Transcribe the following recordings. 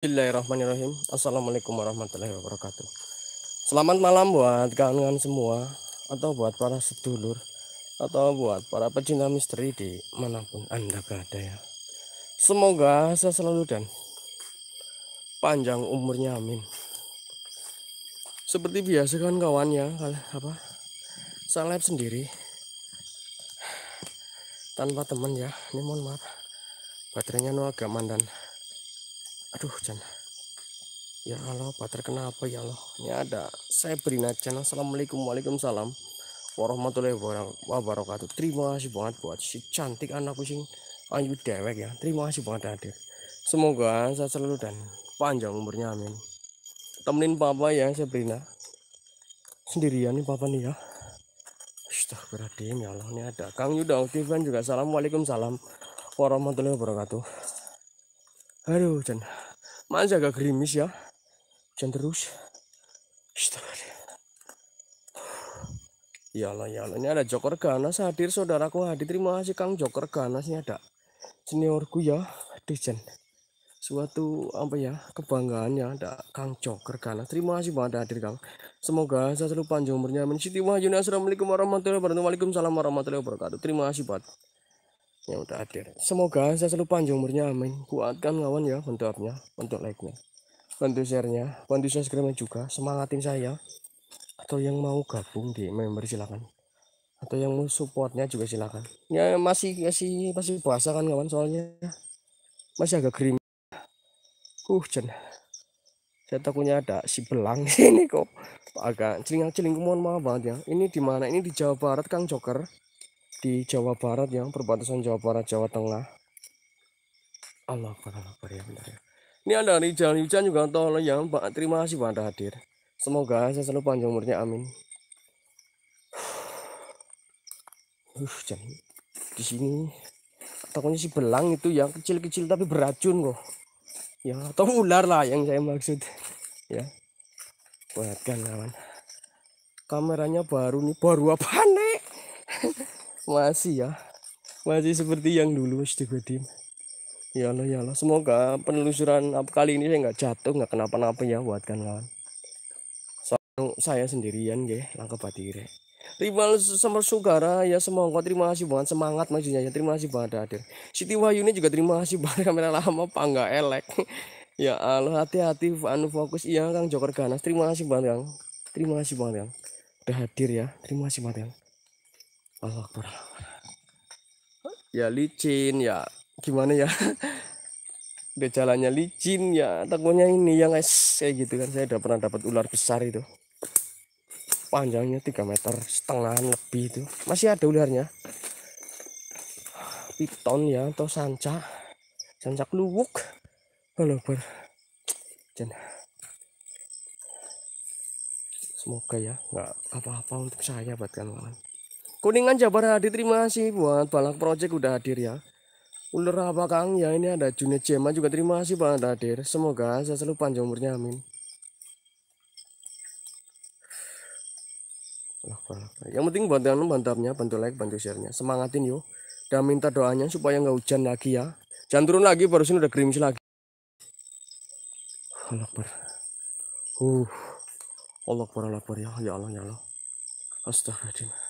Bismillahirrahmanirrahim Assalamualaikum warahmatullahi wabarakatuh Selamat malam buat kalian semua Atau buat para sedulur Atau buat para pecinta misteri di manapun anda berada ya Semoga saya selalu dan Panjang umurnya amin Seperti biasa kan kawan ya apa Saya live sendiri Tanpa teman ya Ini mohon maaf Baterainya nu agak mandan aduh Jan ya Allah baterai kenapa ya Allah ini ada saya beri Jan Assalamualaikum Waalaikumsalam warahmatullahi wabarakatuh terima kasih banget buat si cantik anak kucing ayu dewek ya terima kasih banget adik semoga saya selalu dan panjang umurnya amin temenin papa ya Sabrina sendirian nih papa nih ya sudah Astagfirullahaladzim ya Allah ini ada Kang Yuda Aktifan juga Assalamualaikum salam warahmatullahi wabarakatuh Aduh, hujan. Masih agak gerimis ya. Hujan terus. Ya Allah, ya Allah. Ini ada Joker Ganas hadir, saudaraku hadir. Terima kasih Kang Joker Ganas. Ini ada seniorku ya, Dejen. Suatu apa ya kebanggaannya ada Kang Joker Ganas. Terima kasih banget hadir Kang. Semoga saya selalu panjang umurnya. Amin. Siti Wahyuni. Assalamualaikum warahmatullahi wabarakatuh. Waalaikumsalam warahmatullahi wabarakatuh. Terima kasih banget yang udah hadir semoga saya selalu panjang umurnya amin kuatkan kawan ya bentuk upnya bantu like nya bantu share-nya bantu subscribe nya juga semangatin saya atau yang mau gabung di member silakan atau yang mau supportnya juga silakan ya masih masih masih puasa kan kawan soalnya masih agak kering uh, jen saya takutnya ada si belang ini kok agak celing-celing mohon maaf banget ya ini di mana ini di Jawa Barat Kang Joker di Jawa Barat yang perbatasan Jawa Barat Jawa Tengah Allah Akbar ya benar ya. ini ada nih jalan Hujan juga tolong yang Pak terima kasih Pak Anda hadir semoga saya selalu panjang umurnya amin uh jam di sini takutnya si belang itu yang kecil-kecil tapi beracun kok ya atau ular lah yang saya maksud ya buatkan kawan kameranya baru nih baru apa nih masih ya masih seperti yang dulu tim ya Allah ya Allah semoga penelusuran kali ini saya nggak jatuh nggak kenapa-napa ya buat kan kawan saya sendirian ya langkah batire Terima sama sugara ya semoga terima kasih banget semangat maksudnya ya terima kasih banget hadir Siti Wahyuni juga terima kasih banget kamera lama apa enggak elek ya Allah hati-hati anu fokus iya Kang Joker Ganas terima kasih banget Kang terima kasih banget Kang udah hadir ya terima kasih banget Kang Allah oh, Ya licin ya gimana ya udah jalannya licin ya takutnya ini yang es kayak gitu kan saya udah pernah dapat ular besar itu panjangnya 3 meter setengah lebih itu masih ada ularnya piton ya atau sanca sanca luwuk kalau ber semoga ya nggak apa-apa untuk saya buat kalian. Kuningan Jabar hadir terima kasih buat Balak Project udah hadir ya. Ulur apa Kang? Ya ini ada Junet Jema juga terima kasih banget hadir. Semoga saya selalu panjang umurnya amin. Yang penting yang mantapnya bantu like, bantu sharenya. Semangatin yuk. Dan minta doanya supaya nggak hujan lagi ya. Jangan turun lagi barusan udah gerimis lagi. Lapar. Uh. Allah Akbar, Allah ya. Ya Allah, ya Allah. Astagfirullah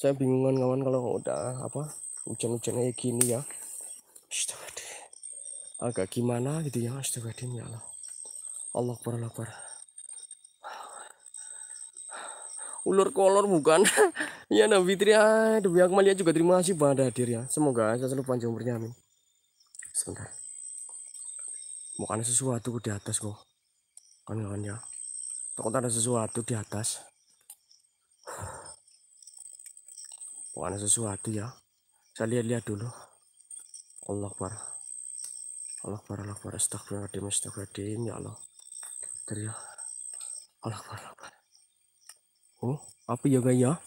saya bingungan kawan kalau udah apa hujan-hujan kayak gini ya agak gimana gitu ya astagfirullahaladzim ya Allah Allah Akbar Allah Akbar ulur kolor bukan ya Nabi Fitri aduh yang melihat juga terima kasih pada hadir ya semoga saya selalu panjang umurnya amin sebentar mau kan ada sesuatu di atas kok kan kawan ya takut ada sesuatu di atas Oh, ada sesuatu ya. Saya lihat-lihat dulu. Allah Akbar. Allah Akbar, Allah Akbar. Astagfirullahaladzim, astagfirullahaladzim. Ya Allah. teriak ya. Allah Akbar, Allah Akbar. Oh, apa ya gaya?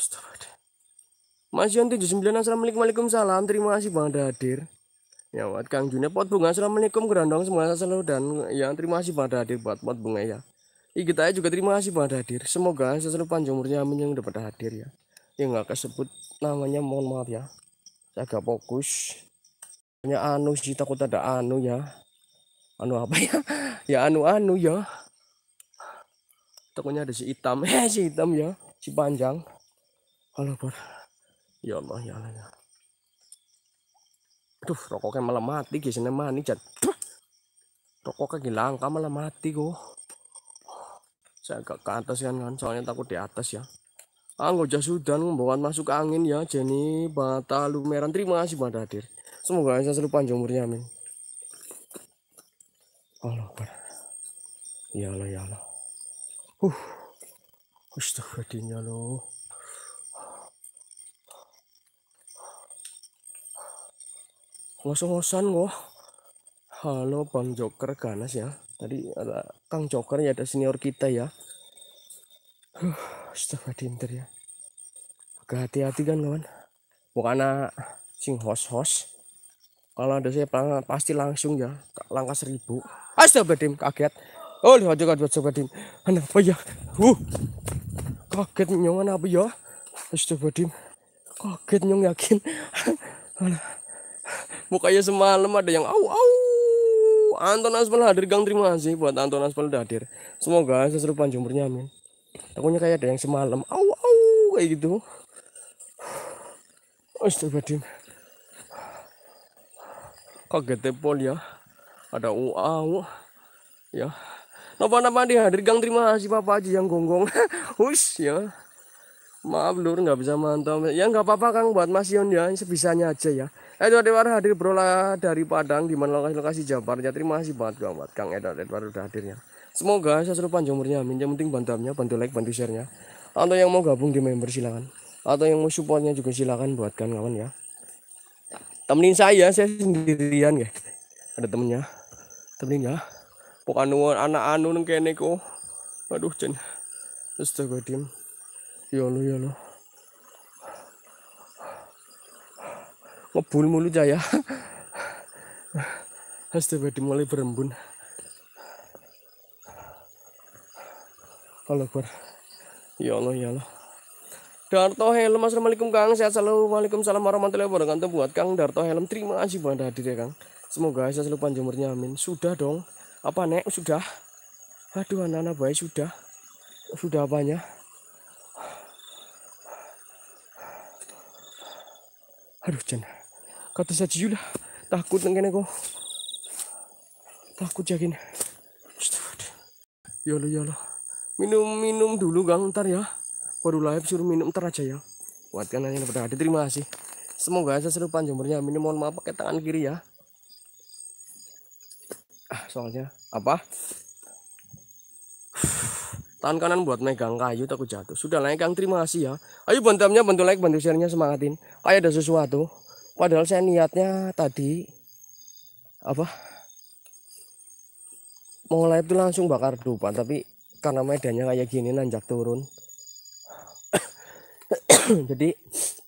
Astagfirullahaladzim. Mas Yon 79, Assalamualaikum salam. Terima kasih Bang hadir Ya buat Kang Junya pot bunga Assalamualaikum gerandong semuanya selalu dan yang terima kasih pada hadir buat pot bunga ya. Ih, kita juga terima kasih pada hadir. Semoga selalu panjang umurnya amin yang pada hadir ya yang nggak kesebut namanya mohon maaf ya saya agak fokus Punya anu sih takut ada anu ya anu apa ya ya anu anu ya takutnya ada si hitam eh si hitam ya si panjang halo bor ya Allah ya Allah ya Duh, rokoknya malah mati guys, ini manis tuh Rokoknya hilang, malah mati kok. Saya agak ke atas kan, kan soalnya takut di atas ya. Anggo Sudan membawaan masuk angin ya Jenny Bata Lumeran. Terima kasih pada hadir. Semoga aja selalu panjang umurnya amin. Allah Ya Allah ya Allah. Huh. Astagfirullahaladzim ya loh. Ngos-ngosan gua. Halo Bang Joker Ganas ya. Tadi ada Kang Joker ya ada senior kita ya. Huh. Astaga dinter ya. Agak hati-hati kan kawan. Bukan sing hos-hos, Kalau ada saya pasti langsung ya langkah seribu. Astaga dim kaget. Oh lihat juga buat coba dim. Kenapa ya? Uh kaget nyongan apa ya? Astaga dim. Kaget nyong yakin. Alah. Mukanya semalam ada yang au au Anton Aspal hadir Gang terima kasih buat Anton Aspal hadir. Semoga seseru panjang bernyamin takutnya kayak ada yang semalam au au kayak gitu Astagfirullahaladzim kaget ya, pol ya ada au -au. ya napa-napa dia hadir gang terima kasih papa aja yang gonggong hus ya maaf lur nggak bisa mantau ya nggak apa-apa kang buat mas Yon ya sebisanya aja ya Edward Edward hadir bro lah dari Padang di mana lokasi-lokasi Jabarnya terima kasih banget buat kang Edward Edward udah hadirnya Semoga saya seru panjang umurnya. Amin. Yang penting bantu amnya, bantu like, bantu sharenya. Atau yang mau gabung di member silahkan Atau yang mau supportnya juga silakan buatkan kawan ya. Temenin saya, saya sendirian ya. Ada temennya. Temenin ya. Pokoknya anu, anak anu neng kene kok. Aduh cen. Astagfirullahaladzim. Ya Allah ya Allah. ngebul mulu jaya. Astaga mulai berembun. Allah Akbar ya Allah ya Allah Darto Helm Assalamualaikum Kang sehat selalu Waalaikumsalam warahmatullahi wabarakatuh buat Kang Darto Helm terima kasih banyak hadir ya Kang semoga saya selalu panjang umurnya amin sudah dong apa nek sudah aduh anak-anak baik sudah sudah apanya aduh jen kata saya saja juga takut nengkene kok takut ya, jagin ya Allah ya Allah minum-minum dulu gang ntar ya baru live suruh minum ntar aja ya buat kan yang udah terima kasih semoga saya seru panjumurnya minum mohon maaf pakai tangan kiri ya ah soalnya apa tangan kanan buat megang kayu takut jatuh sudah naik gang, terima kasih ya ayo bantamnya bantu like bantu sharenya semangatin kayak ada sesuatu padahal saya niatnya tadi apa mau live tuh langsung bakar dupa tapi karena medannya kayak gini nanjak turun jadi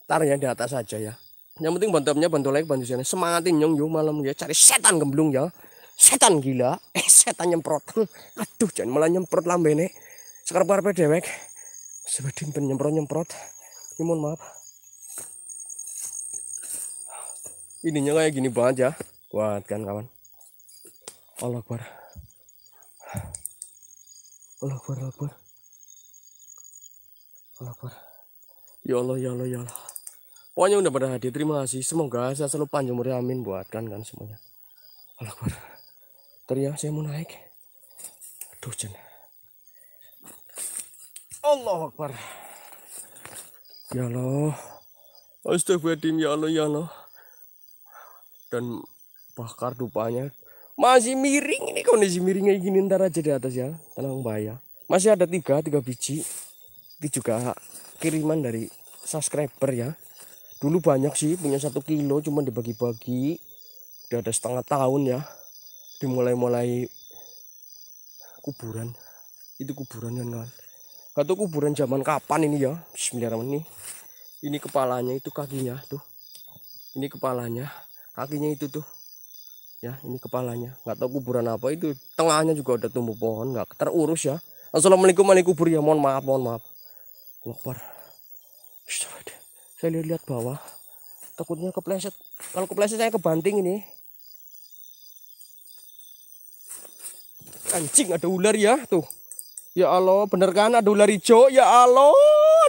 tarinya di atas aja ya yang penting bantuannya bantu like bantu sini semangatin nyong yo malam ya cari setan gemblung ya setan gila eh setan nyemprot aduh jangan malah nyemprot lambe nih sekarang parpe dewek sebetin pen nyemprot nyemprot ini mohon maaf ininya kayak gini banget ya kuat kan kawan Allah Akbar lapar lapar lapar Ya Allah, ya Allah, ya Allah. Pokoknya udah pada hadir, terima kasih. Semoga saya selalu panjang umur amin buat kan kan semuanya. lapar Teriak saya mau naik. Aduh, jen. Allah Akbar. Ya Allah. Astagfirullahaladzim, ya Allah, ya Allah. Dan bakar dupanya masih miring kondisi miringnya gini ntar aja di atas ya tenang bahaya masih ada tiga tiga biji itu juga kiriman dari subscriber ya dulu banyak sih punya satu kilo cuma dibagi-bagi udah ada setengah tahun ya dimulai-mulai kuburan itu kuburan kan ya, nggak tahu kuburan zaman kapan ini ya Bismillahirrahmanirrahim ini kepalanya itu kakinya tuh ini kepalanya kakinya itu tuh ya ini kepalanya nggak tahu kuburan apa itu tengahnya juga ada tumbuh pohon nggak terurus ya assalamualaikum ini kubur ya mohon maaf mohon maaf Lokbar saya lihat-lihat bawah takutnya kepleset kalau kepleset saya kebanting ini anjing ada ular ya tuh ya Allah bener kan ada ular hijau ya Allah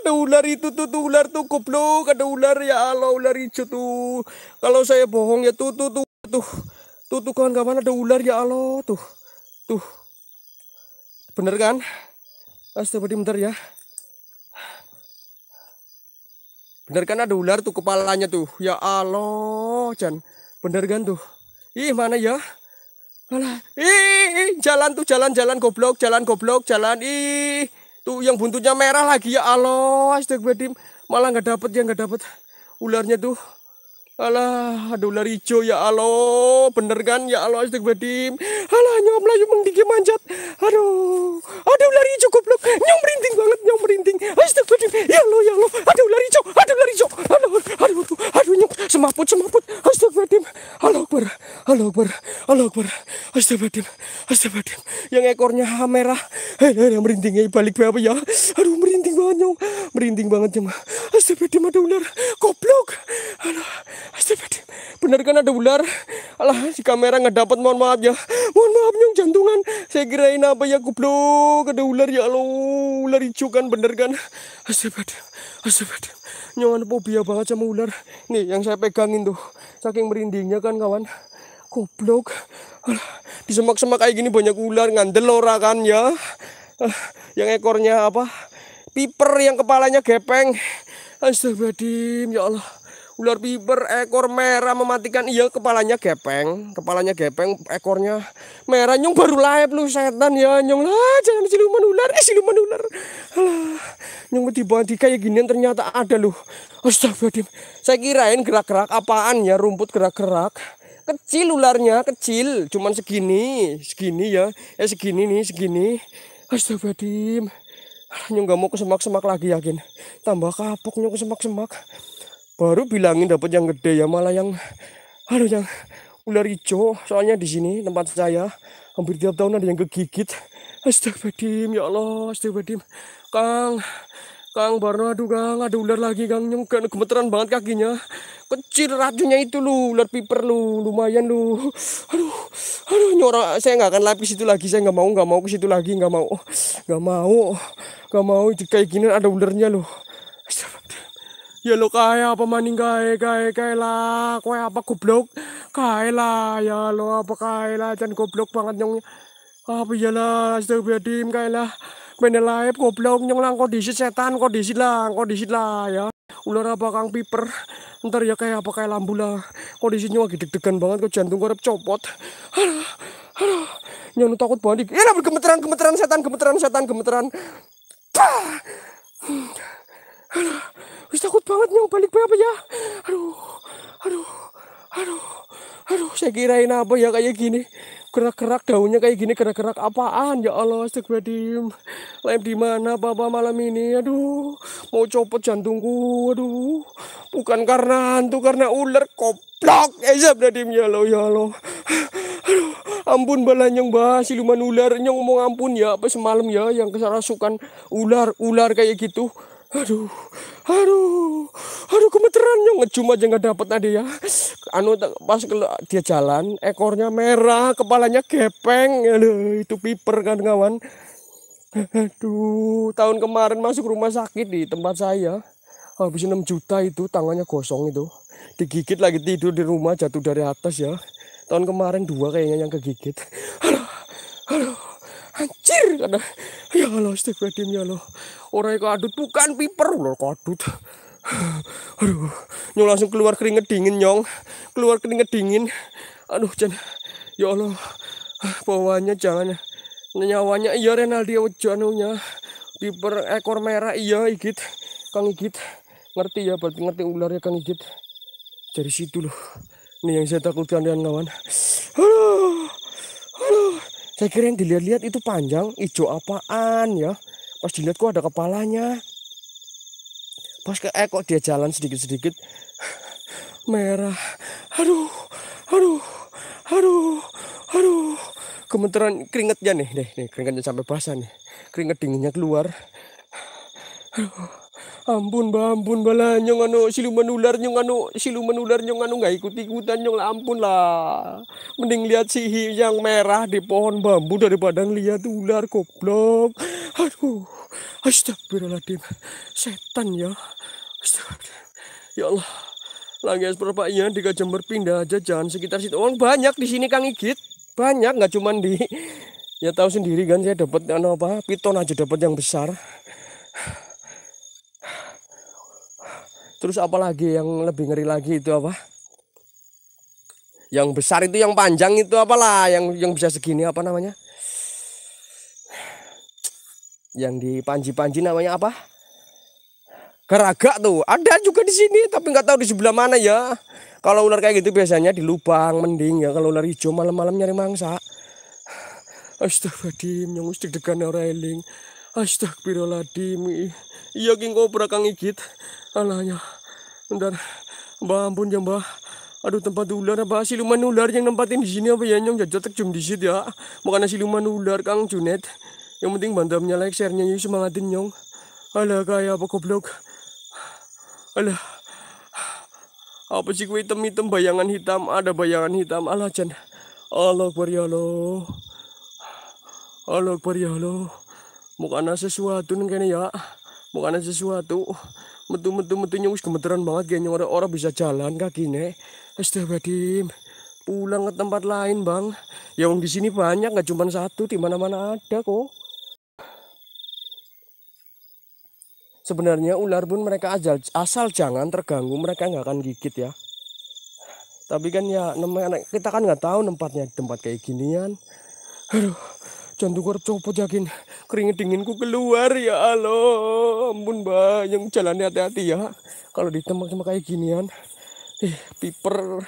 ada ular itu tuh, tuh ular tuh goblok ada ular ya Allah ular hijau tuh kalau saya bohong ya tuh tuh tuh tuh Tuh, tuh kawan-kawan ada ular ya Allah. Tuh, tuh. Bener kan? Astagfirullah bentar ya. Bener kan ada ular tuh kepalanya tuh. Ya Allah, Jan. Bener kan tuh? Ih, mana ya? Alah, ih, jalan tuh jalan jalan goblok, jalan goblok, jalan ih. Tuh yang buntutnya merah lagi ya Allah, astagfirullah. Malah nggak dapet ya nggak dapet ularnya tuh. Alah, aduh ular hijau ya Allah. Bener kan ya Allah astagfirullahaladzim. Alah, nyom layu menggigi manjat. Aduh, aduh ular hijau goblok. Nyom merinding banget, nyom merinding. Astagfirullahaladzim. Ya Allah, ya Allah. Aduh ular hijau, aduh ular hijau. Aduh, aduh, aduh, aduh nyom. Semaput, semaput. Astagfirullahaladzim. Allah Akbar, Allah Akbar, Allah Akbar. Astagfirullahaladzim, astagfirullahaladzim. Yang ekornya merah. Hei, eh, eh, hei, eh, merinding. Balik apa ya? Aduh, merinding banget nyom. Merinding banget nyom. Astagfirullahaladzim, ada ular. Goblok. alah Astagfirullah. Benar kan ada ular? Alah, si kamera nggak dapat. Mohon maaf ya. Mohon maaf nyong jantungan. Saya kirain apa ya goblok. Ada ular ya lo. Ular hijau kan bener kan? Astagfirullah. Astagfirullah. Nyongan fobia banget sama ular. Nih yang saya pegangin tuh. Saking merindingnya kan kawan. Goblok. Alah, di semak-semak kayak gini banyak ular ngandel ora kan ya. Alah, yang ekornya apa? Piper yang kepalanya gepeng. Astagfirullah. Ya Allah. Ular piper ekor merah mematikan iya kepalanya gepeng, kepalanya gepeng, ekornya merah. nyung baru laep lu setan ya nyung lah jangan siluman ular, eh siluman ular. Alah, nyung tiba tiba kayak gini ternyata ada lu. Astagfirullahaladzim. Saya kirain gerak-gerak apaan ya rumput gerak-gerak kecil ularnya kecil cuman segini segini ya eh segini nih segini astagfirullahaladzim nyung gak mau kesemak semak lagi yakin tambah kapok nyung kesemak semak-semak baru bilangin dapat yang gede ya malah yang aduh yang ular hijau soalnya di sini tempat saya hampir tiap tahun ada yang kegigit astagfirullahaladzim ya Allah astagfirullahaladzim Kang Kang Barno aduh Kang ada ular lagi Kang nyungkan gemeteran banget kakinya kecil racunnya itu lu ular piper lu lumayan lu aduh aduh nyora saya nggak akan lapis itu lagi saya nggak mau nggak mau ke situ lagi nggak mau nggak mau nggak mau kayak gini ada ularnya lu ya lo kaya apa maning gae gae gae lah kue apa goblok kaya lah ya lo apa kaya lah jangan goblok banget nyong apa ya lah astagfirullahaladzim kaya lah live goblok nyong lang kondisi setan kondisi lah kondisi lah ya ular apa kang piper ntar ya kayak apa kayak lambu lah nyong lagi deg-degan banget kok jantung gue copot aduh aduh nyong takut banget ya lah gemeteran gemeteran setan gemeteran setan gemeteran Aduh. Wih takut banget nyong balik berapa ya? Aduh, aduh, aduh, aduh. Saya kirain apa ya kayak gini? Gerak-gerak daunnya kayak gini, gerak-gerak apaan? Ya Allah, astagfirullahaladzim. Lem di mana papa malam ini? Aduh, mau copot jantungku. Aduh, bukan karena hantu, karena ular koplok. Eh, astagfirullahaladzim. Ya Allah, ya Allah. ampun bala nyong bah, siluman ular. Nyong mau ampun ya, apa semalam ya yang sukan ular-ular kayak gitu aduh aduh aduh kemeteran yang ngejum aja nggak dapat tadi ya anu pas dia jalan ekornya merah kepalanya gepeng aduh itu piper kan kawan aduh tahun kemarin masuk rumah sakit di tempat saya habis 6 juta itu tangannya gosong itu digigit lagi tidur di rumah jatuh dari atas ya tahun kemarin dua kayaknya yang kegigit aduh aduh anjir karena ya Allah astagfirullahaladzim ya Allah orang kadut bukan piper loh kadut aduh nyong langsung keluar keringet dingin nyong keluar keringet dingin aduh jangan ya Allah bawahnya jangan nyawanya iya Renaldi janunya piper ekor merah iya igit Kang Igit ngerti ya berarti ngerti ular ya Kang Igit dari situ loh ini yang saya takutkan dan kawan halo halo saya kira yang dilihat-lihat itu panjang, hijau apaan ya. Pas dilihat kok ada kepalanya. Pas ke eh kok dia jalan sedikit-sedikit merah. Aduh, aduh, aduh, aduh. Kementeran keringetnya nih, nih, nih keringetnya sampai basah nih. Keringet dinginnya keluar. Aduh ampun ba ampun bala nyong anu siluman ular nyong anu siluman ular nyong anu nggak ikut ikutan nyong lah ampun lah mending lihat si yang merah di pohon bambu daripada lihat ular goblok aduh astagfirullahaladzim setan ya astagfirullahaladzim ya Allah Langit perpaknya di Gajah berpindah aja jangan sekitar situ. Orang banyak di sini Kang Igit. Banyak nggak cuman di ya tahu sendiri kan saya dapat anu apa piton aja dapat yang besar. Terus apa lagi yang lebih ngeri lagi itu apa? Yang besar itu yang panjang itu apalah yang yang bisa segini apa namanya? Yang di panji-panji namanya apa? Keraga tuh. Ada juga di sini tapi nggak tahu di sebelah mana ya. Kalau ular kayak gitu biasanya di lubang mending ya kalau ular hijau malam-malam nyari mangsa. Astagfirullahaladzim, yang mesti degan orang eling. Astagfirullahaladzim iya king kobra kang igit alanya bentar mbak ampun ya mbak aduh tempat ular apa siluman ular yang nempatin di sini apa ya nyong ya, jajat cum di situ ya makanya siluman ular kang Junet yang penting bantamnya like sharenya yuk semangatin nyong alah kaya apa goblok alah apa sih gue hitam hitam bayangan hitam ada bayangan hitam alah jen Allah akbar ya Allah Allah akbar ya Allah sesuatu nih kayaknya ya bukan sesuatu metu metu metunya wis kemeteran banget kayaknya orang-orang bisa jalan kaki nih astagfirullahaladzim pulang ke tempat lain bang ya di sini banyak nggak cuma satu di mana mana ada kok sebenarnya ular pun mereka asal, asal jangan terganggu mereka nggak akan gigit ya tapi kan ya namanya kita kan nggak tahu tempatnya tempat kayak ginian aduh jantung korep copot yakin keringet dinginku keluar ya Allah ampun mbak yang jalannya hati-hati ya kalau ditembak tempat-tempat kayak ginian eh piper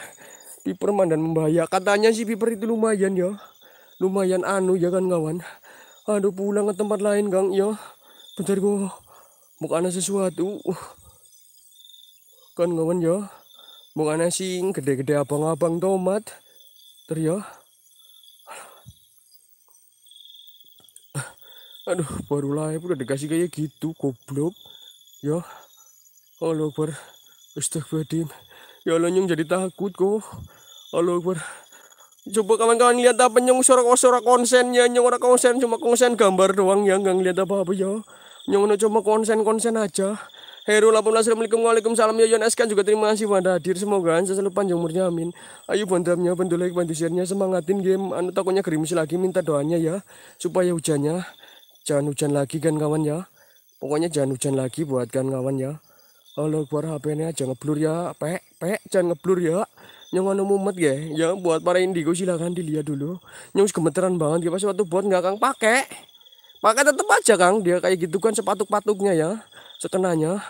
piper mandan membahaya katanya sih piper itu lumayan ya lumayan anu ya kan kawan aduh pulang ke tempat lain gang ya bentar kok bukan sesuatu uh. kan kawan ya bukan sing gede-gede abang-abang tomat ter ya aduh baru lahir udah dikasih kayak gitu goblok ya Allah ber Astagfirullahaladzim ya Allah nyung jadi takut kok Allah ber coba kawan-kawan lihat apa nyung sorak-sorak konsennya nyung orang konsen cuma konsen gambar doang ya nggak ngeliat apa-apa ya nyung cuma konsen-konsen aja Heru 18 Assalamualaikum Waalaikumsalam Yoyon ya, ya, kan SK juga terima kasih pada hadir semoga anda selalu panjang umurnya amin ayo bandamnya bantu like bantu share semangatin game anu takutnya gerimis lagi minta doanya ya supaya hujannya jangan hujan lagi kan kawan ya pokoknya jangan hujan lagi buat kan kawan ya Kalau keluar HP-nya aja ngeblur ya pek pek jangan ngeblur ya yang anu mumet ya ya buat para indigo silahkan dilihat dulu nyus gemeteran banget ya pas waktu buat nggak kang pakai pakai tetep aja kang dia kayak gitu kan sepatuk-patuknya ya sekenanya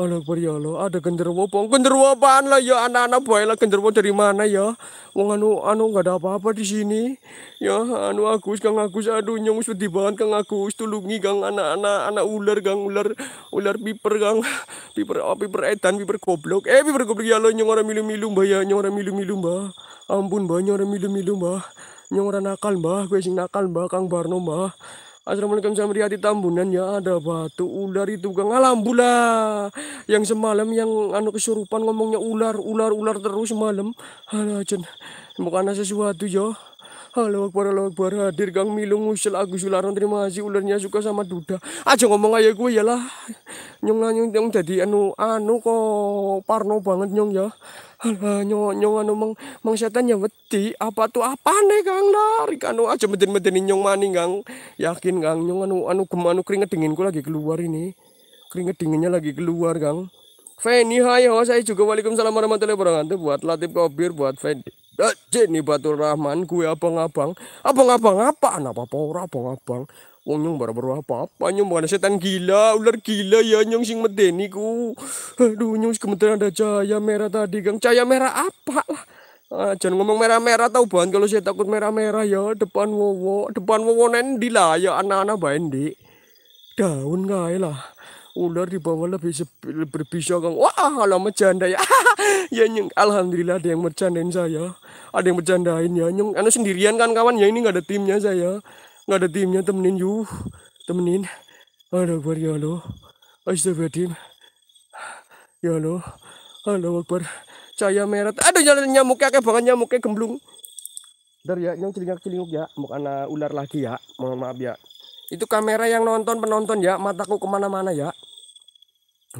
Halo ya Priolo, ada genderuwo pong. Genderuwo apaan lah ya anak-anak lah genderuwo dari mana ya? Wong anu anu nggak ada apa-apa di sini. Ya anu Agus Kang Agus aduh nyong sedih banget Kang Agus tulungi gang anak-anak anak ular gang ular ular piper gang piper oh, piper edan piper goblok. Eh piper goblok ya lo nyong ora milu-milu mbah ya nyong ora milu-milu mbah. Ampun mbah nyong ora milu-milu mbah. Nyong ora nakal mbah, gue sing nakal mbah Kang Barno mbah. Assalamualaikum Samri hati Tambunan ya ada batu ular itu alam alhamdulillah yang semalam yang anu kesurupan ngomongnya ular ular ular terus semalam halo cen bukan ada sesuatu ya Halo Akbar, halo Akbar, hadir gang Milung, Usul, Agus, Ularan, terima kasih ularnya suka sama Duda Aja ngomong aja gue ya lah Nyong, nyong, nyong, jadi anu, anu kok parno banget nyong ya Alah nyong nyong anu mang mang setan ya apa tuh apa nih kang dari kanu kan, aja meden meden nyong mani kang yakin kang nyong anu anu gem anu, keringet dinginku lagi keluar ini keringet dinginnya lagi keluar kang Feni hai ho saya juga waalaikumsalam warahmatullahi wabarakatuh buat Latif kabir buat Feni eh, Jenny Batur Rahman gue abang-abang abang-abang Anak apa pora abang-abang Wong oh, nyong baru-baru apa-apa nyong bukan setan gila, ular gila ya nyong sing medeni ku. Aduh nyong kementerian ada cahaya merah tadi Gang. Cahaya merah apa lah? Ah, jangan ngomong merah-merah tau ban kalau saya takut merah-merah ya depan wowo, depan wowo nendi lah ya anak-anak bandi. Daun kae lah. Ular di bawah lebih berbisa Kang. Wah, lama janda ya. ya nyeng alhamdulillah ada yang bercandain saya. Ada yang bercandain ya nyong. Anu sendirian kan kawan ya ini nggak ada timnya saya nggak ada timnya temenin yuk temenin ada Akbar ya Allah tim ya Allah Allah Akbar cahaya merah ada jalannya nyamuknya kayak banget nyamuknya gemblung ntar ya, yang celingak-celinguk ya, mau kena ular lagi ya, mohon maaf ya. Itu kamera yang nonton penonton ya, mataku kemana-mana ya.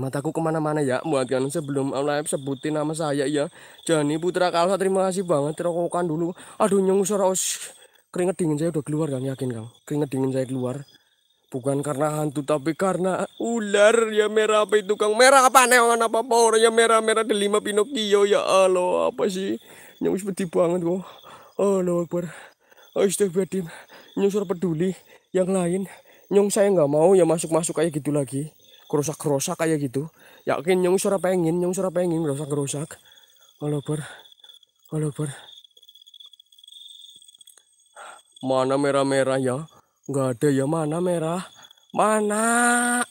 Mataku kemana-mana ya, buat kan sebelum live sebutin nama saya ya. Jani Putra Kalsa, terima kasih banget, rokokan dulu. Aduh nyung suara os keringat dingin saya udah keluar Kang, yakin Kang. Keringat dingin saya keluar. Bukan karena hantu tapi karena ular ya merah apa itu Kang? Merah apa orang apa power ya merah-merah lima pinokio ya Allah apa sih? Yang seperti banget kok. Allah Akbar. Astagfirullahaladzim. Nyusur peduli yang lain. Nyong saya nggak mau ya masuk-masuk kayak gitu lagi. Kerosak-kerosak kayak gitu. Yakin nyong suara pengen, nyong suara pengen kerosak-kerosak. Allah Akbar. Allah Akbar. Mana merah-merah ya? Nggak ada ya mana merah? Mana?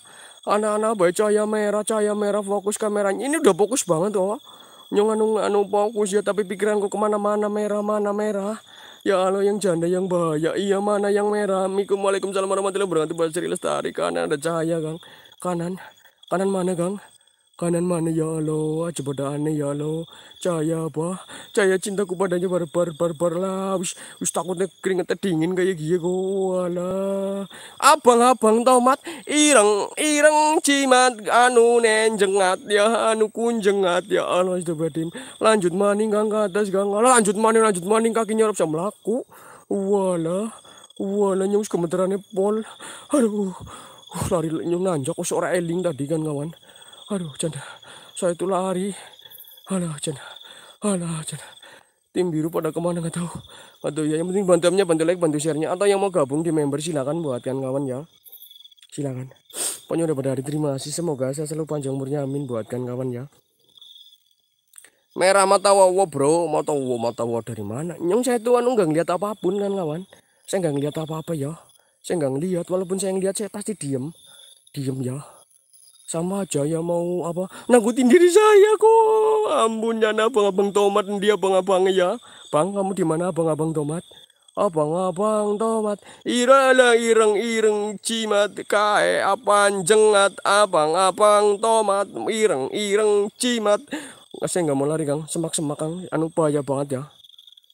Anak-anak baik cahaya merah, cahaya merah fokus kameranya. Ini udah fokus banget oh. Nyong anu anu fokus ya tapi pikiranku kemana-mana merah mana merah. Ya Allah yang janda yang bahaya. Iya mana yang merah? Assalamualaikum warahmatullahi wabarakatuh. Bahasa lestari kanan ada cahaya gang. Kanan. Kanan mana gang? kanan mana ya Allah aneh ya Allah cahaya apa cahaya cintaku padanya barbar barbar lah wis wis takutnya keringetnya dingin kayak gini gua lah. abang abang tomat ireng ireng cimat anu nenjengat ya anu kunjengat ya Allah sudah badim lanjut maning gang ke atas gang lanjut maning lanjut maning kaki nyorok sama wala wala walah nyus kementerannya pol aduh lari nyung nanjak kok seorang eling tadi kan kawan Aduh, canda. Saya itu lari. Alah, canda. Alah, canda. Tim biru pada kemana nggak tahu. Atau ya yang penting bantu -nya, bantu like, bantu sharenya. Atau yang mau gabung di member silakan buatkan kawan ya. Silakan. Pokoknya udah pada hari terima kasih. Semoga saya selalu panjang umurnya. Amin buatkan kawan ya. Merah mata wawo bro, mata wawo mata wawo dari mana? Nyong saya tuh anu nggak ngeliat apapun kan kawan. Saya nggak ngeliat apa-apa ya. Saya nggak ngeliat, walaupun saya ngeliat saya pasti diem, diem ya sama aja ya mau apa nangkutin diri saya kok ampun nyana ya abang-abang tomat dia abang-abang ya bang kamu di mana abang-abang tomat abang-abang tomat irala ireng ireng cimat kae apan jengat abang-abang tomat ireng ireng cimat saya nggak mau lari kang semak semak kang anu payah banget ya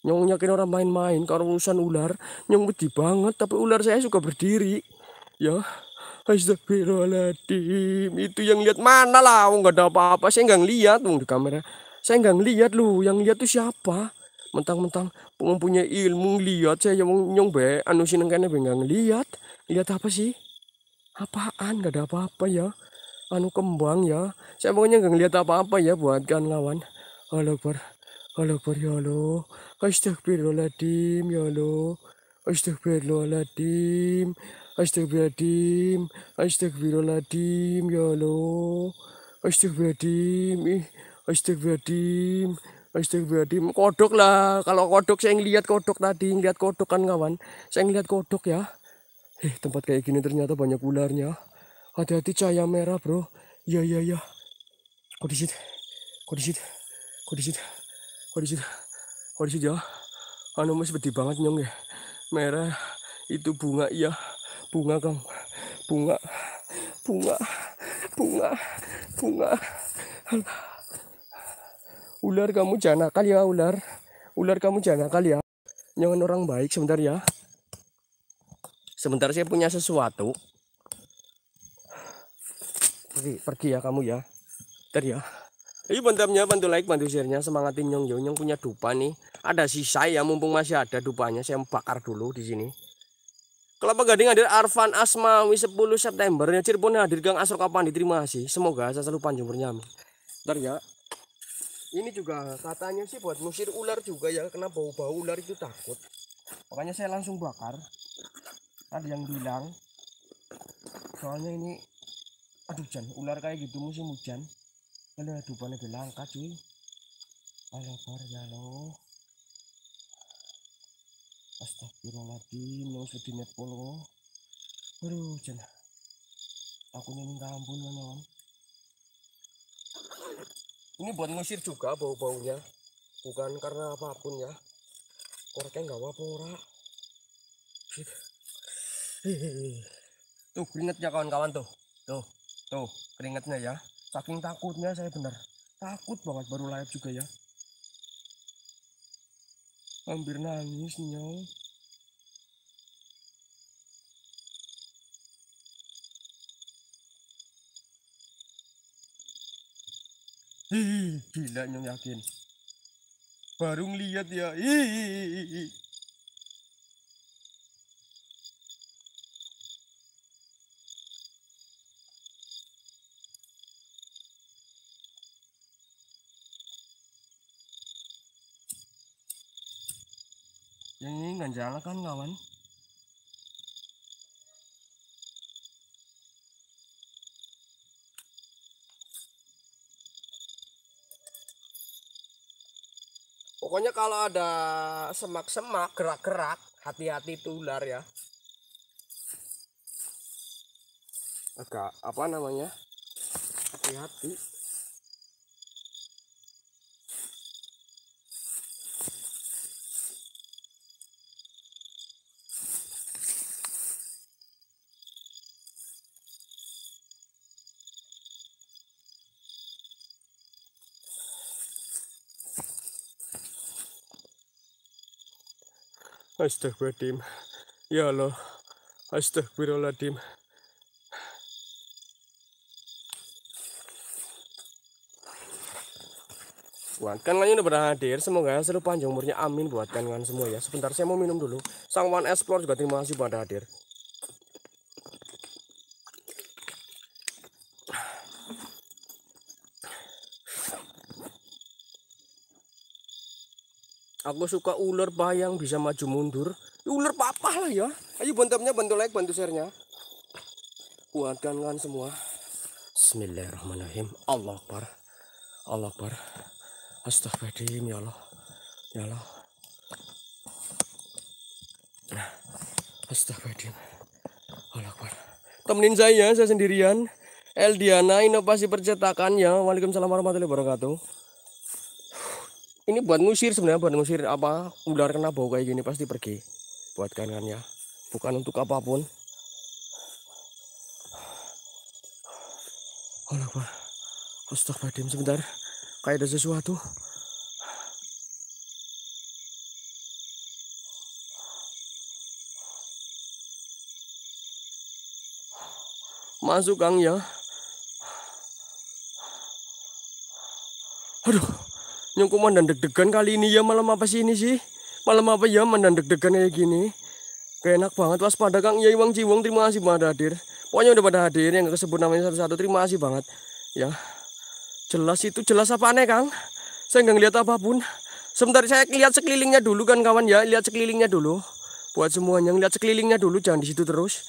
nyong kini orang main-main kalau urusan ular nyong beti banget tapi ular saya suka berdiri ya Astagfirullahaladzim. Itu yang lihat mana lah. Oh, nggak ada apa-apa. Saya nggak lihat dong di kamera. Saya nggak lihat lu. Yang lihat tuh siapa? Mentang-mentang mempunyai ilmu lihat saya yang nyong be anu sineng kena be nggak ngelihat. Lihat apa sih? Apaan? Nggak ada apa-apa ya. Anu kembang ya. Saya pokoknya nggak ngelihat apa-apa ya Buat buatkan lawan. halo per Halo per ya lo Astagfirullahaladzim ya Allah. Astagfirullahaladzim. Astagfirullahaladzim, astagfirullahaladzim, ya Allah. Astagfirullahaladzim, ih, astagfirullahaladzim, astagfirullahaladzim. Kodok lah, kalau kodok saya ngeliat kodok tadi, ngeliat kodok kan kawan. Saya ngeliat kodok ya. Eh, tempat kayak gini ternyata banyak ularnya. Hati-hati cahaya merah bro. Ya, ya, ya. Kok kondisi, kondisi, Kok kondisi Kok disit Kok disit Kok disit ya? Anu masih pedih banget nyong ya. Merah itu bunga ya bunga kang bunga bunga bunga bunga ular kamu jangan nakal ya ular ular kamu jangan nakal ya jangan orang baik sebentar ya sebentar saya punya sesuatu pergi, pergi ya kamu ya ter ya ini bantamnya bantu like bantu sharenya nya semangatin Nyong Nyong Nyong punya dupa nih ada sisa ya mumpung masih ada dupanya saya bakar dulu di sini Kelapa Gading hadir Arfan Asmawi 10 September ya Cirebon hadir Gang Asro kapan diterima sih semoga saya selalu panjang bernyam. ntar ya ini juga katanya sih buat musir ular juga ya kena bau-bau ular itu takut makanya saya langsung bakar ada yang bilang soalnya ini aduh hujan ular kayak gitu musim hujan kalau dupanya panen langka cuy Alah parah ya loh Astagfirullahaladzim, yang sedih netpolo. Aduh, jangan. Aku ini minta ampun, non. Ini buat ngusir juga bau-baunya. Bukan karena apapun ya. Koreknya nggak apa ora. Tuh keringetnya kawan-kawan tuh. Tuh, tuh keringetnya ya. Saking takutnya saya benar. Takut banget baru live juga ya hampir nangis nyong Hihi, gila nyong yakin baru ngeliat ya Hihi. jalan kan kawan pokoknya kalau ada semak-semak gerak-gerak hati-hati itu ular ya agak apa namanya hati-hati Astagfirullahaladzim. Ya Allah. Astagfirullahaladzim. Buat kalian yang sudah hadir, semoga seru panjang umurnya amin buat kalian semua ya. Sebentar saya mau minum dulu. Sang One Explore juga terima kasih buat hadir. aku suka ular bayang bisa maju mundur ular papa lah ya ayo bantamnya bantu like bantu sharenya kuatkan kan semua Bismillahirrahmanirrahim Allah Akbar Allah Akbar Astagfirullahaladzim ya Allah ya Allah Astagfirullahaladzim Allah Akbar temenin saya saya sendirian Eldiana Inovasi Percetakan ya Waalaikumsalam warahmatullahi wabarakatuh ini buat ngusir sebenarnya buat ngusir apa ular kena bau kayak gini pasti pergi buat kalian ya bukan untuk apapun Allah oh, Astagfirullahaladzim sebentar kayak ada sesuatu masuk gang ya aduh Nyong mandan deg-degan kali ini ya malam apa sih ini sih? Malam apa ya mandan deg-degan kayak gini? Kayak enak banget waspada Kang Yai Wang Ciwong terima kasih banget hadir. Pokoknya udah pada hadir yang kesebut namanya satu-satu terima kasih banget. Ya. Jelas itu jelas apa aneh Kang? Saya nggak ngeliat apapun. Sebentar saya lihat sekelilingnya dulu kan kawan ya, lihat sekelilingnya dulu. Buat semuanya lihat sekelilingnya dulu jangan di situ terus.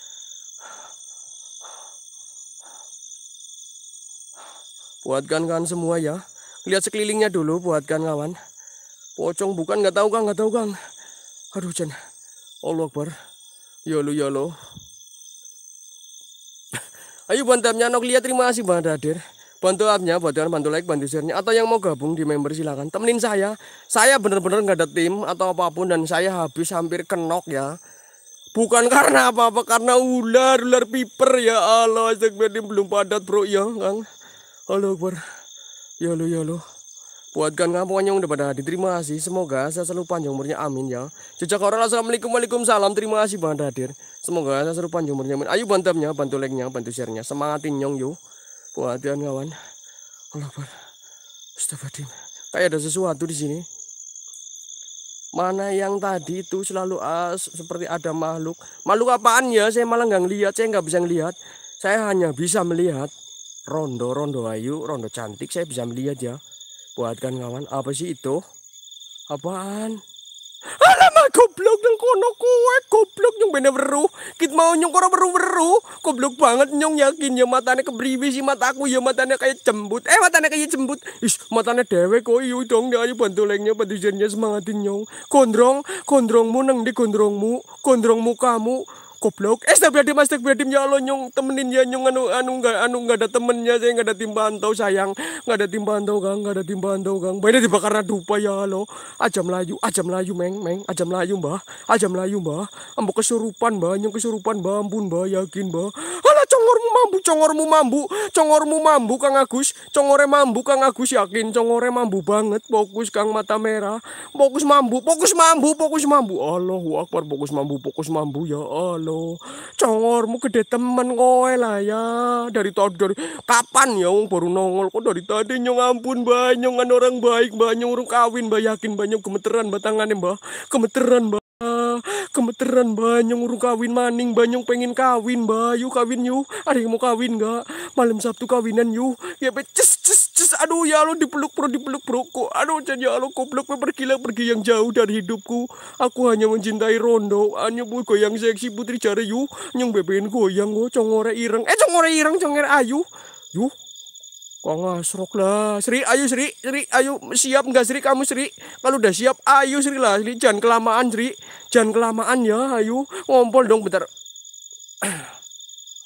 Buatkan kan semua ya lihat sekelilingnya dulu buat kan kawan pocong bukan nggak tahu kang nggak tahu kang aduh Jan Allah Akbar yolo ya yolo ya ayo bantu abnya nok lihat terima kasih Bang Dadir bantu abnya bantu bantu like bantu share atau yang mau gabung di member silahkan temenin saya saya bener-bener nggak ada tim atau apapun dan saya habis hampir kenok ya bukan karena apa-apa karena ular ular piper ya Allah belum padat bro ya kang Allah Akbar Yolo ya yolo. Ya Buatkan kampungannya udah pada hadir. Terima kasih. Semoga saya selalu panjang umurnya. Amin ya. Jejak orang assalamualaikum waalaikumsalam. Terima kasih banget hadir. Semoga saya selalu panjang umurnya. Amin. Ayo bantamnya, bantu like-nya, bantu share-nya. Semangatin nyong yo. Buatkan kawan. Allah bar. Astagfirullahaladzim. Kayak ada sesuatu di sini. Mana yang tadi itu selalu as ah, seperti ada makhluk. Makhluk apaan ya? Saya malah nggak ngelihat. Saya nggak bisa ngelihat. Saya hanya bisa melihat rondo rondo ayu rondo cantik saya bisa melihat ya buatkan kawan apa sih itu apaan Alamak goblok yang kono kowe goblok yang bener beru. Kita mau nyong koro beru beru, Goblok banget nyong yakin ya matanya kebriwi si ya mataku ya matanya kayak cembut. Eh matanya kayak cembut. Is matanya dewe kok iyo dong ya ayo bantu jernya semangatin nyong. Kondrong, kondrongmu neng di kondrongmu, kondrongmu kamu goblok eh tak berarti mas tak berarti ya Allah nyong temenin ya nyung, anu anu nggak anu nggak ada temennya saya nggak ada tim tau sayang nggak ada tim tau gang nggak ada tim tau gang tiba karena dupa ya Allah aja melayu aja melayu meng meng aja melayu mbah aja melayu mbah ambo kesurupan mbah nyong kesurupan mbah ampun mbah yakin mbah ala congormu mambu congormu mambu congormu mambu kang Agus congore mambu kang Agus yakin congore mambu banget fokus kang mata merah fokus mambu fokus mambu fokus mambu Allahu Akbar fokus mambu fokus mambu ya Allah lo congormu gede temen kowe lah ya dari tadi dari kapan ya wong baru nongol kok dari tadi nyong ampun banyak orang baik banyak orang kawin mbak yakin banyak gemeteran batangannya mbak gemeteran mbak kemeteran banyak urung kawin maning banyak pengen kawin bayu kawin yuk ada yang mau kawin nggak malam sabtu kawinan yuk ya beces ces ces aduh ya lo dipeluk bro dipeluk bro kok aduh jadi ya lo pergi lah pergi yang jauh dari hidupku aku hanya mencintai rondo hanya bu goyang seksi putri jari yuk nyung beben goyang gue congore ireng eh congore ireng congore ayu yuk Kok serok lah. Sri, ayo Sri, Sri, ayo siap nggak Sri kamu Sri? Kalau udah siap, ayo Sri lah. Sri, jangan kelamaan Sri. Jangan kelamaan ya, ayo. Ngompol dong bentar.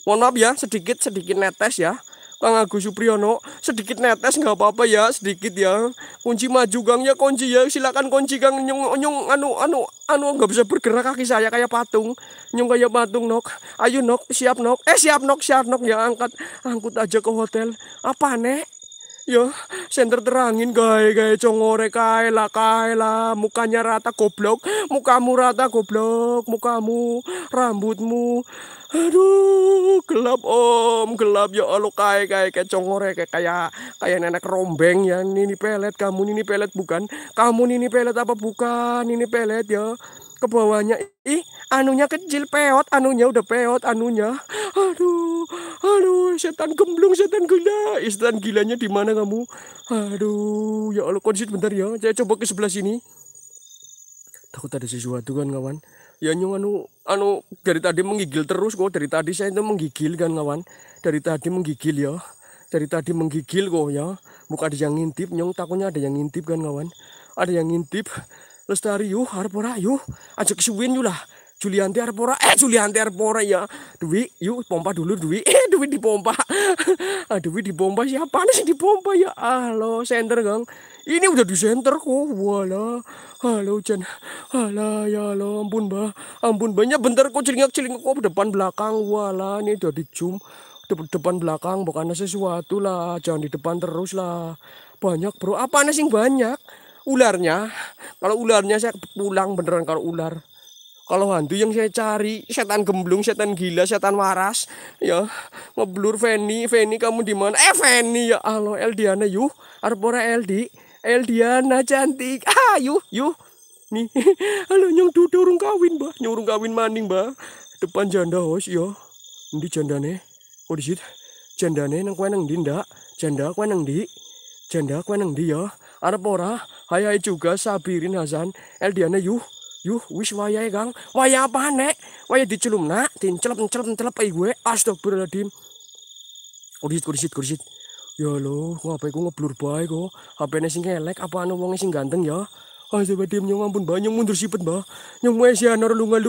Mohon maaf ya, sedikit sedikit netes ya. Kang Agus Supriyono sedikit netes nggak apa-apa ya sedikit ya kunci maju gangnya ya kunci ya silakan kunci gang nyung nyung anu anu anu nggak bisa bergerak kaki saya kayak patung nyung kayak patung nok ayo nok siap nok eh siap nok siap nok ya angkat angkut aja ke hotel apa nek Ya, senter terangin gae gae congore kae lah kae lah mukanya rata goblok, mukamu rata goblok, mukamu, rambutmu. Aduh, gelap om, gelap ya Allah kae kae kae congore kae kayak kayak nenek rombeng ya. Ini pelet, kamu ini pelet bukan? Kamu ini pelet apa bukan? Ini pelet ya ke bawahnya ih anunya kecil peot anunya udah peot anunya aduh aduh setan gemblung setan gila setan gilanya di mana kamu aduh ya Allah kondisi bentar ya saya coba ke sebelah sini takut ada sesuatu kan kawan ya nyong anu anu dari tadi menggigil terus kok dari tadi saya itu menggigil kan kawan dari tadi menggigil ya dari tadi menggigil kok ya bukan ada yang ngintip nyong takutnya ada yang ngintip kan kawan ada yang ngintip Lestari yuk harpora yuk Ajak kesuwin yuk lah. Julianti harpora Eh Julianti harpora ya. Dwi yuk pompa dulu Dwi. Eh Dwi dipompa. Ah, Dwi dipompa siapa nih sih dipompa ya? Halo center Gang. Ini udah di center kok. Wala. Halo jen Halo ya lo ampun Mbak. Ampun banyak bentar kok celingak-celingak kok depan belakang. Wala ini udah di zoom depan belakang bukan sesuatu lah jangan di depan terus lah banyak bro apa sih banyak ularnya kalau ularnya saya pulang beneran kalau ular kalau hantu yang saya cari setan gemblung setan gila setan waras ya ngeblur Feni Feni kamu di mana eh Feni ya Allah Eldiana yuk Arpora Eldi Eldiana cantik ah yuk yuk, nih halo nyong urung kawin bah nyurung kawin maning mbah depan janda hos ya ini jandane oh di situ jandane nang kue nang di janda kue nang di janda kue nang di ya Arpora Hai hai juga Sabirin Hasan. Eldiana yuh. Yuh, wis wayahe, gang, Wayah apa, Nek? Wayah diculumna, dincelep encelep encelep ae gue. Astagfirullahalazim. Kurisit, kurisit, kurisit. Ya lo, kok HP ku ngeblur bae kok. HP-ne sing kelek, apa anu wong sing ganteng yo, Ah Azabadem nyong ya ampun ba, nyong mundur sipet ba. Nyong mo siya nor lunga ni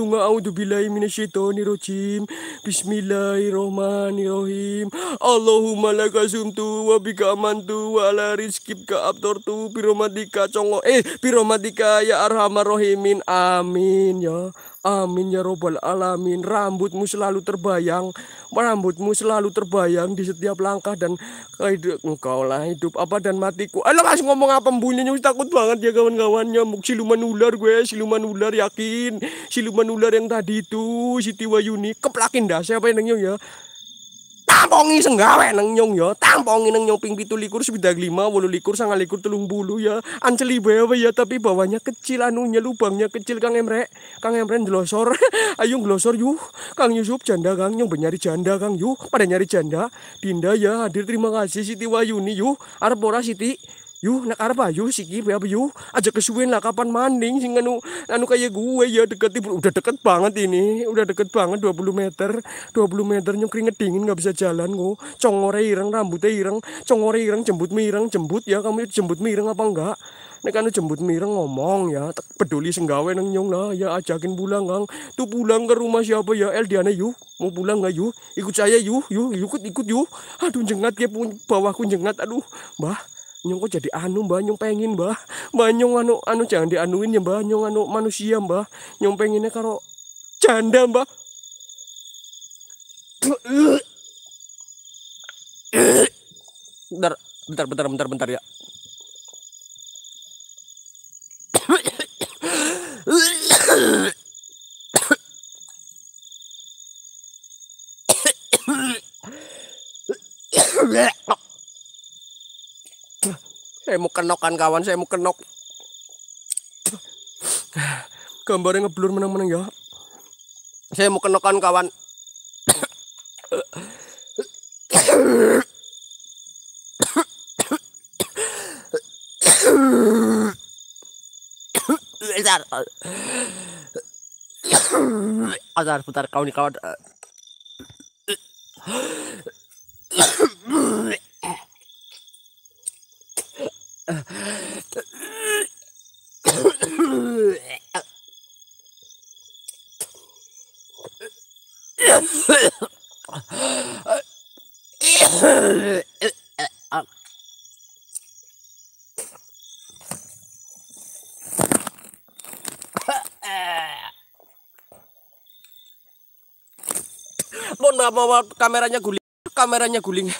minasyaitonirrojim. Bismillahirrohmanirrohim. Allahumma lakasum tu, wa bika amantu, wa la rizkib ka abdortu, biromatika congo, ya eh, biromatika ya arhamar Amin ya. Amin ya robbal alamin. Rambutmu selalu terbayang, rambutmu selalu terbayang di setiap langkah dan hidup engkaulah lah hidup apa dan matiku. Alah kasih ngomong apa bunyinya takut banget ya kawan-kawannya. Muk siluman ular gue, siluman ular yakin. Siluman ular yang tadi itu Siti Wayuni keplakin dah siapa yang nengyo ya tampongi senggawe neng nyong ya tampongi neng nyong ping pitu likur sebidak lima walu likur sangat likur telung bulu ya anceli bawa ya tapi bawahnya kecil anunya lubangnya kecil kang emre kang emre glosor ayo glosor yuk kang Yusuf janda kang nyong benyari janda kang yuk pada nyari janda dinda ya hadir terima kasih Siti Wayuni yuk arpora Siti yuh nak arpa yuh siki ya apa yuh aja kesuwin lah kapan maning sing anu anu kayak gue ya deket udah deket banget ini udah deket banget dua puluh meter dua puluh meter nyungkring dingin nggak bisa jalan gue congore ireng rambutnya ireng congore ireng jembut mireng jembut ya kamu jembut mireng apa enggak Nek anu jembut mireng ngomong ya, peduli singgawe neng nyong lah ya ajakin pulang kang. Tu pulang ke rumah siapa ya Eldiana yuk mau pulang nggak yuh? Ikut saya yuk yuk ikut ikut yuk Aduh jengat pun bawahku jengat, aduh, bah nyung kok jadi anu mbah nyung pengin mbah, mbah nyung anu anu jangan dianuin ya mbah nyung anu manusia mbah nyung penginnya karo janda mbah. bentar bentar bentar bentar bentar ya Yeah. Saya mau kenokan kawan, saya mau kenok. Gambarnya ngeblur menang-menang ya. Saya mau kenokan kawan. azar putar kau nih kawan. kameranya guling kameranya guling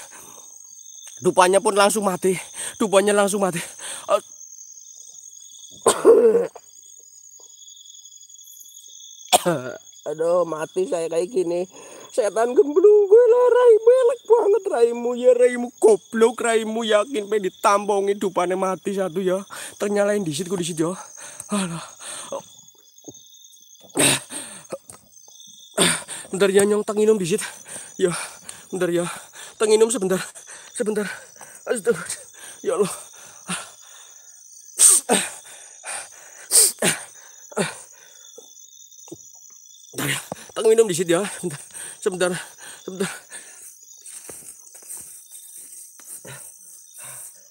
dupanya pun langsung mati dupanya langsung mati aduh mati saya kayak gini setan gemblung gue lah rai belek banget raimu ya raimu goblok raimu yakin pengen ditambongin dupanya mati satu ya ternyalain di situ di ya alah ntar jangan nyong tak di situ Ya, bentar ya. Tenginum sebentar. Sebentar. Aduh. Ya Allah. Bentar ya. di situ ya. Bentar. Sebentar. Sebentar.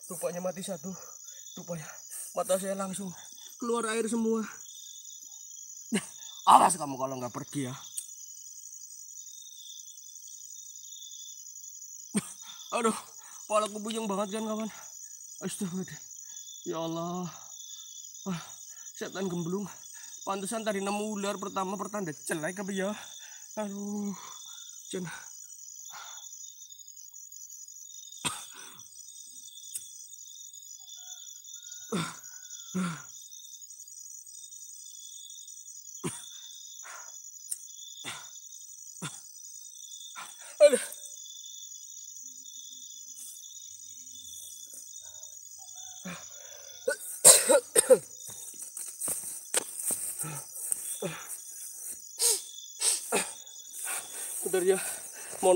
Rupanya mati satu. Rupanya mata saya langsung keluar air semua. Awas kamu kalau nggak pergi ya. aduh kepala aku bujang banget kan kawan astagfirullah ya Allah setan gemblung pantesan tadi nemu ular pertama pertanda jelek apa ya aduh jangan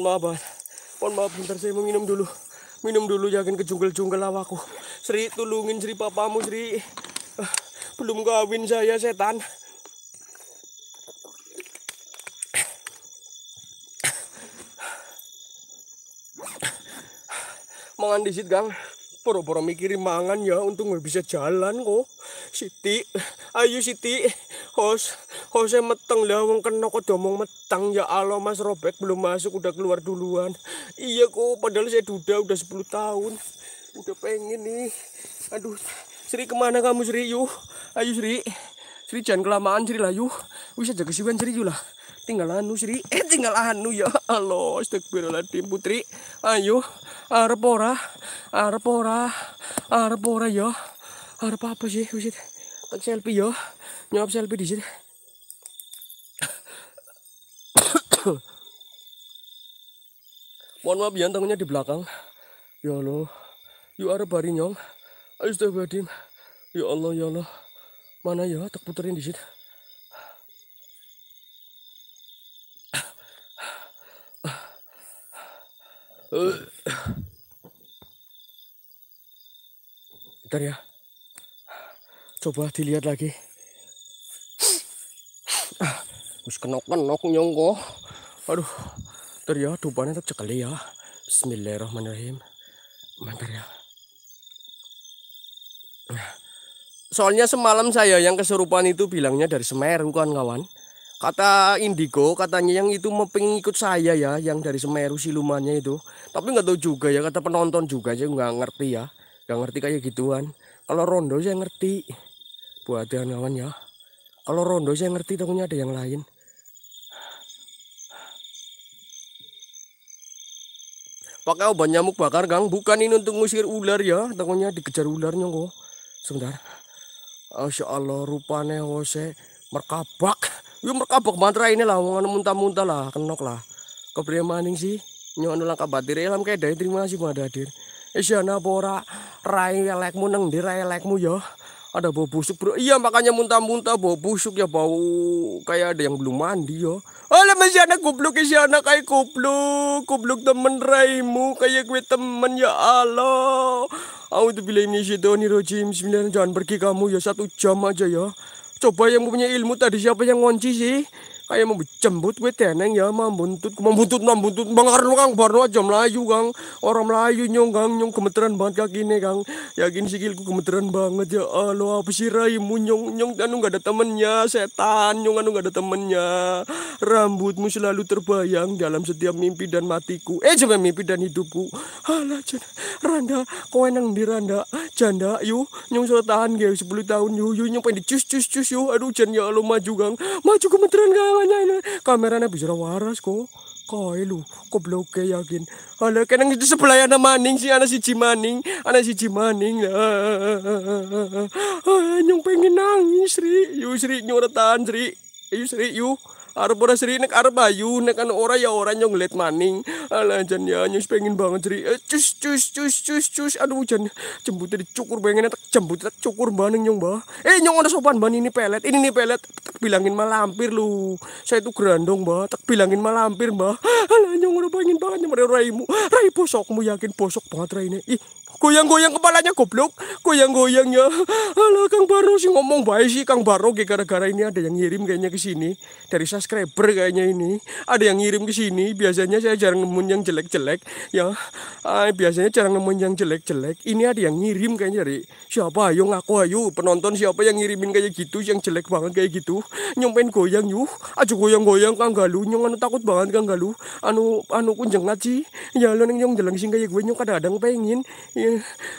maaf banget mohon maaf bentar saya mau minum dulu minum dulu jangan kejungkel-jungkel lawaku Sri tulungin Sri papamu Sri ah, belum kawin saya setan mangan disit gang poro-poro mikirin mangan ya untung nggak bisa jalan kok Siti ayo Siti hos hose meteng lah wong kena kok domong meteng datang ya Allah Mas Robek belum masuk udah keluar duluan iya kok padahal saya duda udah 10 tahun udah pengen nih aduh Sri kemana kamu Sri yuk ayo Sri Sri jangan kelamaan Sri lah yuk Bisa jaga siwan Sri yuk lah tinggal anu Sri eh tinggal anu ya Allah astagfirullahaladzim putri ayo arep ora arep ora arep ora ya arep apa sih wis tak selfie ya nyop selfie di sini mohon maaf ya tangannya di belakang ya Allah you are barinyong astagfirullahaladzim ya Allah ya Allah mana ya tak puterin di situ Bentar ya Coba dilihat lagi Terus kenok-kenok kok aduh ntar ya dupanya tetap cekali ya Bismillahirrahmanirrahim mantar ya nah, soalnya semalam saya yang kesurupan itu bilangnya dari Semeru kan kawan kata Indigo katanya yang itu mau pengikut saya ya yang dari Semeru silumannya itu tapi nggak tahu juga ya kata penonton juga aja nggak ngerti ya nggak ngerti kayak gituan kalau rondo saya ngerti buat kawan ya kalau rondo saya ngerti tahunya ada yang lain pakai obat nyamuk bakar gang bukan ini untuk ngusir ular ya takutnya dikejar ularnya kok sebentar Masya Allah rupanya Jose merkabak ya merkabak mantra ini lah wong anu muntah-muntah lah kenok lah kepriye maning sih nyon anu ulang kabatir elam eh, kedai terima kasih madadir Isyana eh, pora rai elekmu nang di rai elekmu ya ada bau busuk bro iya makanya muntah-muntah bau busuk ya bau kayak ada yang belum mandi ya oleh masih anak goblok si anak kayak goblok goblok temen raimu kayak gue temen ya Allah Doni Rojim sembilan jangan pergi kamu ya satu jam aja ya coba yang punya ilmu tadi siapa yang ngonci sih Kayak mau jembut gue teneng ya mah buntut, mau buntut mau buntut bangar lu kang baru aja melayu kang. Orang melayu nyong kang nyong kemeteran banget kaki ini kang. Yakin sikilku kemeteran banget ya Allah apa sih raimu nyong nyong anu gak ada temennya setan nyong anu gak ada temennya. Rambutmu selalu terbayang dalam setiap mimpi dan matiku. Eh coba mimpi dan hidupku. Alah janda, randa kau enang di randa janda yuk nyong sudah tahan gue 10 tahun yuk yuk nyong pengen dicus cus cus yuk aduh jan ya Allah maju kang maju kemeteran kang Kamera na bisa waras ko. Kailo, elo, vlog kay yakin. Hala kenang nang sebelah sa maning sih ana si cimaning, ana si cimaning Ay, ah, ah, ah, nyung pengen nangis, Sri. Yu Sri, nyo rataan, Sri. Yu Sri, yu. Arab ora seri nek arep ayu nek kan ora ya ora nyong lihat maning. Alah jan ya nyus pengin banget seri. Eh, cus cus cus cus cus. Aduh jan jembut dicukur pengen tak jembut tak cukur maning nyong bah. Eh nyong ada sopan ban ini pelet. Ini nih pelet. Tak bilangin malah hampir lu. Saya itu gerandong bah. Tak bilangin malah hampir bah. Alah nyong ora pengin banget nyong rai raimu. Rai bosokmu yakin bosok banget rai ini. Ih Goyang-goyang kepalanya goblok. Goyang-goyangnya. Alah Kang Baro sih ngomong baik sih Kang Baro gara-gara ini ada yang ngirim kayaknya ke sini dari subscriber kayaknya ini. Ada yang ngirim ke sini. Biasanya saya jarang nemuin yang jelek-jelek ya. Ay, eh, biasanya jarang nemuin yang jelek-jelek. Ini ada yang ngirim kayaknya dari siapa? Ayo ngaku ayo penonton siapa yang ngirimin kayak gitu yang jelek banget kayak gitu. Nyompen goyang yuh. Aja goyang-goyang Kang Galu nyong anu takut banget Kang Galu. Anu anu kunjeng sih. Ya lu nyong jalan sing kayak gue nyong kadang-kadang pengen. Ya,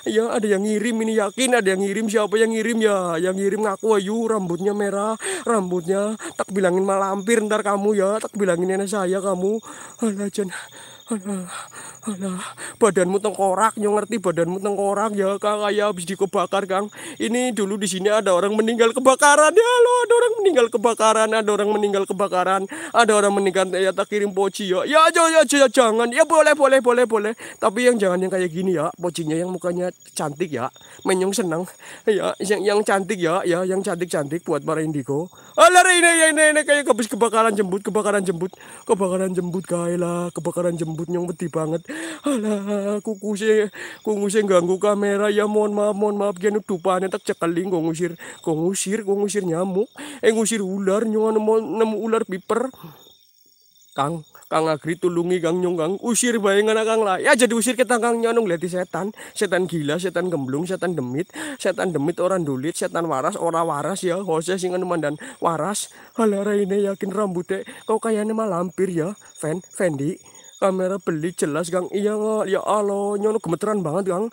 ya ada yang ngirim ini yakin ada yang ngirim siapa yang ngirim ya yang ngirim ngaku ayu rambutnya merah rambutnya tak bilangin malampir ntar kamu ya tak bilangin nenek saya kamu alah jen alah Alah, badanmu tengkorak, nyong ngerti badanmu tengkorak ya Kang, ayah habis dikebakar Kang. Ini dulu di sini ada orang meninggal kebakaran ya lo, ada orang meninggal kebakaran, ada orang meninggal kebakaran, ada orang meninggal ya tak kirim poci ya. Ya aja ya, ya, ya jangan, ya boleh boleh boleh boleh, tapi yang jangan yang kayak gini ya, pocinya yang mukanya cantik ya, menyong seneng ya, yang yang cantik ya, ya yang cantik cantik buat para indigo. Alah ini ya ini, ini kayak habis kebakaran jembut, kebakaran jembut, kebakaran jembut kaya lah, kebakaran jembut nyong beti banget. Alah, kungusir, kungusir ganggu kamera ya mohon maaf, mohon maaf gini tupane tak cekaling kungusir, kungusir, kungusir nyamuk, eh ngusir ular nyong nemu, nemu ular piper. Kang, Kang Agri tulungi Kang Nyong Kang usir bayangan Kang lah. Ya jadi usir kita Kang Nyong anu lihat setan, setan gila, setan gemblung, setan demit, setan demit orang dulit, setan waras, orang waras ya. Hose singan mandan waras. Halah ini yakin rambutnya kau kayaknya malampir lampir ya. Fen, Fendi kamera beli jelas gang iya nggak ya Allah nyono gemeteran banget gang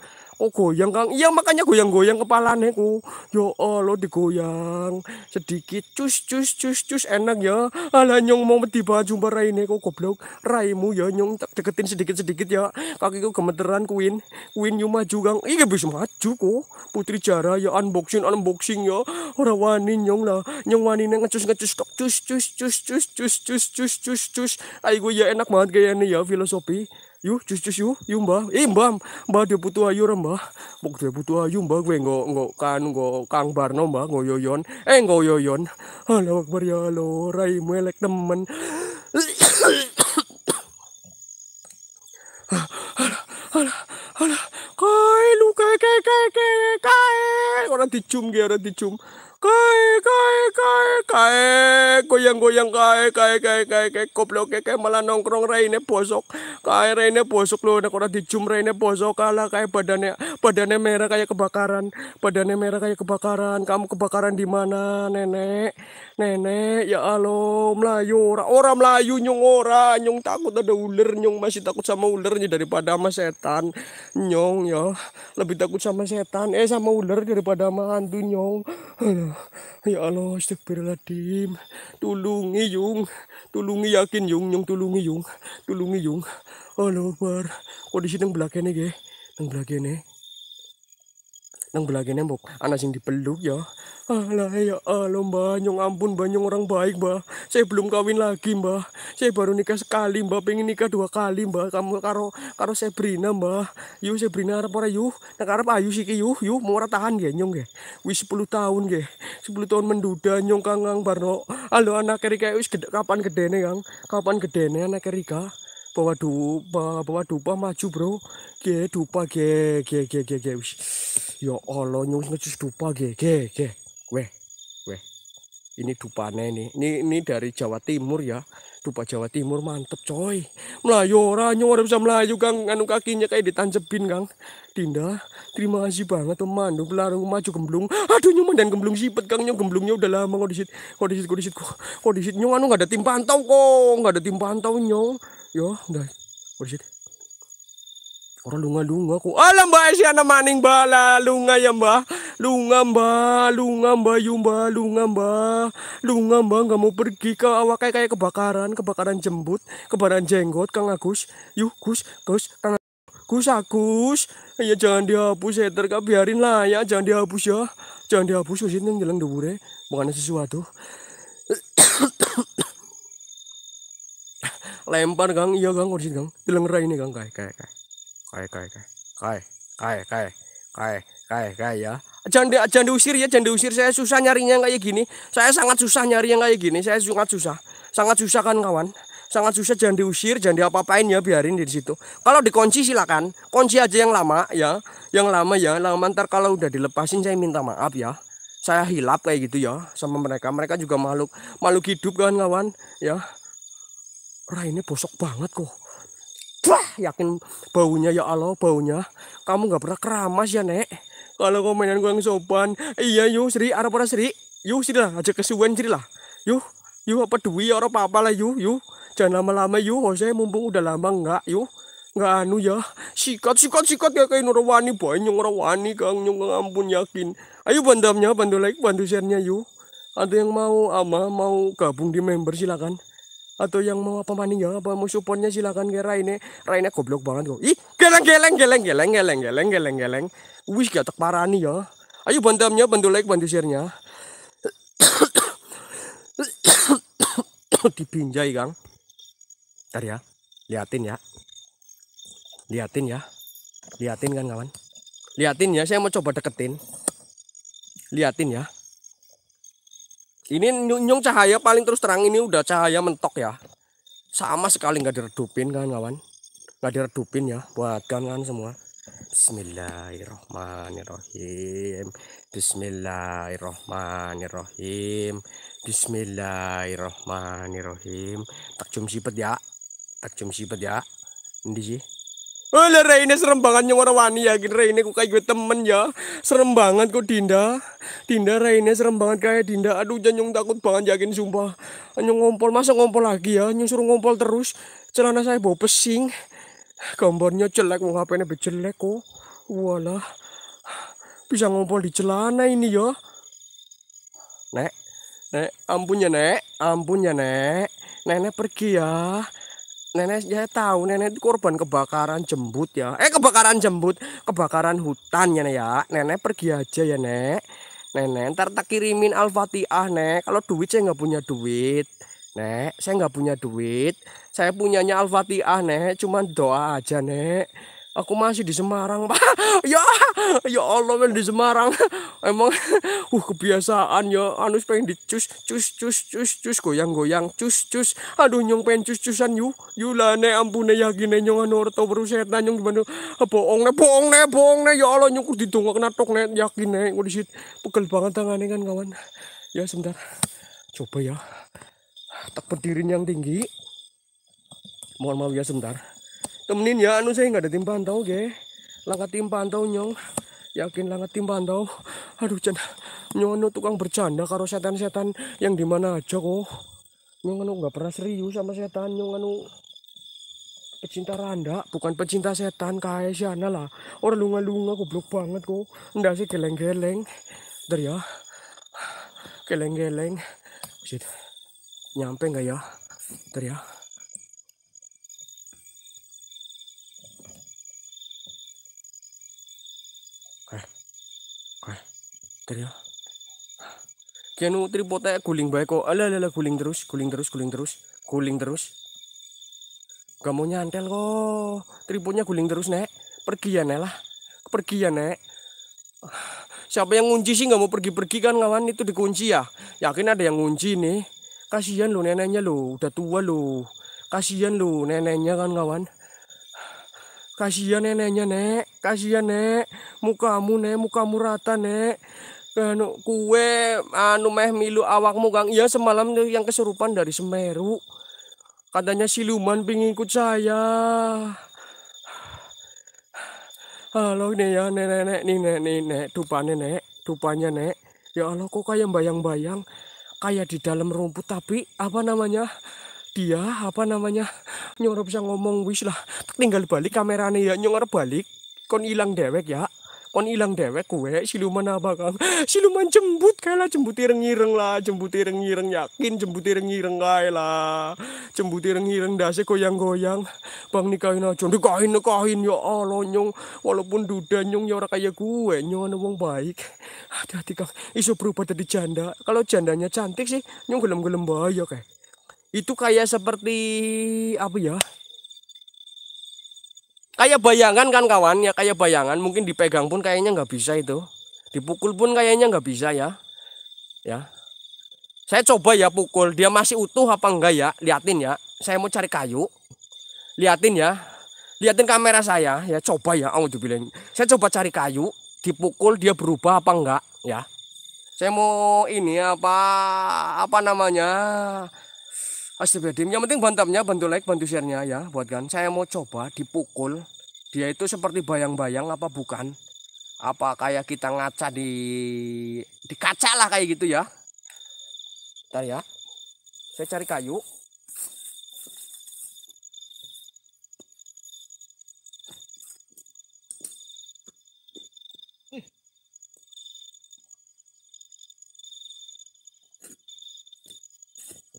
kok goyang Kang iya makanya goyang-goyang kepala ku yo ya Allah digoyang sedikit cus cus cus cus enak ya ala nyong mau mati baju ini kok goblok raimu ya nyong tak deketin sedikit-sedikit ya kakiku gemeteran kuin kuin, yo nyuma Kang iya bisa maju kok Putri Jara ya unboxing unboxing ya ora wani nyong lah nyong wani ngecus ngecus tok cus cus cus cus cus cus cus cus cus ayo ya enak banget kayaknya ya filosofi yuk cus cus yuh, yuh mbah, eh mbah, mbah dia butuh ayu mbah, bukti dia butuh ayu mbah, gue nggak nggak kan nggak kang barno mbah, nggak yoyon, eh nggak yoyon, halo akbar ya lo, rai melek temen. Alah, alah, kai luka kai kai kai kai, orang dicum, orang dicum kae kae kae kae goyang-goyang kae kae kae kae kae kai kae malah nongkrong raine bosok kae raine bosok lho nek ora dijum raine bosok kalah kae badannya badannya merah kayak kebakaran badannya merah kayak kebakaran kamu kebakaran di mana nenek nenek ya alo melayu ora ora melayu nyung ora nyung takut ada ular nyung masih takut sama ularnya daripada sama setan nyong ya lebih takut sama setan eh sama ular daripada sama hantu nyong Aduh. ya Allah astagfirullahaladzim tulungi yung tulungi yakin yung yung tulungi yung tulungi yung Allah bar kondisi nang belakang ini ge nang belakang nang belakangnya mbok anak sing dipeluk ya alah ya Allah mbak nyong ampun mbak nyong orang baik mbah. saya belum kawin lagi mbah. saya baru nikah sekali mbak pengen nikah dua kali mbah. kamu karo karo saya Sebrina mbah. yuk Sebrina harap ora yuk nang harap ayu sih yuk yuk mau ora tahan ya nyong ya wis 10 tahun ya 10 tahun menduda nyong kangang barno halo anak erika, wis gede, kapan gedene kang kapan gedene anak erika? bawa dupa bawa dupa maju bro ge dupa ge ge ge ge ge Ya Allah nyus nyus dupa ge ge ge. Weh. Weh. Ini dupane ini. Ini ini dari Jawa Timur ya. Dupa Jawa Timur mantep coy. Melayu orang nyor bisa melayu Kang. Anu kakinya kayak ditanjepin Kang. Dinda, terima kasih banget teman. Dupa larung maju gemblung. Aduh nyuman dan gemblung sipet Kang. nyu gemblungnya udah lama kok disit. Kok disit kok disit kok. Kok disit nyu anu enggak ada tim pantau kok. Enggak ada tim pantau nyu. Yo, ya, udah. Kok disit. Orang lunga-lunga aku Alam mbak anak maning bala lunga ya mbak. Lunga mbak, lunga mbak yumba, lunga mbak. Lunga mbak nggak mau pergi ke awak kayak kayak kebakaran, kebakaran jembut, kebakaran jenggot Kang Agus. yuk Gus, Gus, Kang Gus Agus. Ya jangan dihapus ya kak biarin lah ya, jangan dihapus ya. Jangan dihapus usin yang jalan debure. Bukan sesuatu. Lempar Kang, iya Kang, urusin Kang. jalan rai ini Kang kayak kayak kayak. Kai, kai, kai. Kai, kai, kai. Kai, kai, kai ya. Jangan, di, jangan diusir ya, jangan diusir. Saya susah nyarinya kayak gini. Saya sangat susah nyari yang kayak gini. Saya sangat susah. Sangat susah kan kawan? Sangat susah jangan diusir, jangan diapa-apain ya, biarin di situ. Kalau dikunci silakan. Kunci aja yang lama ya. Yang lama ya, lama ntar kalau udah dilepasin saya minta maaf ya saya hilap kayak gitu ya sama mereka mereka juga makhluk makhluk hidup kan kawan ya Rah ini bosok banget kok Wah, yakin baunya ya Allah, baunya. Kamu nggak pernah keramas ya, Nek. Kalau mainan gue yang sopan. Iya, yuk, Sri, arah para Sri. Yuk, Sri lah, aja kesuwen Sri lah. Yuk, yuk apa duit ya, orang apa-apa lah, yuk, yuk. Jangan lama-lama yuk, Hose, mumpung udah lama nggak, yuk. Nggak anu ya, sikat, sikat, sikat ya kayak nurawani, banyak wani, kang, nyung, ampun yakin. Ayo bandamnya, bantu like, bantu share-nya yuk. Ada yang mau ama, mau gabung di member silakan atau yang mau apa ya apa mau supportnya silakan ke Raine Raine goblok banget kok ih geleng geleng geleng geleng geleng geleng geleng geleng wis tak parah nih ya ayo bantu amnya bantu like bantu share-nya dipinjai kang ntar ya liatin ya liatin ya liatin kan kawan liatin ya saya mau coba deketin liatin ya ini nyung cahaya paling terus terang ini udah cahaya mentok ya. Sama sekali nggak diredupin kan kawan. Nggak diredupin ya buat kan kan semua. Bismillahirrohmanirrohim Bismillahirrohmanirrohim Bismillahirrohmanirrohim Takjum sipet ya. Takjum sipet ya. Ini sih. Eh, lah Reine serem banget nyong orang wani yakin Reine ku kayak gue temen ya. Serem banget kok Dinda. Dinda Reine serem banget kayak Dinda. Aduh nyong takut banget yakin sumpah. Nyong ngompol masa ngompol lagi ya. Nyong suruh ngompol terus. Celana saya bawa pesing. Gambarnya jelek mau ngapainnya lebih bejelek kok. Walah. Bisa ngompol di celana ini ya. Nek, Nek, ampun ya Nek, ampun ya Nek. Nenek pergi ya nenek saya tahu nenek itu korban kebakaran jembut ya eh kebakaran jembut kebakaran hutan ya nek ya nenek pergi aja ya nek nenek ntar tak kirimin al-fatihah nek kalau duit saya nggak punya duit nek saya nggak punya duit saya punyanya al-fatihah nek cuman doa aja nek aku masih di Semarang pak ya ya Allah kan di Semarang emang uh kebiasaan ya Anus pengen dicus cus cus cus cus goyang goyang cus cus aduh nyong pengen cus cusan yu yu ne, ampune ne, nyong anu orto berusaha nanyong nyong gimana eh, bohong ne bohong ne bohong ne ya Allah nyong di kena tok ne ne ngudi sit pegel banget tangannya kan kawan ya sebentar coba ya tak berdiri yang tinggi mohon maaf ya sebentar temenin ya anu saya nggak ada tim pantau ge langkah tim pantau nyong yakin langkah tim pantau aduh cen nyong anu tukang bercanda karo setan-setan yang di mana aja kok nyong anu nggak pernah serius sama setan nyong anu pecinta randa bukan pecinta setan kayak siana lah orang lunga lunga goblok banget kok ndak sih geleng geleng der ya geleng geleng nyampe nggak ya der ya Dari ya. Kianu tripodnya guling baik kok. Alah alah guling terus, guling terus, guling terus, guling terus. Gak mau nyantel kok. Tripodnya guling terus nek. Pergi ya nek lah. Pergi ya nek. Siapa yang ngunci sih nggak mau pergi-pergi kan kawan itu dikunci ya. Yakin ada yang ngunci nih. Kasihan lo neneknya lo, udah tua lo. Kasihan lo neneknya kan kawan. Kasihan neneknya nek. Kasihan, Nek. Mukamu, Nek, mukamu rata, Nek. Anu kue anu meh milu awak Kang. Iya semalam yang kesurupan dari Semeru. Katanya siluman pingin ikut saya. Halo ya, nih ya nenek-nenek nih nenek nih nenek dupanya nek dupanya nek ya Allah kok kayak bayang-bayang kayak di dalam rumput tapi apa namanya dia apa namanya nyorop bisa ngomong wis lah tinggal balik kameranya ya nyorop balik kon ilang dewek ya kon ilang dewek kue siluman apa kang siluman jembut kayak lah jembut ireng ireng lah jembut ireng ireng yakin jembut ireng ireng kayak lah jembut ireng ireng dasi goyang goyang bang nikahin aja nikahin nikahin ya allah nyong walaupun duda nyong ya orang kayak gue nyong ada wong baik hati hati kang isu berubah jadi janda kalau jandanya cantik sih nyong gelem gelem bahaya kayak itu kayak seperti apa ya kayak bayangan kan kawan ya kayak bayangan mungkin dipegang pun kayaknya nggak bisa itu dipukul pun kayaknya nggak bisa ya ya saya coba ya pukul dia masih utuh apa enggak ya liatin ya saya mau cari kayu liatin ya liatin kamera saya ya coba ya oh dibilang saya coba cari kayu dipukul dia berubah apa enggak ya saya mau ini apa apa namanya Astagfirullahaladzim. Yang penting bantamnya bantu like, bantu share ya buat kan. Saya mau coba dipukul. Dia itu seperti bayang-bayang apa bukan? Apa kayak kita ngaca di di kaca lah kayak gitu ya. Bentar ya. Saya cari kayu.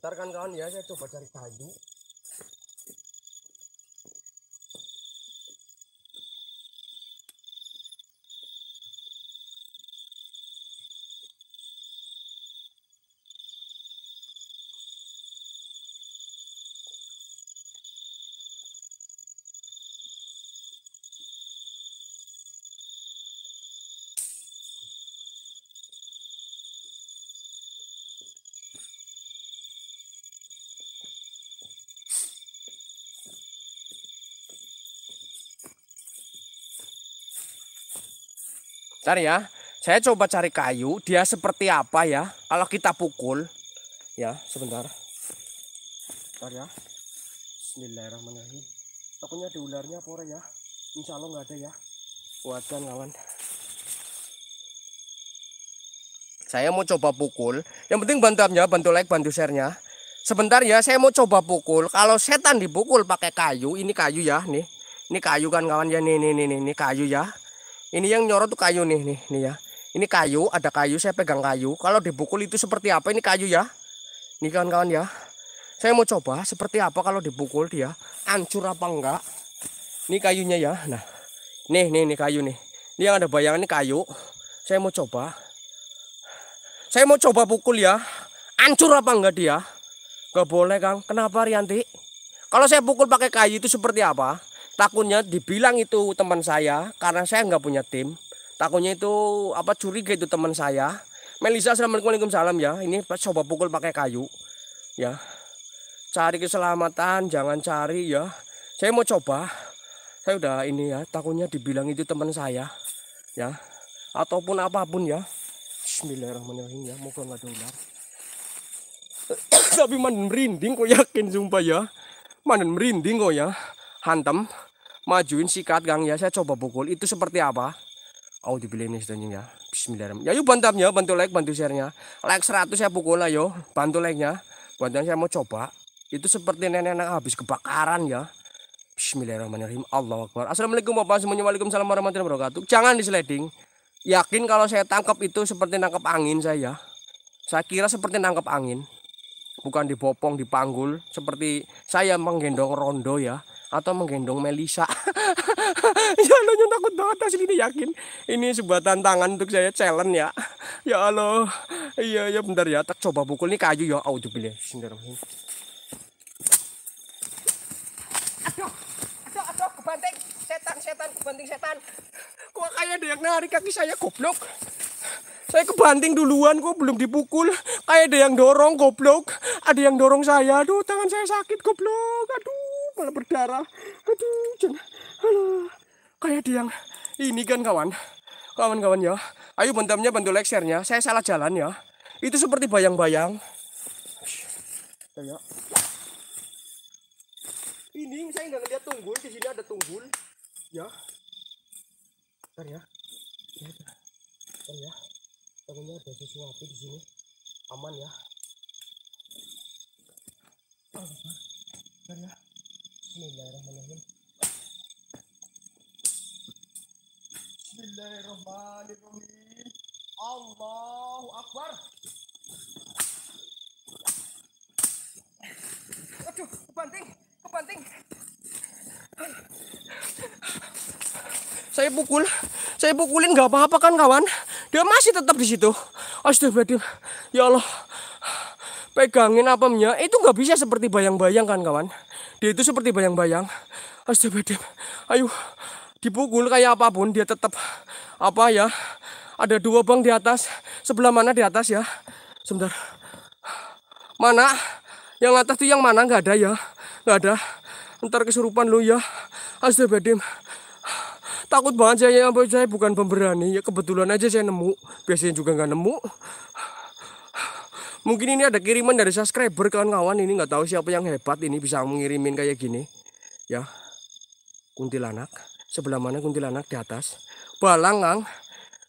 ntar kan kawan ya saya coba cari kayu Bentar ya, saya coba cari kayu, dia seperti apa ya. Kalau kita pukul, ya sebentar. Bentar ya. Bismillahirrahmanirrahim. Takutnya ada ularnya ya. Insya Allah nggak ada ya. Kuatkan kawan. Saya mau coba pukul. Yang penting bantuannya, bantu like, bantu share-nya. Sebentar ya, saya mau coba pukul. Kalau setan dipukul pakai kayu, ini kayu ya, nih. Ini kayu kan kawan ya, nih, nih, nih, nih, nih kayu ya ini yang nyorot tuh kayu nih nih nih ya ini kayu ada kayu saya pegang kayu kalau dibukul itu seperti apa ini kayu ya ini kawan-kawan ya saya mau coba seperti apa kalau dibukul dia hancur apa enggak ini kayunya ya nah nih nih nih kayu nih ini yang ada bayangan ini kayu saya mau coba saya mau coba pukul ya hancur apa enggak dia Gak boleh Kang. Kenapa Rianti? Kalau saya pukul pakai kayu itu seperti apa? takutnya dibilang itu teman saya karena saya nggak punya tim takutnya itu apa curiga itu teman saya Melisa assalamualaikum salam ya ini coba pukul pakai kayu ya cari keselamatan jangan cari ya saya mau coba saya udah ini ya takutnya dibilang itu teman saya ya ataupun apapun ya Bismillahirrahmanirrahim ya moga nggak ada tapi mandan merinding kok yakin sumpah ya mandan merinding kok ya hantem majuin sikat gang ya saya coba pukul itu seperti apa Oh ini sedanjing ya Bismillahirrahmanirrahim ya yuk bantamnya bantu like bantu share nya like 100 saya pukul ayo bantu like nya bantu saya mau coba itu seperti nenek-nenek habis kebakaran ya Bismillahirrahmanirrahim Allah Akbar Assalamualaikum Waalaikumsalam warahmatullahi wabarakatuh jangan di sliding yakin kalau saya tangkap itu seperti nangkap angin saya ya. saya kira seperti nangkap angin bukan dibopong dipanggul seperti saya menggendong rondo ya atau menggendong Melisa. ya Allah, nyonya takut banget asli ini yakin. Ini sebuah tantangan untuk saya challenge ya. Ya Allah. Iya, ya bentar ya. Tak coba pukul nih kayu ya. beli. Bismillahirrahmanirrahim. Aduh. Aduh, aduh kebanting. Setan, setan, kebanting setan. Kok kayak ada yang narik kaki saya goblok. Saya kebanting duluan kok belum dipukul. Kayak ada yang dorong goblok. Ada yang dorong saya. Aduh, tangan saya sakit goblok. Aduh malah berdarah aduh jen, halo, kayak dia yang ini kan kawan kawan-kawan ya ayo bentamnya bantu like share-nya saya salah jalan ya itu seperti bayang-bayang ini saya nggak ngeliat tunggul di sini ada tunggul ya Bentar ya Bentar ya tunggulnya ada sesuatu di sini Aman ya Bentar ya Bismillahirrahmanirrahim. Bismillahirrahmanirrahim. Allahu Akbar. Aduh, kebanting, kebanting. Saya pukul, saya pukulin nggak apa-apa kan kawan? Dia masih tetap di situ. Astagfirullah Ya Allah, pegangin apa minyak itu nggak bisa seperti bayang-bayang kan kawan? Dia itu seperti bayang-bayang. Astagfirullah. Ayo dipukul kayak apapun dia tetap apa ya? Ada dua bang di atas. Sebelah mana di atas ya? Sebentar. Mana? Yang atas tuh yang mana? Nggak ada ya? Nggak ada. Ntar kesurupan lu ya. Astagfirullah takut banget saya, ya saya bukan pemberani ya kebetulan aja saya nemu biasanya juga nggak nemu Mungkin ini ada kiriman dari subscriber kawan-kawan ini nggak tahu siapa yang hebat ini bisa mengirimin kayak gini. Ya. Kuntilanak. Sebelah mana kuntilanak di atas? balang Balangang.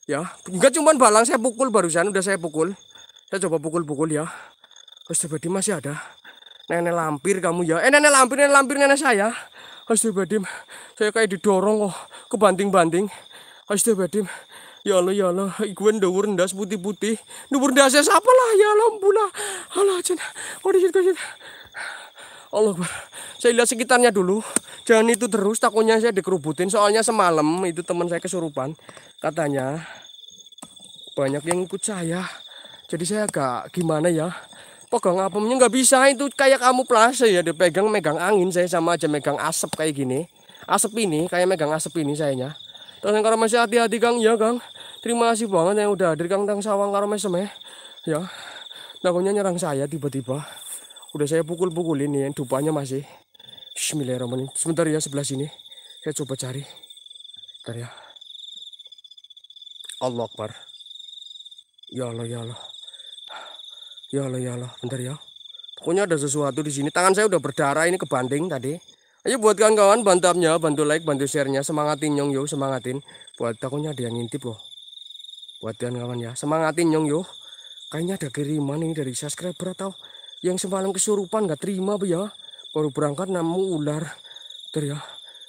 Ya, enggak cuma balang saya pukul barusan udah saya pukul. Saya coba pukul-pukul ya. Astagfirullahaladzim masih ada. Nenek lampir kamu ya. Eh nenek lampir, nenek lampir nenek saya. Astagfirullahaladzim. Saya kayak didorong kok. Oh, kebanting-banting. Astagfirullahaladzim. Ya Allah ya Allah, gue ndawur ndas putih-putih. Ndawur ndasnya siapa lah ya ampun lah. Allah cina. Oh di kok Allah Saya lihat sekitarnya dulu. Jangan itu terus takutnya saya dikerubutin soalnya semalam itu teman saya kesurupan katanya banyak yang ikut saya. Jadi saya agak gimana ya? Pegang apemnya nggak bisa itu kayak kamu plase ya dipegang megang angin saya sama aja megang asap kayak gini. Asap ini kayak megang asap ini sayanya. Tangan karamese hati-hati Kang ya Kang. Terima kasih banget yang udah hadir Kang Tang Sawang karamese semeh. Ya. Takutnya nyerang saya tiba-tiba. Udah saya pukul-pukulin nih, dupanya masih. Bismillahirrahmanirrahim. Sebentar ya sebelah sini. Saya coba cari. Bentar ya. Allah Akbar. Ya Allah, ya Allah. Ya Allah, ya Allah. Bentar ya. Pokoknya ada sesuatu di sini. Tangan saya udah berdarah ini kebanding tadi. Ayo buat kawan-kawan bantamnya, bantu like, bantu sharenya, semangatin nyong yo, semangatin. Buat takutnya ada yang ngintip loh. Buat kawan-kawan ya, semangatin nyong yo. Kayaknya ada kiriman ini dari subscriber atau yang semalam kesurupan gak terima bu ya. Baru berangkat namu ular. Ter ya.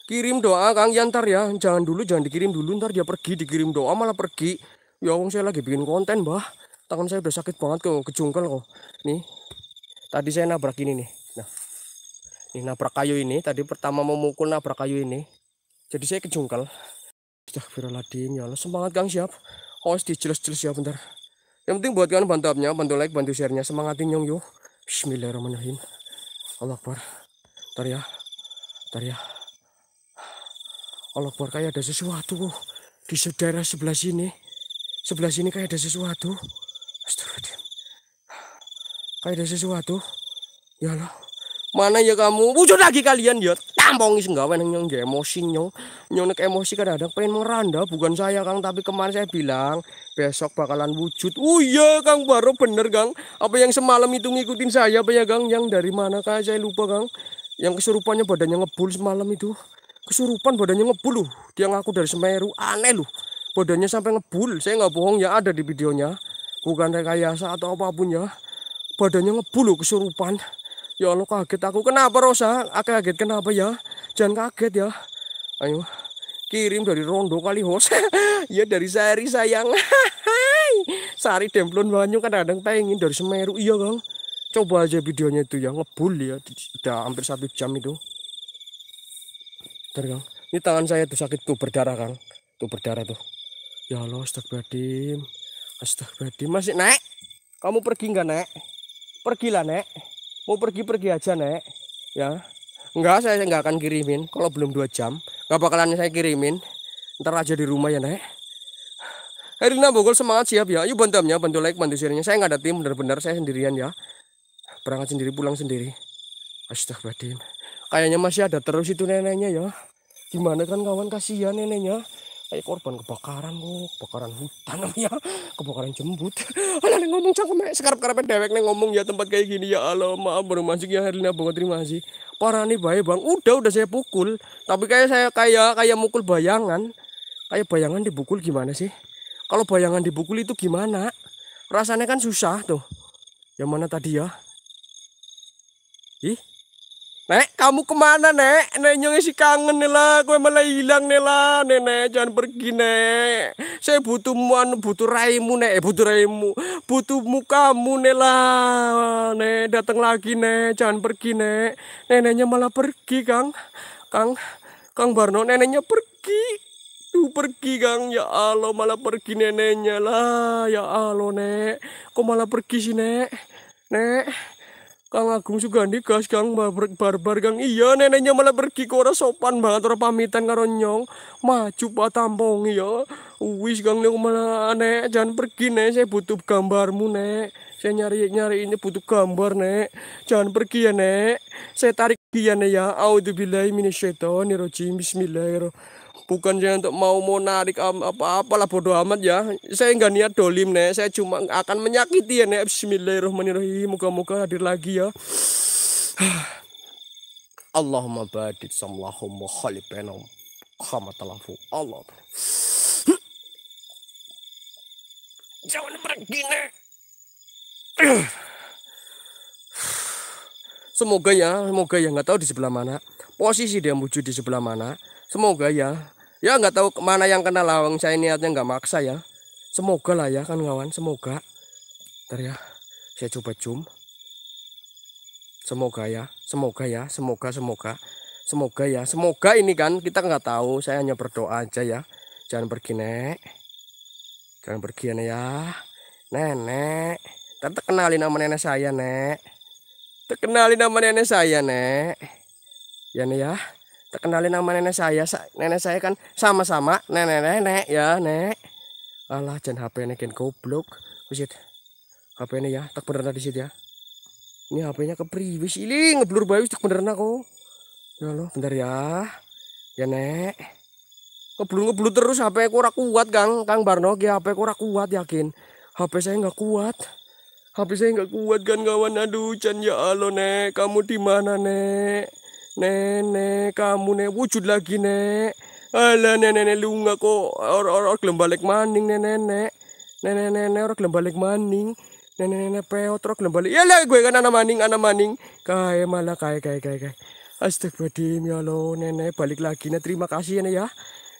Kirim doa Kang Yantar ya. Jangan dulu, jangan dikirim dulu. Ntar dia pergi, dikirim doa malah pergi. Ya wong saya lagi bikin konten bah. Tangan saya udah sakit banget kok, kejungkel kok. Nih, tadi saya nabrak ini nih ini nabrak kayu ini tadi pertama memukul nabrak kayu ini jadi saya kejungkel Astagfirullahaladzim ya Allah semangat Gang siap oh dijelas-jelas jelas ya bentar yang penting buat kalian bantu abnya, bantu like bantu sharenya semangatin nyong yuk Bismillahirrahmanirrahim Allah Akbar tar ya tar ya Allah Akbar kayak ada sesuatu di saudara sebelah sini sebelah sini kayak ada sesuatu Astagfirullahaladzim kayak ada sesuatu ya Allah Mana ya kamu? Wujud lagi kalian ya. Tampongi senggawen yang nggak ya, emosi nyong. Nyong nek emosi kadang-kadang pengen meranda bukan saya Kang tapi kemarin saya bilang besok bakalan wujud. Oh iya Kang baru bener Kang. Apa yang semalam itu ngikutin saya apa ya Kang? Yang dari mana Kang? Saya lupa Kang. Yang kesurupannya badannya ngebul semalam itu. Kesurupan badannya ngebul loh. Dia ngaku dari Semeru. Aneh lu Badannya sampai ngebul. Saya nggak bohong ya ada di videonya. Bukan rekayasa atau apapun ya. Badannya ngebul loh kesurupan Ya Allah kaget aku. Kenapa Rosa? Aku kaget kenapa ya? Jangan kaget ya. Ayo kirim dari Rondo kali hos. ya dari Sari sayang. Sari demplon banyu kan kadang pengen dari Semeru iya Kang. Coba aja videonya itu ya ngebul ya udah hampir satu jam itu. Bentar, Kang. Ini tangan saya tuh sakit tuh berdarah Kang. Tuh berdarah tuh. Ya Allah astagfirullahaladzim. Astagfirullahaladzim masih naik. Kamu pergi nggak naik? Pergilah naik mau pergi-pergi aja nek ya enggak saya enggak akan kirimin kalau belum dua jam enggak bakalan saya kirimin ntar aja di rumah ya nek Herina Bogor semangat siap ya yuk bantu ya bantu like bantu sharenya. saya enggak ada tim benar-benar saya sendirian ya berangkat sendiri pulang sendiri astagfirullahaladzim kayaknya masih ada terus itu neneknya ya gimana kan kawan kasihan neneknya kayak korban kebakaran kok kebakaran hutan oh ya kebakaran jembut alah neng ngomong cangkem sekarang karena dewek neng ngomong ya tempat kayak gini ya Allah maaf baru masuk ya Herlina banget terima kasih parah nih bayi bang udah udah saya pukul tapi kayak saya kayak kayak mukul bayangan kayak bayangan dibukul gimana sih kalau bayangan dibukul itu gimana rasanya kan susah tuh yang mana tadi ya ih Nek, kamu kemana, Nek? Nenyonya si kangen, Nela. Gue malah hilang, Nela. Nenek, jangan pergi, Nek. Saya butuh muan, butuh raimu, Nek. Eh, butuh raimu. Butuh mukamu, Nela. Nek, datang lagi, Nek. Jangan pergi, Nek. Neneknya malah pergi, Kang. Kang, Kang Barno, neneknya pergi. Duh, pergi, Kang. Ya Allah, malah pergi neneknya lah. Ya Allah, Nek. Kok malah pergi sih, Nek? Nek. Kang Agung Sugandika sekarang barbar, barbar Kang. Iya, neneknya malah pergi kok ora sopan banget ora pamitan karo nyong. Maju Pak Tampong ya. Wis Kang nek malah nek jangan pergi nek saya butuh gambarmu nek. Saya nyari-nyari ini butuh gambar nek. Jangan pergi ya nek. Saya tarik dia nek ya. Auzubillahi minasyaitonirrajim. Bismillahirrahmanirrahim bukan saya untuk mau mau narik um, apa-apalah bodoh amat ya saya nggak niat dolim nek saya cuma akan menyakiti ya nek Bismillahirrahmanirrahim moga-moga hadir lagi ya Allahumma badid samlahum wa khalibenum khamatalafu Allah jangan pergi nek semoga ya semoga ya nggak tahu di sebelah mana posisi dia muncul di sebelah mana semoga ya ya nggak tahu kemana yang kena lawang saya niatnya nggak maksa ya semoga lah ya kan kawan semoga ntar ya saya coba zoom semoga ya semoga ya semoga semoga semoga ya semoga ini kan kita nggak tahu saya hanya berdoa aja ya jangan pergi nek jangan pergi ya nenek ntar terkenalin nama nenek saya nek terkenalin nama nenek saya nek ya nih ya terkenalin nama nenek saya nenek saya kan sama-sama nenek nenek ya nek alah jen HP ini kan goblok wisit HP ini ya tak bener di situ ya ini HP-nya kepriwis ini ngeblur bayu tak bener kok ya lo bentar ya ya nek ngeblur ngeblur terus HP aku ora kuat kang kang Barno ya HP aku ora kuat yakin HP saya nggak kuat HP saya nggak kuat kan kawan aduh jen ya Allah nek kamu di mana nek Nenek, kamu nek wujud lagi nek. Alah nenek nenek lu nggak kok or or maning nenek nenek. Nenek nenek or balik maning. Nenek nenek peot or kelembalik. Ya lah gue kan anak maning anak maning. Kaya malah kaya kaya kaya kaya. Astagfirullahaladzim ya nenek balik lagi nek terima kasih nek ya.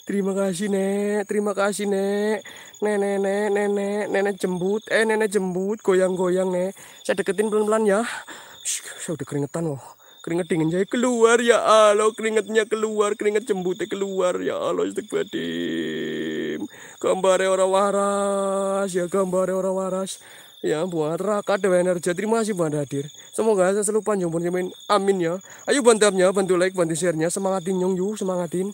Terima kasih nek, terima kasih nek. Nenek nenek nenek nenek jembut eh nenek jembut goyang goyang nek. Saya deketin pelan pelan ya. Shh, saya udah keringetan loh. Keringat dingin saya keluar ya Allah, keringatnya keluar, keringat jembutnya keluar ya Allah istighfarim. Gambare orang waras ya gambare orang waras. Ya buat raka dewa energi. Terima kasih buat hadir. Semoga saya selalu panjang umurnya. Amin ya. Ayo bantamnya, bantu like, bantu sharenya. Semangatin nyongyu, yuk semangatin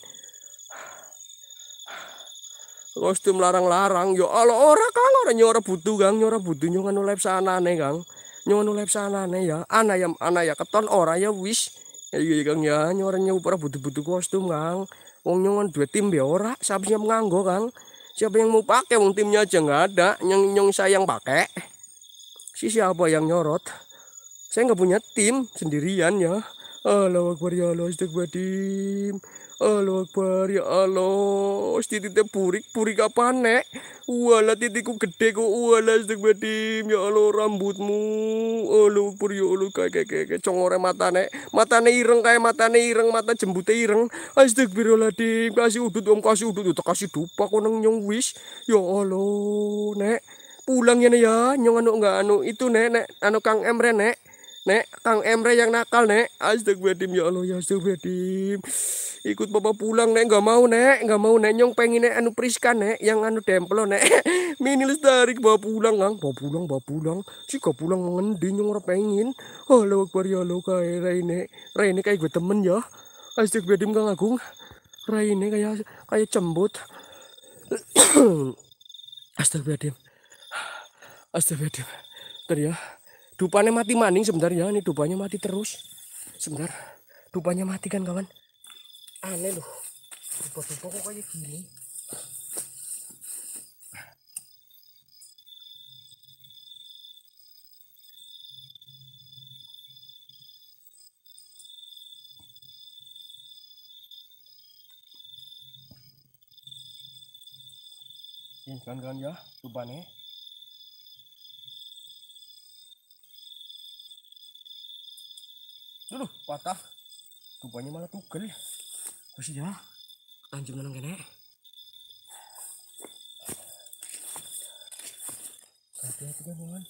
kostum larang-larang yo ya Allah orang kalau orang nyora butuh gang, nyora butuh nyong anu sana aneh gang nyon sana nih ya ana ya ana ya keton ora ya wis ya Kang iya, iya, ya nyon nyewu butuh-butuh kostum Kang wong nyongon dua tim ya ora siapa yang menganggo Kang siapa yang mau pakai wong timnya aja nggak ada nyong nyong sayang pakai si siapa yang nyorot saya nggak punya tim sendirian ya Allah Akbar ya Allah tim. Allah Akbar, ya Allah. Titiknya purik, purik apa nek? Wala titikku gede kok, walah astagfirullahaladzim. Ya Allah rambutmu. Allah Akbar, ya Allah. Kayak, kayak, kayak, kayak. Congore mata nek. Mata nek ireng, kayak mata nek ireng. Mata jembutnya ireng. Astagfirullahaladzim. Kasih udut, om kasih udut. Udah kasih dupa kok neng nyong wis. Ya Allah, nek. Pulang ya nek ya. Nyong anu, enggak anu. Itu nek, nek. Anu Kang Emre nek. Nek, Kang Emre yang nakal, Nek. Astagfirullahaladzim, ya Allah, ya astagfirullahaladzim. Ikut bapak pulang, Nek. Nggak mau, Nek. Nggak mau, Nek. Nyong pengen, Nek, anu Priska, Nek. Yang anu dempel, Nek. Mini lestari, bapak pulang, Kang. Bapak pulang, bapak pulang. Si gak pulang mengendi, Nyong orang pengen. Oh, lewat akbar, ya Allah, kayak Raine. Raine kayak gue temen, ya. Astagfirullahaladzim, Kang Agung. Raine kayak kayak cembut. Astagfirullahaladzim. Astagfirullahaladzim. Tadi ya. Dupanya mati maning sebentar ya ini dupanya mati terus. Sebentar. Dupanya mati kan kawan. Aneh loh. Dupa-dupa kok kayak gini. Ini kan kan ya, dupanya. Aduh, patah. Tupanya malah tugel. masih ya. Anjing nang kene. Hati-hati kan, kawan.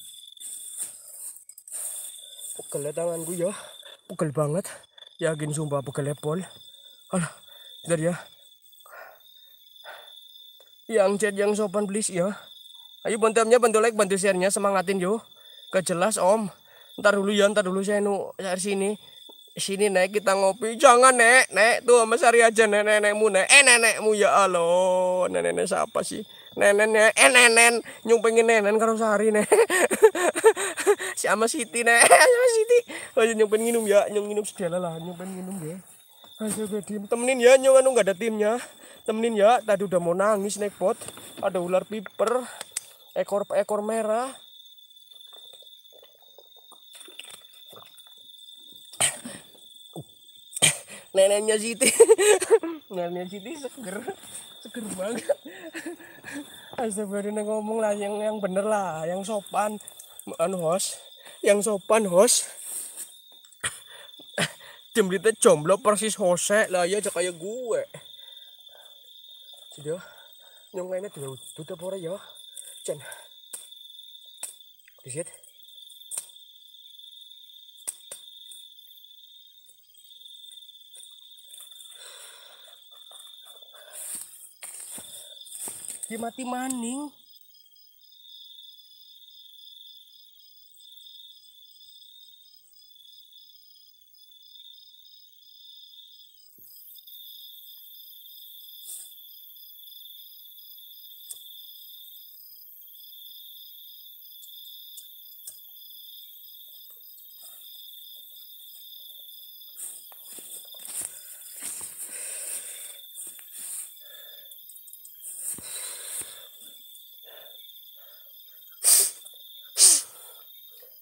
Pegel ya tanganku ya. Pegel banget. Yakin sumpah pegel pol. Alah, bentar ya. Yang chat yang sopan please ya. Ayo bantuannya bantu like, bantu share-nya, semangatin yo. Gak jelas, Om. Ntar dulu ya, ntar dulu saya nu share sini sini nek kita ngopi jangan nek nek tuh sama sari aja nenek nenekmu nek eh nenekmu ya Allah nenek nenek siapa sih nenek nek eh nenek nyumpengin nenek karo sari nek sama Siti nek sama Siti aja oh, iya, nyumpeng minum ya nyung minum segala lah nyumpeng minum ya ayo gue temenin ya nyung anu nggak ada timnya temenin ya tadi udah mau nangis nek pot ada ular piper ekor ekor merah neneknya Siti neneknya Siti seger seger banget Astagfirullah ngomong lah yang yang bener lah yang sopan anu host yang sopan host jemblitnya jomblo persis hose lah ya kayak gue jadi ya, nyongkainnya lainnya tutup orang ya Cen. Disit. mati maning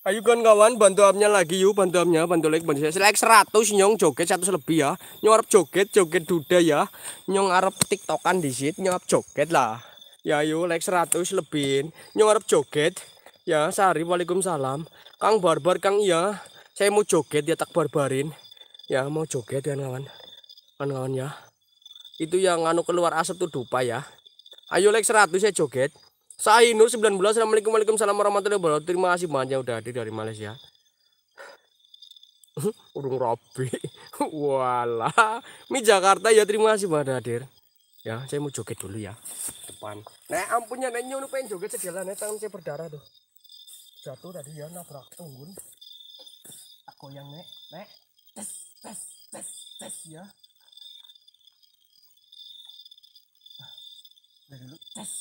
Ayo kan kawan bantu amnya lagi yuk, bantu amnya, bantu like, bantu saya. Like 100 nyong joget 100 lebih ya. Nyong arep joget, joget duda ya. Nyong arab tiktokan di disit, nyong arep joget lah. Ya yuk like 100 lebih. Nyong arep joget. Ya, sehari, Waalaikumsalam. Kang Barbar Kang iya. Saya mau joget ya tak barbarin. Ya mau joget ya kawan. Kan kawan ya. Itu yang anu keluar asap tuh dupa ya. Ayo like 100 ya joget. Saya Nur 19. Assalamualaikum Waalaikumsalam warahmatullahi wabarakatuh. Terima kasih banyak udah hadir dari Malaysia. Urung Robi. Walah. Mi Jakarta ya terima kasih banget hadir. Ya, saya mau joget dulu ya. Depan. nek ampunnya nek nyono pengen joget sejalan tangan saya berdarah tuh. Jatuh tadi ya nabrak tunggun. Aku yang nek, nek. Tes, tes, tes, tes ya. Nah, dulu tes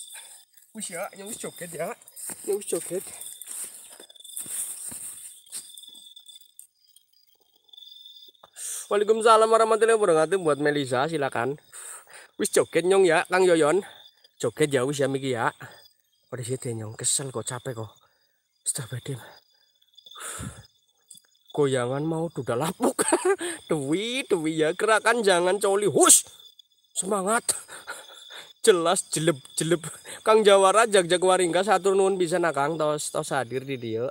ya, ya ya, nyong ya. ya, wis joget. Waalaikumsalam warahmatullahi wabarakatuh buat Melisa silakan. Wis joget nyong ya Kang Yoyon. Joget ya wis ya miki ya. Pada sih ya, nyong kesel kok capek kok. Astagfirullah. Goyangan mau duda lapuk. dewi, dewi ya gerakan jangan coli. Hus. Semangat jelas jeleb jeleb Kang Jawara jag Waringga satu nun bisa nakang, ah, Kang tos tos hadir di dia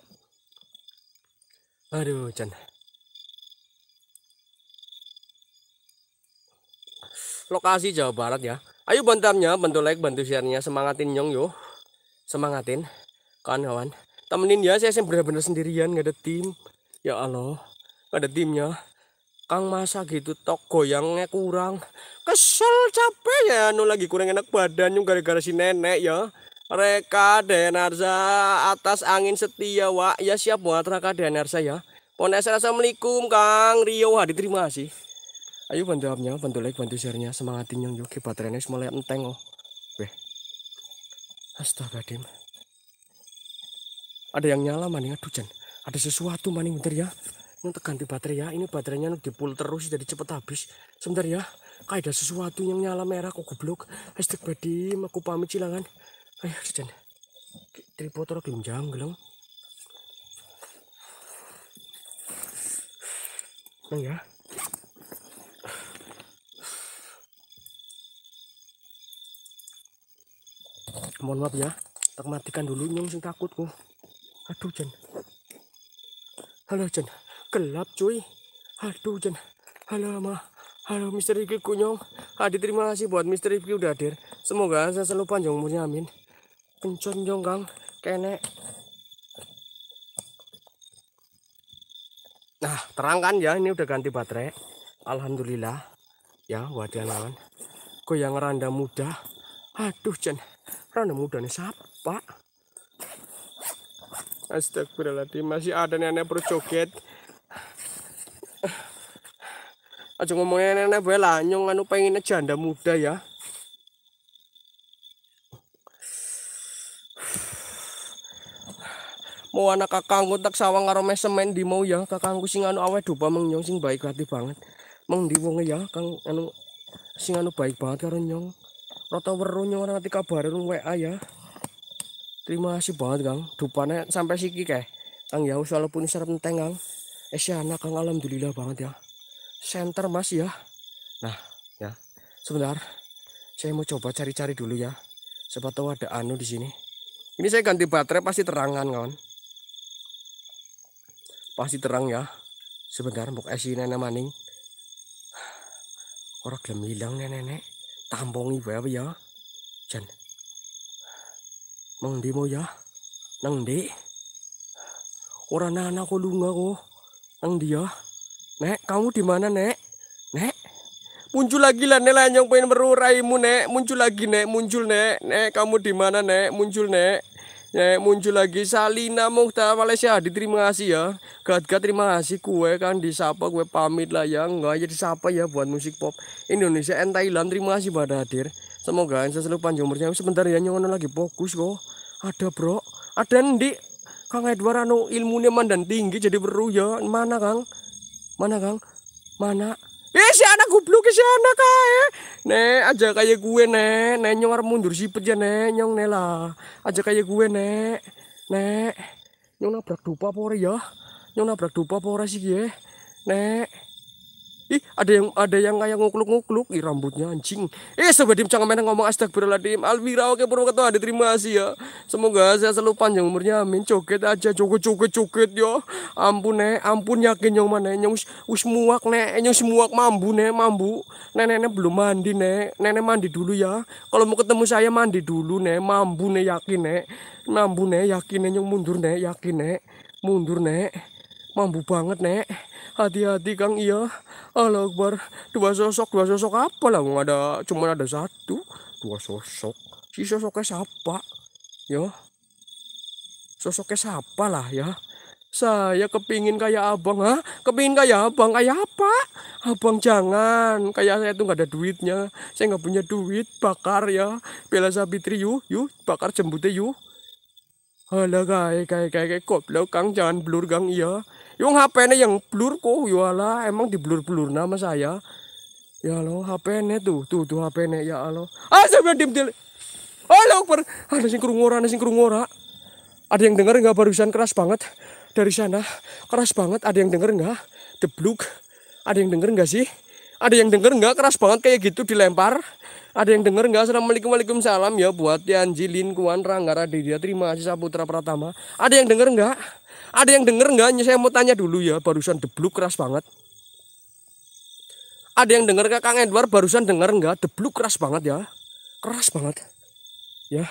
aduh can lokasi Jawa Barat ya ayo bantarnya bantu like bantu sharenya semangatin nyong yo semangatin kawan-kawan temenin ya saya, saya bener-bener sendirian gak ada tim ya Allah gak ada timnya Kang masa gitu tok goyangnya kurang. Kesel capek ya anu lagi kurang enak badan yung gara-gara si nenek ya. Reka Denarza atas angin setia wak ya siap buat Reka Denarza ya. Pones assalamualaikum Kang Rio ha diterima sih. Ayo bantu upnya, bantu like, bantu share-nya, semangatin yang yuk, baterainya mulai enteng oh. Astaga Dim. Ada yang nyala maning aduh jen. Ada sesuatu maning bentar ya ini di baterai ya ini baterainya di terus jadi cepet habis sebentar ya kayak ada sesuatu yang nyala merah kok goblok hashtag badim aku pamit silangan eh, ayo sejen tripodoro genjang gelong neng ya mohon maaf ya tak matikan dulu nyung sing takut aduh jen halo jen gelap cuy aduh jen halo ma halo Mister Rifki kunyong Adi ah, terima kasih buat Mister Rifki udah hadir semoga saya selalu panjang umurnya amin penconjong kang kene nah terang kan ya ini udah ganti baterai Alhamdulillah ya wadah lawan goyang randa muda aduh jen randa muda nih siapa Astagfirullahaladzim masih ada nenek berjoget aja ngomongin nenek gue lanyong anu pengennya janda muda ya mau anak kakangku tak sawang karo mesemen di mau ya kakangku sing anu awet dupa mengnyong sing baik hati banget meng di wong ya kang anu sing anu baik banget karo nyong roto weru nyong nanti ngerti kabare WA ya terima kasih banget kang dupane sampai siki kek. kang ya walaupun serem teng kang eh, si anak kang alhamdulillah banget ya center mas ya nah ya sebentar saya mau coba cari-cari dulu ya siapa tahu ada anu di sini ini saya ganti baterai pasti terangan kawan pasti terang ya sebentar mau esi nenek maning orang belum hilang nenek-nenek tambongi apa ya jan di mau ya nang di orang anak kok lunga kok nang dia ya? Nek, kamu di mana, Nek? Nek? Muncul lagi lah, Nek Lanyong pengen meruraimu, Nek. Muncul lagi, Nek. Muncul, Nek. Nek, kamu di mana, Nek? Muncul, Nek. Nek, muncul lagi. Salina Mukhtar Malaysia, terima kasih ya. Gad-gad terima kasih. Kue kan disapa, kue pamit lah ya. Enggak aja disapa ya buat musik pop. Indonesia and Thailand, terima kasih pada hadir. Semoga saya selalu panjang umurnya. Sebentar ya, nyongono lagi fokus kok. Ada, bro. Ada, Ndi. Kang Edward anu ilmunya mandan tinggi jadi beru ya. Mana, Kang? mana kang mana eh si anak gubluk si anak kae nek aja kaya gue nek nek nyong mundur sipet ya nek nyong nela aja kaya gue nek nek nyong nabrak dupa pore ya nyong nabrak dupa pore sih ya nek Ih, ada yang ada yang kayak ngukluk-ngukluk ih rambutnya anjing. Eh, sobat dim jangan main ngomong astagfirullahaladzim. Almira oke Purwokerto terima kasih ya. Semoga saya selalu panjang umurnya. Amin. Coket aja, coket-coket coket yo. Ampun nek, ampun yakin yang mana nyong us muak nek, nyong muak mambu nek, mambu. Nenek-nenek belum mandi nek. Nenek mandi dulu ya. Kalau mau ketemu saya mandi dulu nek, mambu nek yakin nek. Mambu nek yakin nek nyong mundur nek, yakin nek. Mundur nek mampu banget nek hati-hati kang iya Allah Akbar dua sosok dua sosok apa lah ada cuma ada satu dua sosok si sosoknya siapa ya sosoknya siapa lah ya saya kepingin kayak abang ha kepingin kayak abang kayak apa abang jangan kayak saya tuh nggak ada duitnya saya nggak punya duit bakar ya bela sabitri yuk yuk bakar jembutnya yuk Alah kayak kayak kayak kok kang jangan blur kang iya Yung HP ini yang blur kok, yuala emang di blur blur nama saya. Ya lo, HP ini tuh, tuh tuh HP ini ya lo. Ah saya diem oh Halo, per. Ada sing kerungora ada sing kerungora Ada yang denger nggak barusan keras banget dari sana, keras banget. Ada yang denger nggak? Debluk. Ada yang denger nggak sih? Ada yang denger nggak keras banget kayak gitu dilempar? Ada yang denger nggak? Assalamualaikum salam ya buat Yanji Lin Kuan Rangga Raditya. Terima kasih Saputra Pratama. Ada yang denger nggak? Ada yang denger nggak? Saya mau tanya dulu ya, barusan debluk keras banget. Ada yang denger Kang Edward barusan denger nggak? Debluk keras banget ya. Keras banget. Ya.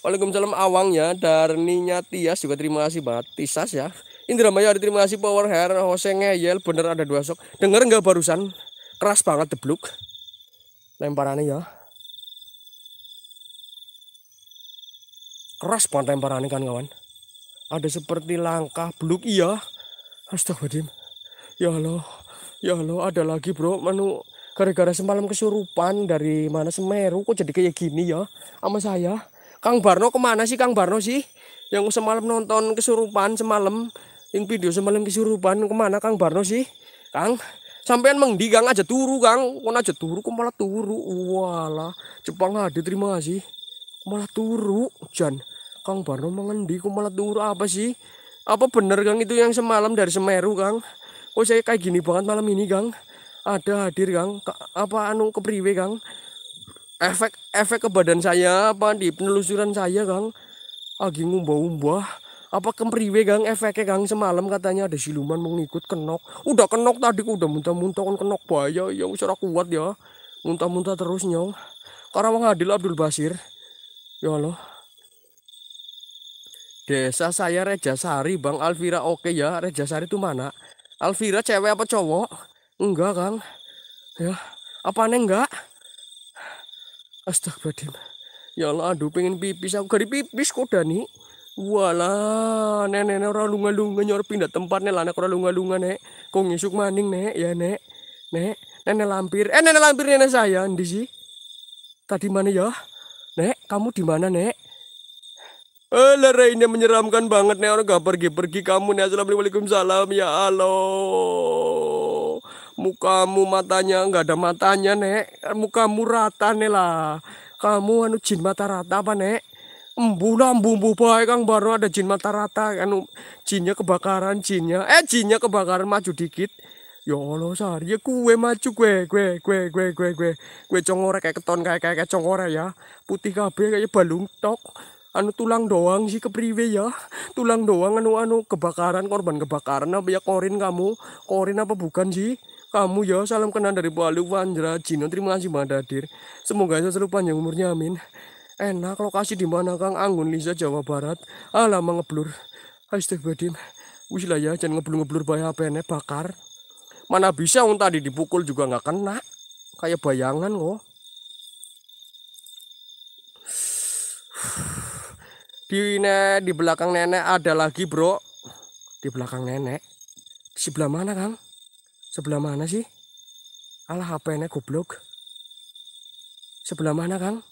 Waalaikumsalam Awang ya, Darninya Tias juga terima kasih banget. Tisas ya. Indra Maya terima kasih Power Hair, Hose ngeyel bener ada dua sok. Denger nggak barusan? Keras banget debluk. Lemparannya ya. keras pantai ini kan kawan ada seperti langkah beluk iya astagfirullahaladzim ya Allah ya Allah ada lagi bro menu gara-gara semalam kesurupan dari mana Semeru kok jadi kayak gini ya sama saya Kang Barno kemana sih Kang Barno sih yang semalam nonton kesurupan semalam yang video semalam kesurupan kemana Kang Barno sih Kang sampean mengdi aja turu Kang mau aja turu kok malah turu walah Jepang hadir terima kasih malah turu Jan Kang Barno mengendi kok malah turu apa sih apa bener Kang itu yang semalam dari Semeru Kang kok saya kayak gini banget malam ini Kang ada hadir Kang Ka apa anu kepriwe Kang efek efek ke badan saya apa di penelusuran saya Kang lagi ngumbah-umbah apa kempriwe gang efeknya gang semalam katanya ada siluman mengikut kenok udah kenok tadi udah muntah-muntah kan kenok bahaya ya secara kuat ya muntah-muntah terus nyong karena wong adil Abdul Basir Ya Allah. Desa saya Reja Sari, Bang Alvira. Oke ya, Reja Sari itu mana? Alvira cewek apa cowok? Enggak, Kang. Ya, apa aneh enggak? Astagfirullah Ya Allah, aduh pengen pipis. Aku gari pipis kok, Dani. Walah, nenek orang lunga-lunga nyor pindah tempat nih anak orang lunga-lunga nek. Kok ngisuk maning nek, ya nek. Nek, nenek lampir. Eh, nenek lampir nenek saya ndi sih? Tadi mana ya? Nek, kamu di mana, Nek? Alah, eh, ini menyeramkan banget, Nek. Orang gak pergi-pergi kamu, Nek. Assalamualaikum salam. Ya Allah. Mukamu matanya gak ada matanya, Nek. Mukamu rata, Nek lah. Kamu anu jin mata rata apa, Nek? embu, embu baik Kang baru ada jin mata rata anu jinnya kebakaran jinnya eh jinnya kebakaran maju dikit Ya Allah, sehari ya gue maju gue gue gue gue gue gue gue congore kayak keton kayak kayak congore ya. Putih kabeh kayak balung tok. Anu tulang doang sih kepriwe ya. Tulang doang anu anu kebakaran korban kebakaran apa ya korin kamu? Korin apa bukan sih? Kamu ya salam kenal dari Palu Wandra Jino. Terima kasih Mbak Dadir. Semoga aja selalu panjang umurnya amin. Enak lokasi di mana Kang Anggun Liza Jawa Barat. Alamak ngeblur. Astagfirullahaladzim. Wis lah ya jangan ngeblur-ngeblur bayar apa bakar. Mana bisa un tadi dipukul juga nggak kena. Kayak bayangan kok. Di ne, di belakang nenek ada lagi, Bro. Di belakang nenek. Di sebelah mana, Kang? Sebelah mana sih? Alah hp nenek goblok. Sebelah mana, Kang?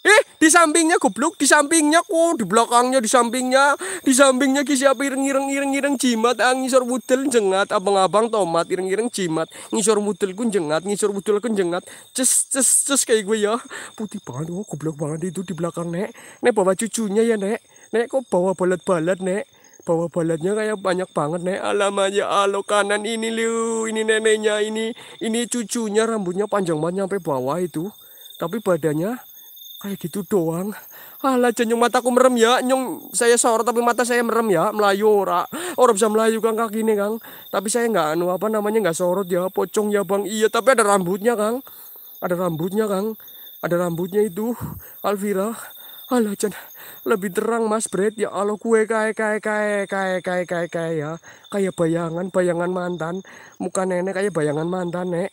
Eh, di sampingnya goblok, di sampingnya ku, oh, di belakangnya, di sampingnya, di sampingnya ki siapa ireng-ireng-ireng jimat ah, ngisor wudel jengat, abang-abang tomat ireng-ireng jimat, ngisor wudel ku jengat, ngisor wudel ku jengat. Ces ces ces kayak gue ya. Putih banget, oh, goblok banget itu di belakang, Nek. Nek bawa cucunya ya, Nek. Nek kok bawa balat-balat, Nek bawa balatnya kayak banyak banget nek, alamanya alo kanan ini liu ini neneknya ini ini cucunya rambutnya panjang banget sampai bawah itu tapi badannya kayak gitu doang alah nyung mataku merem ya nyung saya sorot tapi mata saya merem ya melayu ora orang bisa melayu kang kaki ini kang tapi saya nggak anu apa namanya nggak sorot ya pocong ya bang iya tapi ada rambutnya kang ada rambutnya kang ada rambutnya itu Alvira alah jen lebih terang mas Brad ya Allah kue kaya kaya kaya kaya kaya kaya kaya ya kaya bayangan bayangan mantan muka nenek kayak bayangan mantan nek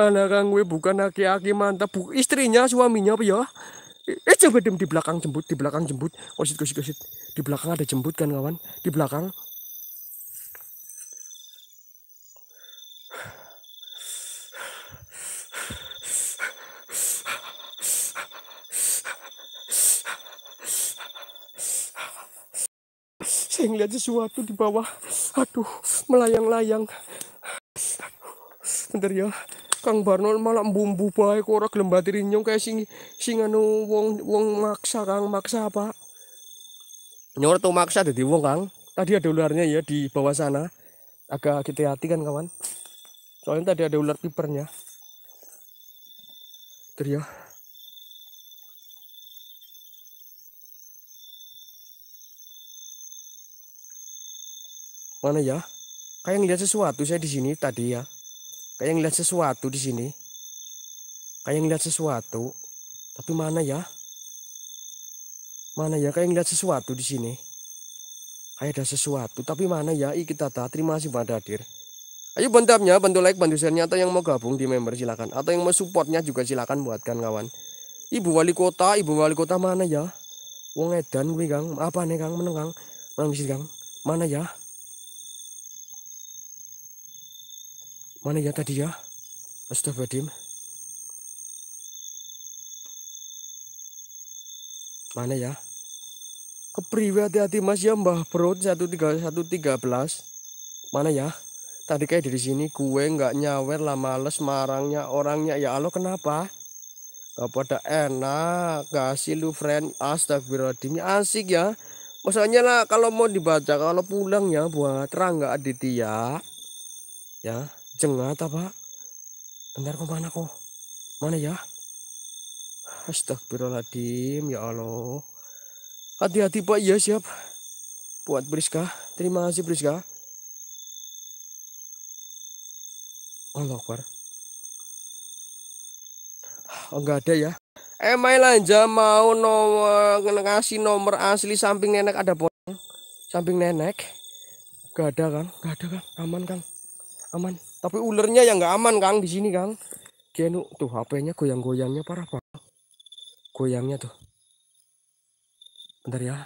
anak kang gue bukan aki-aki mantap bu istrinya suaminya apa ya eh coba dem di belakang jembut di belakang jembut kosit kosit kosit di belakang ada jembut kan kawan di belakang saya ngeliat sesuatu di bawah aduh melayang-layang bentar ya Kang Barno malah bumbu baik ora gelem batiri kayak sing sing anu wong wong maksa Kang maksa apa? Nyor tuh maksa jadi wong Kang. Tadi ada ularnya ya di bawah sana. Agak kita hati kan kawan. Soalnya tadi ada ular pipernya. teriak ya. Mana ya? Kayak ngeliat sesuatu saya di sini tadi ya. Kayak ngeliat sesuatu di sini. Kayak ngeliat sesuatu. Tapi mana ya? Mana ya? Kayak ngeliat sesuatu di sini. Kayak ada sesuatu. Tapi mana ya? I kita tak terima kasih pada hadir Ayo bantuannya, bantu like, bantu share nyata atau yang mau gabung di member silakan atau yang mau supportnya juga silakan buatkan kawan. Ibu wali kota, ibu wali kota mana ya? Wong Edan gue gang Apa nih Kang menengang Kang? Mang Kang. Mana ya? Mana ya tadi ya? Astagfirullahaladzim. Mana ya? Kepriwe hati-hati mas ya Mbah Bro belas Mana ya? Tadi kayak dari sini gue nggak nyawer lah males marangnya orangnya ya Allah kenapa? Gak pada enak kasih lu friend astagfirullahaladzim ya, asik ya. Maksudnya lah kalau mau dibaca kalau pulang ya buat terang Rangga Aditya ya jengat apa bentar kemana kok mana ya Astagfirullahaladzim ya Allah hati-hati Pak ya siap buat Briska terima kasih Briska Allah Akbar oh enggak ada ya Emai eh, Lanja mau nomor ngasih nomor asli samping nenek ada pun samping nenek enggak ada kan enggak ada kan aman kan aman tapi ulernya yang nggak aman Kang di sini Kang. Genu tuh HP-nya goyang-goyangnya parah banget. Goyangnya tuh. Bentar ya.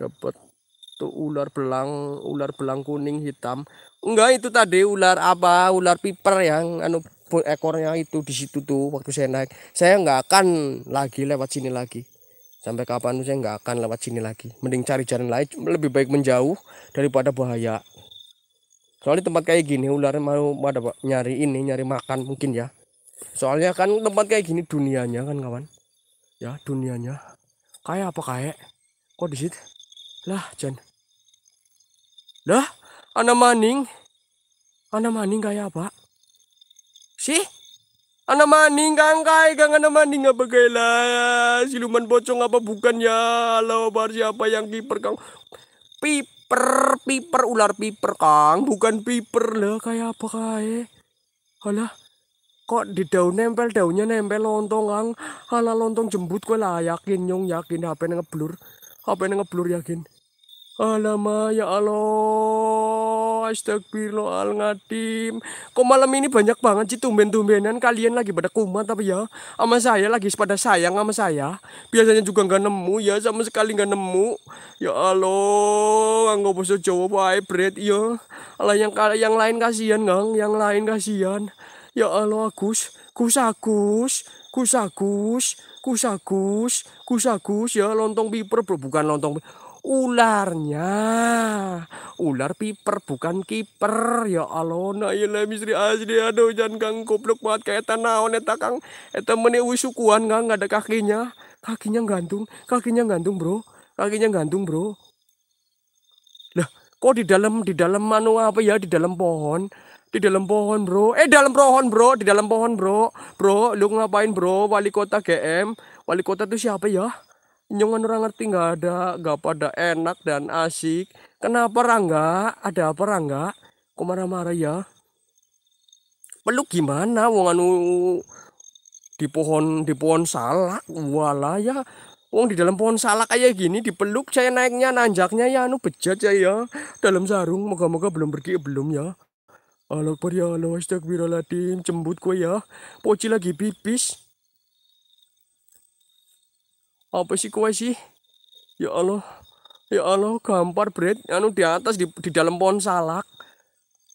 Dapat tuh ular belang, ular belang kuning hitam. Enggak itu tadi ular apa? Ular piper yang anu ekornya itu di situ tuh waktu saya naik. Saya nggak akan lagi lewat sini lagi sampai kapan saya nggak akan lewat sini lagi mending cari jalan lain lebih baik menjauh daripada bahaya soalnya tempat kayak gini ular mau pada nyari ini nyari makan mungkin ya soalnya kan tempat kayak gini dunianya kan kawan ya dunianya kayak apa kayak kok di situ lah Jan dah anak maning anak maning kayak apa sih Ana maning kangkai kang ana maning apa gila siluman bocong apa bukan ya lo bar siapa yang kiper kang piper piper ular piper kang bukan piper lah kayak apa kae halah kok di daun nempel daunnya nempel lontong kang halah lontong jembut gue lah yakin nyong yakin apa yang ngeblur apa yang ngeblur yakin Alama ya Allah Astagfirullahaladzim Kok malam ini banyak banget sih tumben-tumbenan Kalian lagi pada kumat tapi ya Sama saya lagi pada sayang sama saya Biasanya juga nggak nemu ya Sama sekali nggak nemu Ya Allah Nggak bosan Jawa bread. ya Allah yang, yang lain kasihan ngang Yang lain kasihan Ya Allah Agus Gus Agus Gus Agus Gus Agus, Gus Agus ya lontong piper bro bukan lontong ularnya ular piper bukan kiper ya Allah na ya lah misri asli aduh jangan kang goblok banget kayak tanawan eta kang eta eh, meni usukuan kang nggak ada kakinya kakinya gantung kakinya gantung bro kakinya gantung bro lah kok di dalam di dalam manu apa ya di dalam pohon di dalam pohon bro eh dalam pohon bro di dalam pohon bro bro lu ngapain bro wali kota GM wali kota tuh siapa ya Nyongan orang ngerti nggak ada, nggak pada enak dan asik. Kenapa Rangga? Ada apa Rangga? Kok marah-marah ya? Peluk gimana? Wong anu di pohon di pohon salak, wala ya. Wong di dalam pohon salak kayak gini dipeluk saya naiknya nanjaknya ya anu bejat saya ya. Dalam sarung moga-moga belum pergi belum ya. Alok Akbar ya Allah Astagfirullahaladzim Cembut gue ya Poci lagi pipis apa sih kue sih ya Allah ya Allah gampar bread anu di atas di, di dalam pohon salak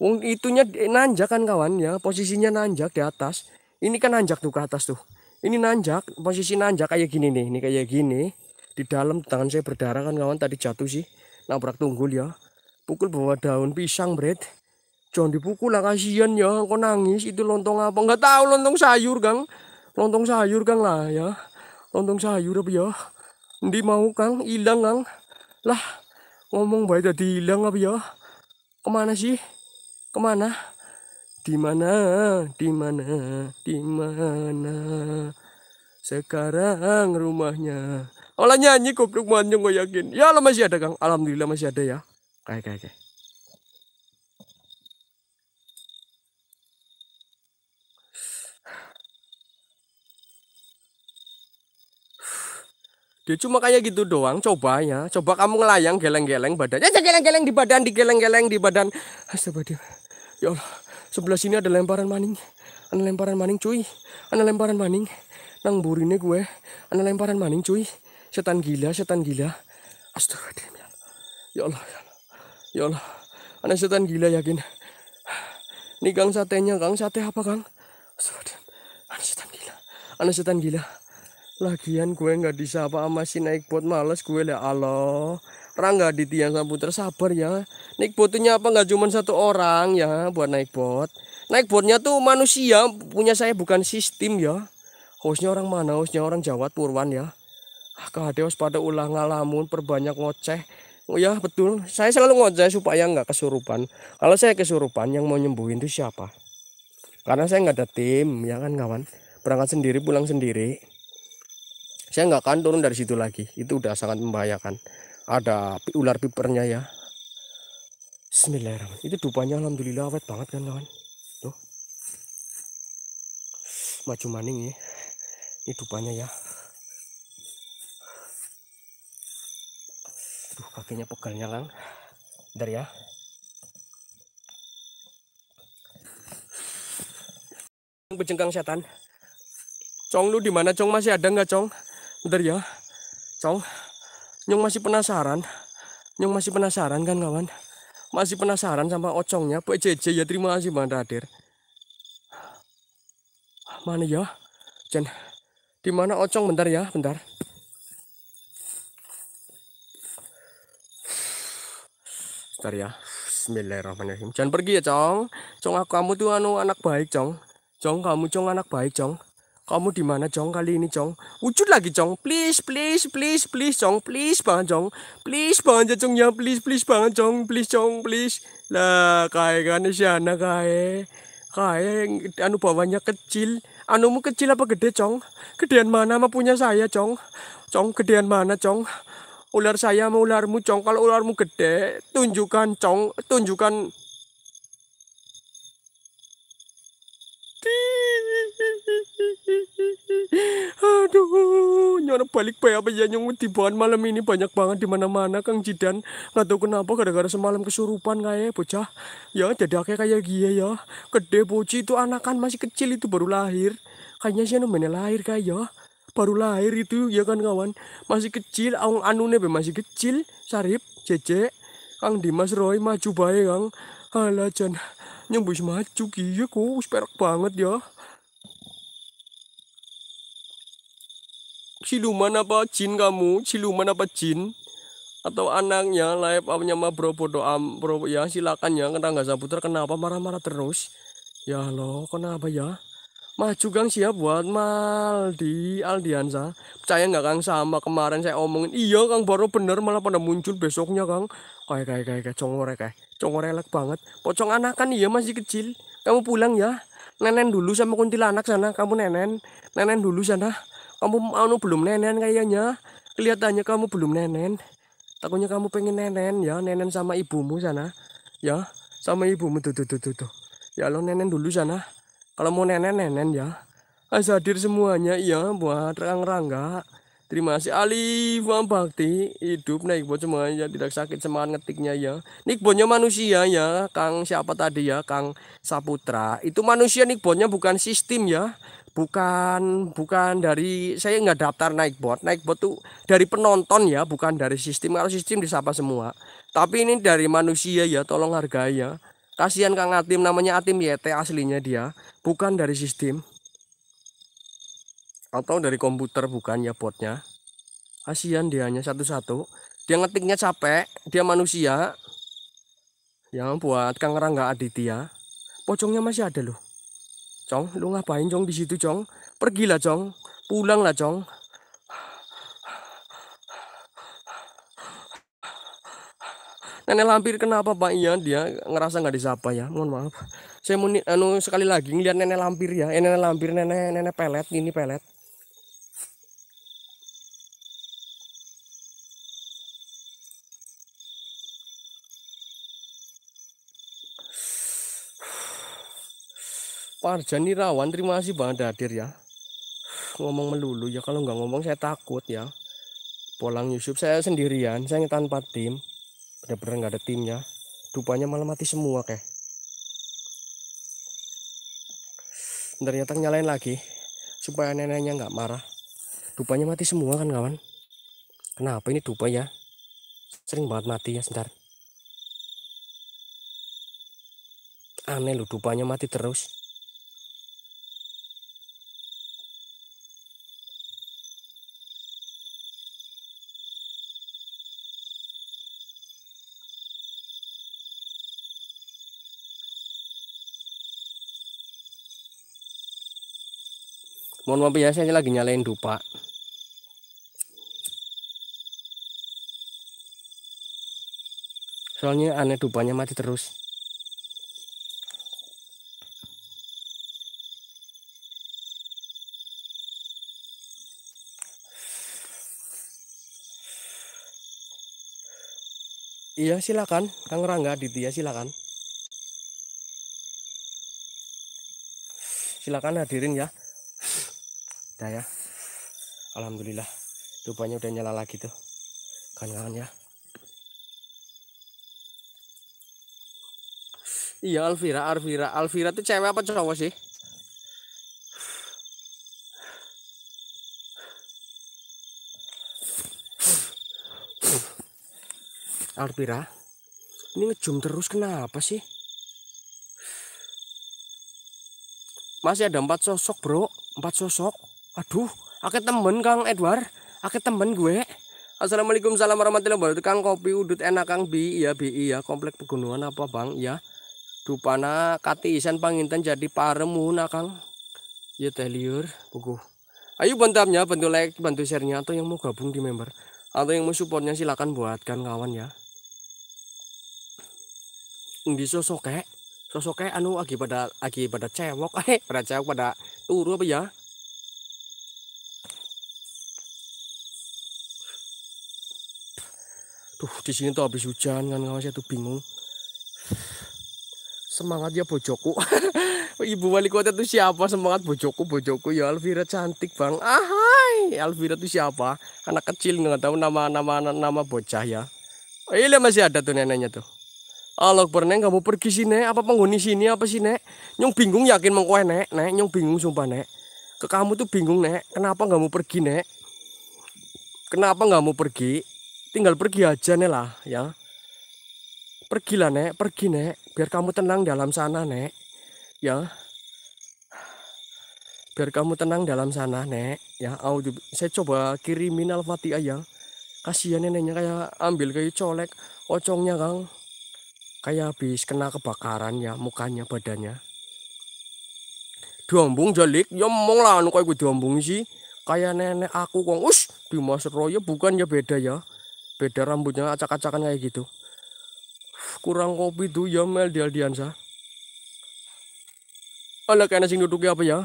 Wong itunya nanjak kan kawan ya posisinya nanjak di atas ini kan nanjak tuh ke atas tuh ini nanjak posisi nanjak kayak gini nih ini kayak gini di dalam tangan saya berdarah kan kawan tadi jatuh sih nabrak tunggul ya pukul bawa daun pisang bread jangan dipukul lah kasihan ya kok nangis itu lontong apa nggak tahu lontong sayur gang lontong sayur gang lah ya Lontong sayur apa ya? Hindi mau kang, hilang kang. Lah, ngomong baik tadi hilang apa ya? Kemana sih? Kemana? Di mana? Di mana? Di mana? Sekarang rumahnya. Olah nyanyi goblok manjung gue yakin. Ya lah masih ada Kang. Alhamdulillah masih ada ya. Kayak kayak kayak. dia cuma kayak gitu doang cobanya coba kamu ngelayang geleng-geleng badan ya, ya geleng-geleng di badan di geleng geleng di badan astagfirullah ya Allah sebelah sini ada lemparan maning ada lemparan maning cuy ada lemparan maning nang burine ya gue ada lemparan maning cuy setan gila setan gila astagfirullah ya, ya Allah ya Allah ya Allah ada setan gila yakin ini gang satenya gang sate apa kang astagfirullah ada setan gila ada setan gila Lagian gue nggak disapa sama si naik bot males gue lah Allah. Rangga tiang sampu sabar ya. Naik botnya apa nggak cuma satu orang ya buat naik bot. Naik botnya tuh manusia punya saya bukan sistem ya. Hostnya orang mana? Hostnya orang Jawa Purwan ya. Ah, kadeos pada ulah ngalamun perbanyak ngoceh. Oh ya betul. Saya selalu ngoceh supaya nggak kesurupan. Kalau saya kesurupan yang mau nyembuhin itu siapa? Karena saya nggak ada tim ya kan kawan. Berangkat sendiri pulang sendiri saya nggak akan turun dari situ lagi itu udah sangat membahayakan ada ular pipernya ya Bismillahirrahmanirrahim itu dupanya alhamdulillah awet banget kan kawan tuh maju maning ya ini dupanya ya Aduh, kakinya pegalnya lang dari ya bejengkang setan Cong lu di mana Cong masih ada nggak Cong? bentar ya cow nyong masih penasaran nyong masih penasaran kan kawan masih penasaran sama ocongnya Pak JJ ya terima kasih Bang Radir mana ya Jen di mana ocong bentar ya bentar bentar ya Bismillahirrahmanirrahim jangan pergi ya Cong Cong aku kamu tuh anu anak baik Cong Cong kamu Cong anak baik Cong kamu di mana Jong kali ini Jong? Wujud lagi Jong. Please, please, please, please Jong. Please banget Jong. Please banget Jong ya. Please, please banget Jong. Please Jong, please. Lah, kaya kan si anak kaya Kae anu bawahnya kecil. Anumu kecil apa gede Jong? Gedean mana mah punya saya Jong? Jong gedean mana Jong? Ular saya mau ularmu Jong. Kalau ularmu gede, tunjukkan Jong. Tunjukkan. Tiii. Aduh, nyono balik bayar apa ya nyong tibaan malam ini banyak banget di mana-mana Kang Jidan. nggak tahu kenapa gara-gara semalam kesurupan ya bocah. Ya dadaknya kayak gila ya. Gede boci itu anakan masih kecil itu baru lahir. Kayaknya sih nomene anu lahir kayak ya. Baru lahir itu ya kan kawan. Masih kecil, aung anune be masih kecil. Sarip, cece Kang Dimas Roy maju bae Kang. Alah jan nyembus maju kiye kok perak banget ya. siluman apa jin kamu siluman apa jin atau anaknya layak apa nyama bro bodo am bro ya silakan ya nggak sabuter kenapa marah-marah terus ya lo kenapa ya maju gang siap buat mal di Aldiansa percaya nggak kang sama kemarin saya omongin iya kang baru bener malah pada muncul besoknya kang kayak kayak kayak kayak congore kayak elek banget pocong anak kan iya masih kecil kamu pulang ya nenen dulu sama kuntilanak sana kamu nenen nenen dulu sana kamu anu belum nenen kayaknya. Kelihatannya kamu belum nenen. Takutnya kamu pengen nenen ya, nenen sama ibumu sana. Ya, sama ibumu tuh tuh tuh tuh. Ya lo nenen dulu sana. Kalau mau nenen nenen ya. Hadir semuanya ya buat Rang Rangga. Terima kasih Alif Bakti hidup naik buat semuanya tidak sakit semangat ngetiknya ya. Nikbonnya manusia ya, Kang siapa tadi ya, Kang Saputra. Itu manusia nikbonnya bukan sistem ya bukan bukan dari saya nggak daftar naik bot naik bot tuh dari penonton ya bukan dari sistem kalau sistem disapa semua tapi ini dari manusia ya tolong hargai ya kasihan kang Atim namanya Atim YT aslinya dia bukan dari sistem atau dari komputer bukan ya botnya kasihan dianya satu-satu dia ngetiknya capek dia manusia yang buat Kang Rangga Aditya pocongnya masih ada loh Cong, lu ngapain Cong di situ Cong? Pergilah Cong, pulanglah Cong. Nenek lampir kenapa Pak? Iya dia ngerasa nggak disapa ya. Mohon maaf. Saya mau anu sekali lagi ngeliat nenek lampir ya. Eh, nenek lampir, nenek nenek pelet, ini pelet. Parjani Rawan terima kasih banget hadir ya ngomong melulu ya kalau nggak ngomong saya takut ya Polang Yusuf saya sendirian saya tanpa tim bener-bener nggak ada timnya dupanya malah mati semua kayak. keh ternyata nyalain lagi supaya neneknya nggak marah dupanya mati semua kan kawan kenapa ini dupa ya sering banget mati ya sebentar aneh loh dupanya mati terus mohon maaf ya saya lagi nyalain dupa soalnya aneh dupanya mati terus Iya silakan, Kang Rangga ya silakan. Silakan hadirin ya. Dah ya. Alhamdulillah. Tubanya udah nyala lagi tuh. kangen kawan ya. Iya Alvira, Alvira, Alvira tuh cewek apa cowok sih? Alvira, ini ngejum terus kenapa sih? Masih ada empat sosok bro, empat sosok aduh, akhirnya temen Kang Edward, akhirnya temen gue. Assalamualaikum salam warahmatullahi wabarakatuh. Kang kopi udut enak Kang Bi, iya Bi iya komplek pegunungan apa Bang? ya. Dupana kati isan panginten jadi paremu Kang. Ya teh liur, buku. Ayo bantamnya, bantu like, bantu share-nya atau yang mau gabung di member atau yang mau supportnya silakan buatkan kawan ya. Di sosok kayak sosok kayak anu lagi pada lagi pada cewok, eh pada cewok pada turu apa ya? tuh di sini tuh habis hujan kan kawan saya tuh bingung semangat ya bojoku ibu wali kota tuh siapa semangat bojoku bojoku ya Alvira cantik bang ahai Alvira tuh siapa anak kecil nggak tahu nama nama nama bocah ya oh, iya masih ada tuh neneknya tuh Allah pernah kamu pergi sini apa penghuni sini apa sih nek nyong bingung yakin mengkoe nek nek nyong bingung sumpah nek ke kamu tuh bingung nek kenapa nggak mau pergi nek kenapa nggak mau pergi tinggal pergi aja nih lah ya pergilah nek pergi nek biar kamu tenang dalam sana nek ya biar kamu tenang dalam sana nek ya audio saya coba kirimin al-fatihah ya kasihan neneknya kayak ambil kayak colek ocongnya kang kayak habis kena kebakaran ya mukanya badannya diombong jalik ya ngomong lah anu kayak gue diombong sih kayak nenek aku kong us mas royo bukan ya beda ya beda rambutnya acak-acakan kayak gitu kurang kopi tuh ya Mel Aldiansa ala oh, kayaknya sing duduknya apa ya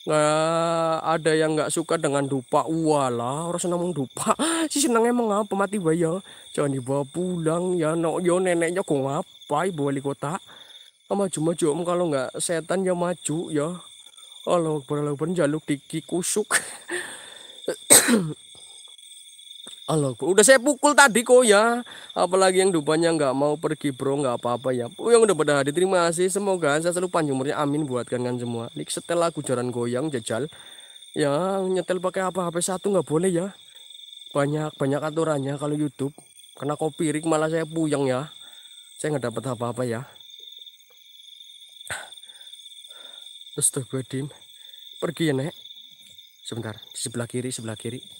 nggak ada yang nggak suka dengan dupa wala orang senang dupa si senang emang apa mati bayang jangan dibawa pulang ya no yo ya, neneknya kok ngapa ibu wali kota ah, maju maju om kalau nggak setan ya maju ya Allah berlalu berjaluk dikikusuk kusuk Allah, udah saya pukul tadi kok ya. Apalagi yang dupanya nggak mau pergi bro, nggak apa-apa ya. Oh yang udah pada hadir terima kasih. Semoga saya selalu panjang umurnya. Amin buat kalian semua. Nih setel lagu goyang jajal. Ya nyetel pakai apa HP satu nggak boleh ya. Banyak banyak aturannya kalau YouTube. karena kopi rik malah saya puyeng ya. Saya nggak dapat apa-apa ya. Terus tuh gue dim. Pergi ya nek. Sebentar di sebelah kiri sebelah kiri.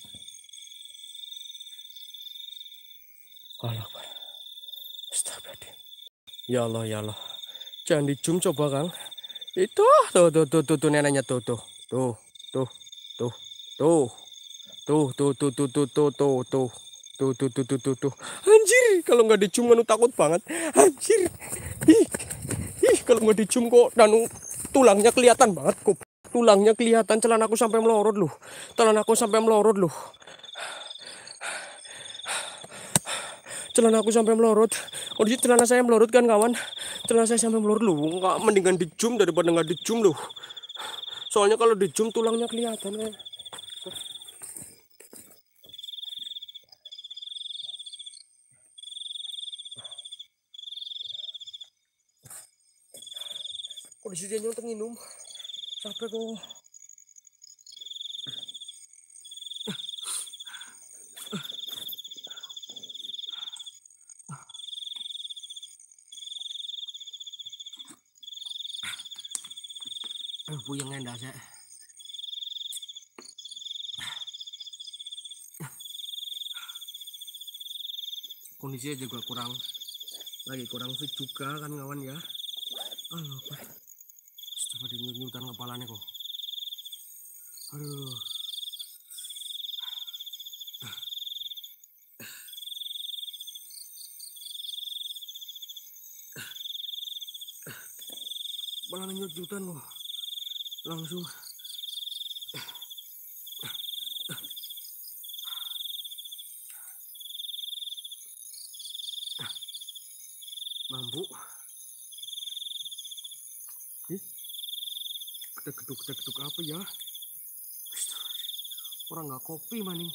Allah Akbar. Astagfirullahaladzim. Ya Allah, ya Allah. Jangan dicium coba, Kang. Itu, tuh, tuh, tuh, tuh, tuh, neneknya tuh, tuh, tuh, tuh, tuh, tuh, tuh, tuh, tuh, tuh, tuh, tuh, tuh, tuh. Tuh, tuh, tuh, tuh, tuh, tuh. Anjir, kalau nggak dicium Nanu takut banget. Anjir. Ih, ih kalau nggak dicium kok dan tulangnya kelihatan banget. Kok. Tulangnya kelihatan, celana aku sampai melorot loh. celana aku sampai melorot loh. celana aku sampai melorot kondisi oh, celana saya melorot kan kawan celana saya sampai melorot lu nggak mendingan di jum daripada nggak di jum loh soalnya kalau di jum tulangnya kelihatan ya kondisi dia nyontek minum capek kok puyeng enda saya Kondisinya juga kurang lagi kurang fit juga kan kawan ya. Aduh, apa? Coba dinyutan nyutan kepalanya kok. Aduh. Malah nyut-nyutan loh langsung mampu ih kita ketuk kita apa ya orang nggak kopi maning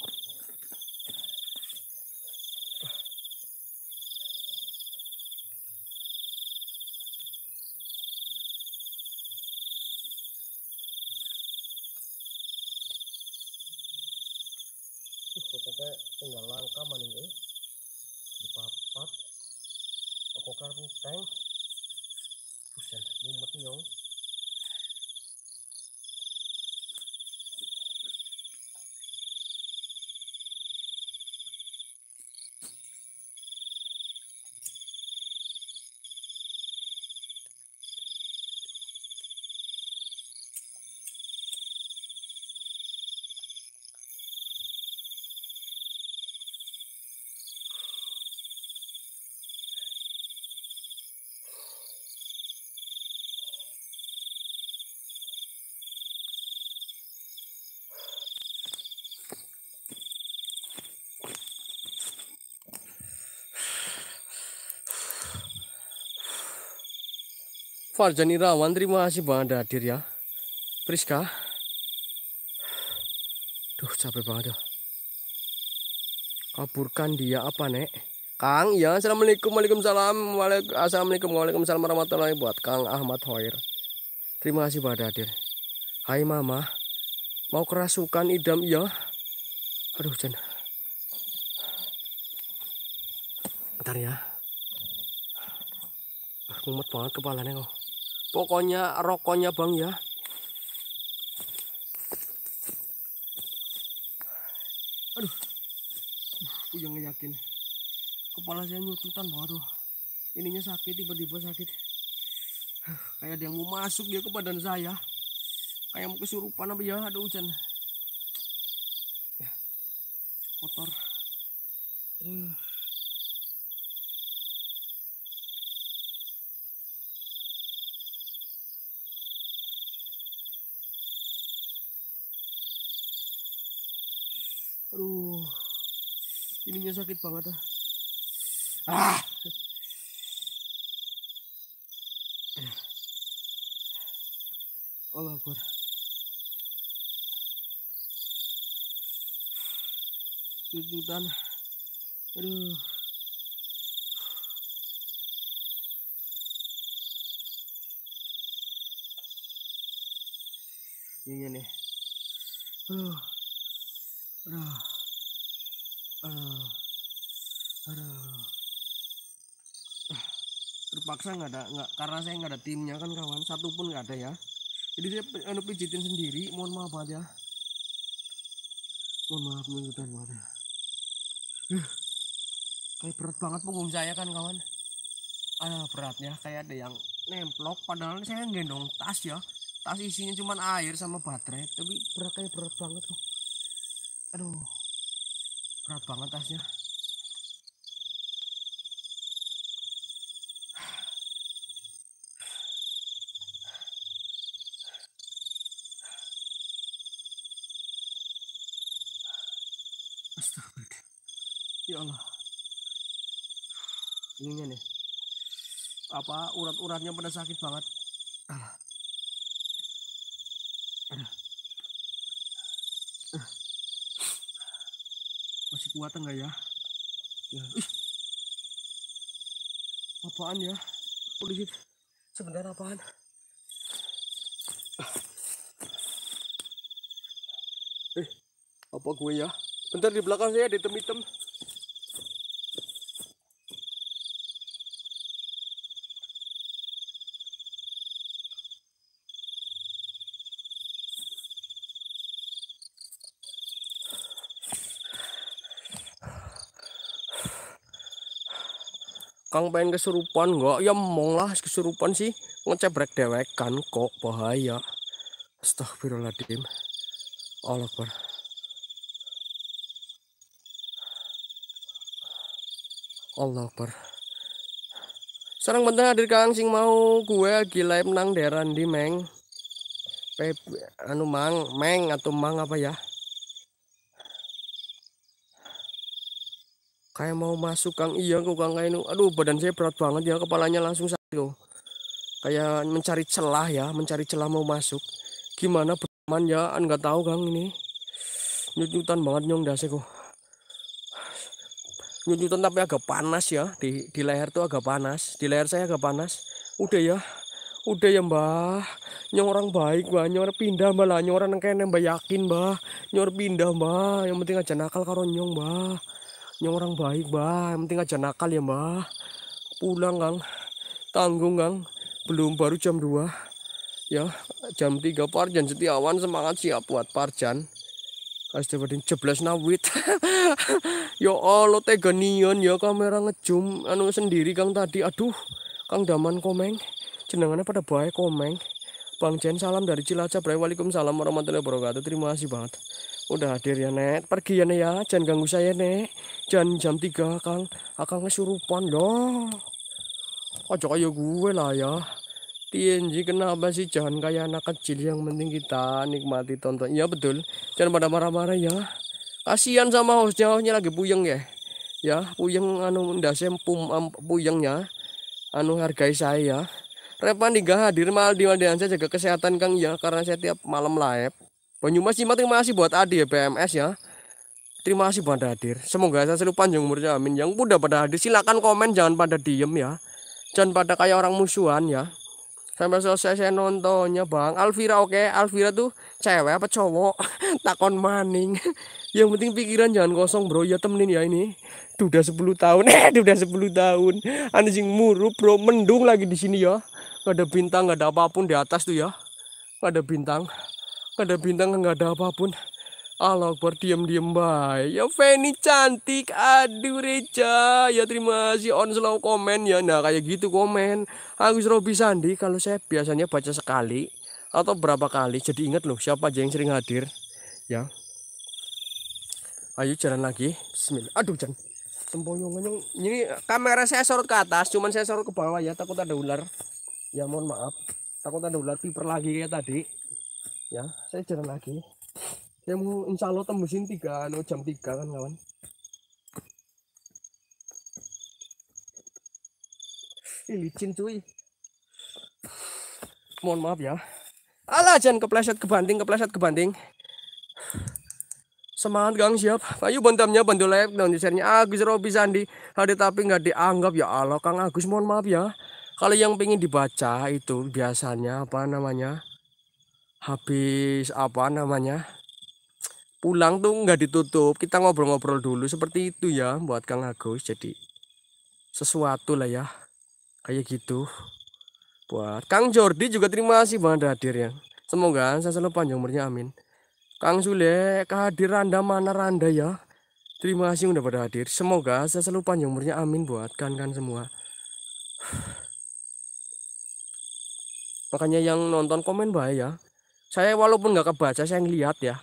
Farjan Irawan terima kasih banget hadir ya Priska Duh capek banget ya Kaburkan dia apa nek Kang ya Assalamualaikum Waalaikumsalam Assalamualaikum Waalaikumsalam warahmatullahi buat Kang Ahmad Hoir Terima kasih banget hadir Hai mama Mau kerasukan idam ya Aduh hujan Bentar ya mumet banget kepalanya kok pokoknya rokoknya bang ya aduh puyeng yakin kepala saya nyututan banget tuh ininya sakit tiba-tiba sakit kayak ada yang mau masuk ya ke badan saya kayak mau kesurupan apa ya ada hujan banget tuh. Ah. Allah Akbar. Itu tanah. Aduh. Ini nih. Aduh. saya nggak ada nggak karena saya nggak ada timnya kan kawan satu pun nggak ada ya jadi saya anu pijitin sendiri mohon maaf banget ya mohon maaf mengikutan maaf ya kayak berat banget punggung saya kan kawan ah beratnya kayak ada yang nemplok padahal saya gendong tas ya tas isinya cuma air sama baterai tapi berat kayak berat banget kok aduh berat banget tasnya apa urat-uratnya pada sakit banget masih kuat enggak ya, ya. Ih. apaan ya polisi sebentar apaan eh apa gue ya bentar di belakang saya ada item item Kang pengen kesurupan nggak? Ya mong lah kesurupan sih. Ngecebrek dewekan kok bahaya. Astagfirullahaladzim. Allah Akbar. Allah Akbar. Sarang bentar hadir kang sing mau gue lagi live nang deran di Meng. Pep anu Mang, Meng atau Mang apa ya? kayak mau masuk Kang iya kok Kang Kainu aduh badan saya berat banget ya kepalanya langsung sakit loh kayak mencari celah ya mencari celah mau masuk gimana berteman ya nggak tahu Kang ini nyut-nyutan banget nyong dasi kok nyut-nyutan tapi agak panas ya di, di leher tuh agak panas di leher saya agak panas udah ya udah ya mbah nyong orang baik mbah nyong orang pindah mbah lah nyong orang kayaknya mbah yakin mbah nyong orang pindah mbah yang penting aja nakal karo nyong mbah ini orang baik, Mbah. Yang penting aja nakal ya, Mbah. Pulang, Kang. Tanggung, Kang. Belum baru jam 2. Ya, jam 3 Parjan Setiawan semangat siap buat Parjan. Harus dapetin jeblas nawit. ya Allah, tega nion ya kamera ngejum anu sendiri Kang tadi. Aduh, Kang Daman komeng. Jenengannya pada baik komeng. Bang Jen salam dari Cilacap. Waalaikumsalam warahmatullahi wabarakatuh. Terima kasih banget. Udah hadir ya, Nek. Pergi ya, Nek ya. Jangan ganggu saya, Nek. Jam jam tiga kang, akan kesurupan dong. oh, kayak gue lah ya TNG kenapa sih jangan kayak anak kecil yang penting kita nikmati tonton ya betul jangan pada marah-marah ya kasihan sama hostnya hostnya lagi puyeng ya ya puyeng anu ndak pum um, puyengnya anu hargai saya ya. Repan tiga hadir mal di saya jaga kesehatan Kang ya karena saya tiap malam live Banyumas Cimat terima kasih buat Adi ya PMS ya Terima kasih pada hadir. Semoga saya selalu panjang umurnya. Amin. Yang udah pada hadir silakan komen jangan pada diem ya. Jangan pada kayak orang musuhan ya. Sampai selesai saya nontonnya Bang. Alvira oke. Okay. Alvira tuh cewek apa cowok? Takon maning. Yang penting pikiran jangan kosong bro. Ya temenin ya ini. udah 10 tahun. Eh udah 10 tahun. Anjing muruk bro. Mendung lagi di sini ya. Gak ada bintang gak ada apapun di atas tuh ya. Gak ada bintang. Gak ada bintang gak ada apapun. Allah Akbar diam-diam baik Ya Feni cantik Aduh Reja Ya terima kasih on slow komen ya Nah kayak gitu komen Agus Robi Sandi Kalau saya biasanya baca sekali Atau berapa kali Jadi ingat loh siapa aja yang sering hadir Ya Ayo jalan lagi Bismillah Aduh jangan Sempoyongan Ini kamera saya sorot ke atas Cuman saya sorot ke bawah ya Takut ada ular Ya mohon maaf Takut ada ular piper lagi kayak tadi Ya saya jalan lagi ya mau insya Allah tembusin tiga no, anu, jam tiga kan kawan Ih, licin cuy mohon maaf ya alah jangan kepleset kebanting kepleset kebanting semangat gang siap ayo bantamnya bantu like dan share Agus Robi Sandi hari tapi nggak dianggap ya Allah Kang Agus mohon maaf ya kalau yang pengen dibaca itu biasanya apa namanya habis apa namanya pulang tuh nggak ditutup kita ngobrol-ngobrol dulu seperti itu ya buat Kang Agus jadi sesuatu lah ya kayak gitu buat Kang Jordi juga terima kasih banget hadir ya semoga saya selalu panjang umurnya amin Kang Sule kehadiran Anda mana Randa ya terima kasih udah pada hadir semoga saya selalu panjang umurnya amin buat kan-kan semua makanya yang nonton komen bahaya saya walaupun nggak kebaca saya ngeliat ya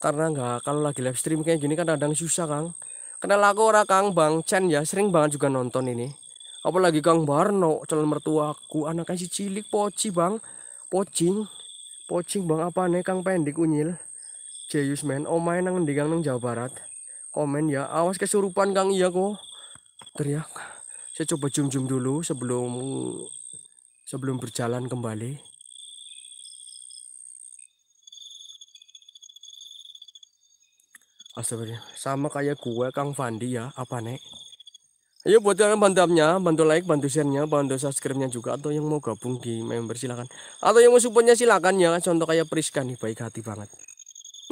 karena nggak kalau lagi live stream kayak gini kan kadang susah kang kenal aku orang kang bang Chen ya sering banget juga nonton ini apalagi kang Barno calon mertuaku anaknya si cilik poci bang pocing pocing bang apa nih kang pendek unyil Jayus men oh main nang digang nang Jawa Barat komen ya awas kesurupan kang iya kok teriak saya coba jum-jum dulu sebelum sebelum berjalan kembali Astaga, Sama kayak gue Kang Fandi ya, apa nek? Ayo buat yang bantamnya, bantu like, bantu share-nya, bantu subscribe-nya juga atau yang mau gabung di member silakan. Atau yang mau supportnya silakan ya, contoh kayak Priska nih baik hati banget.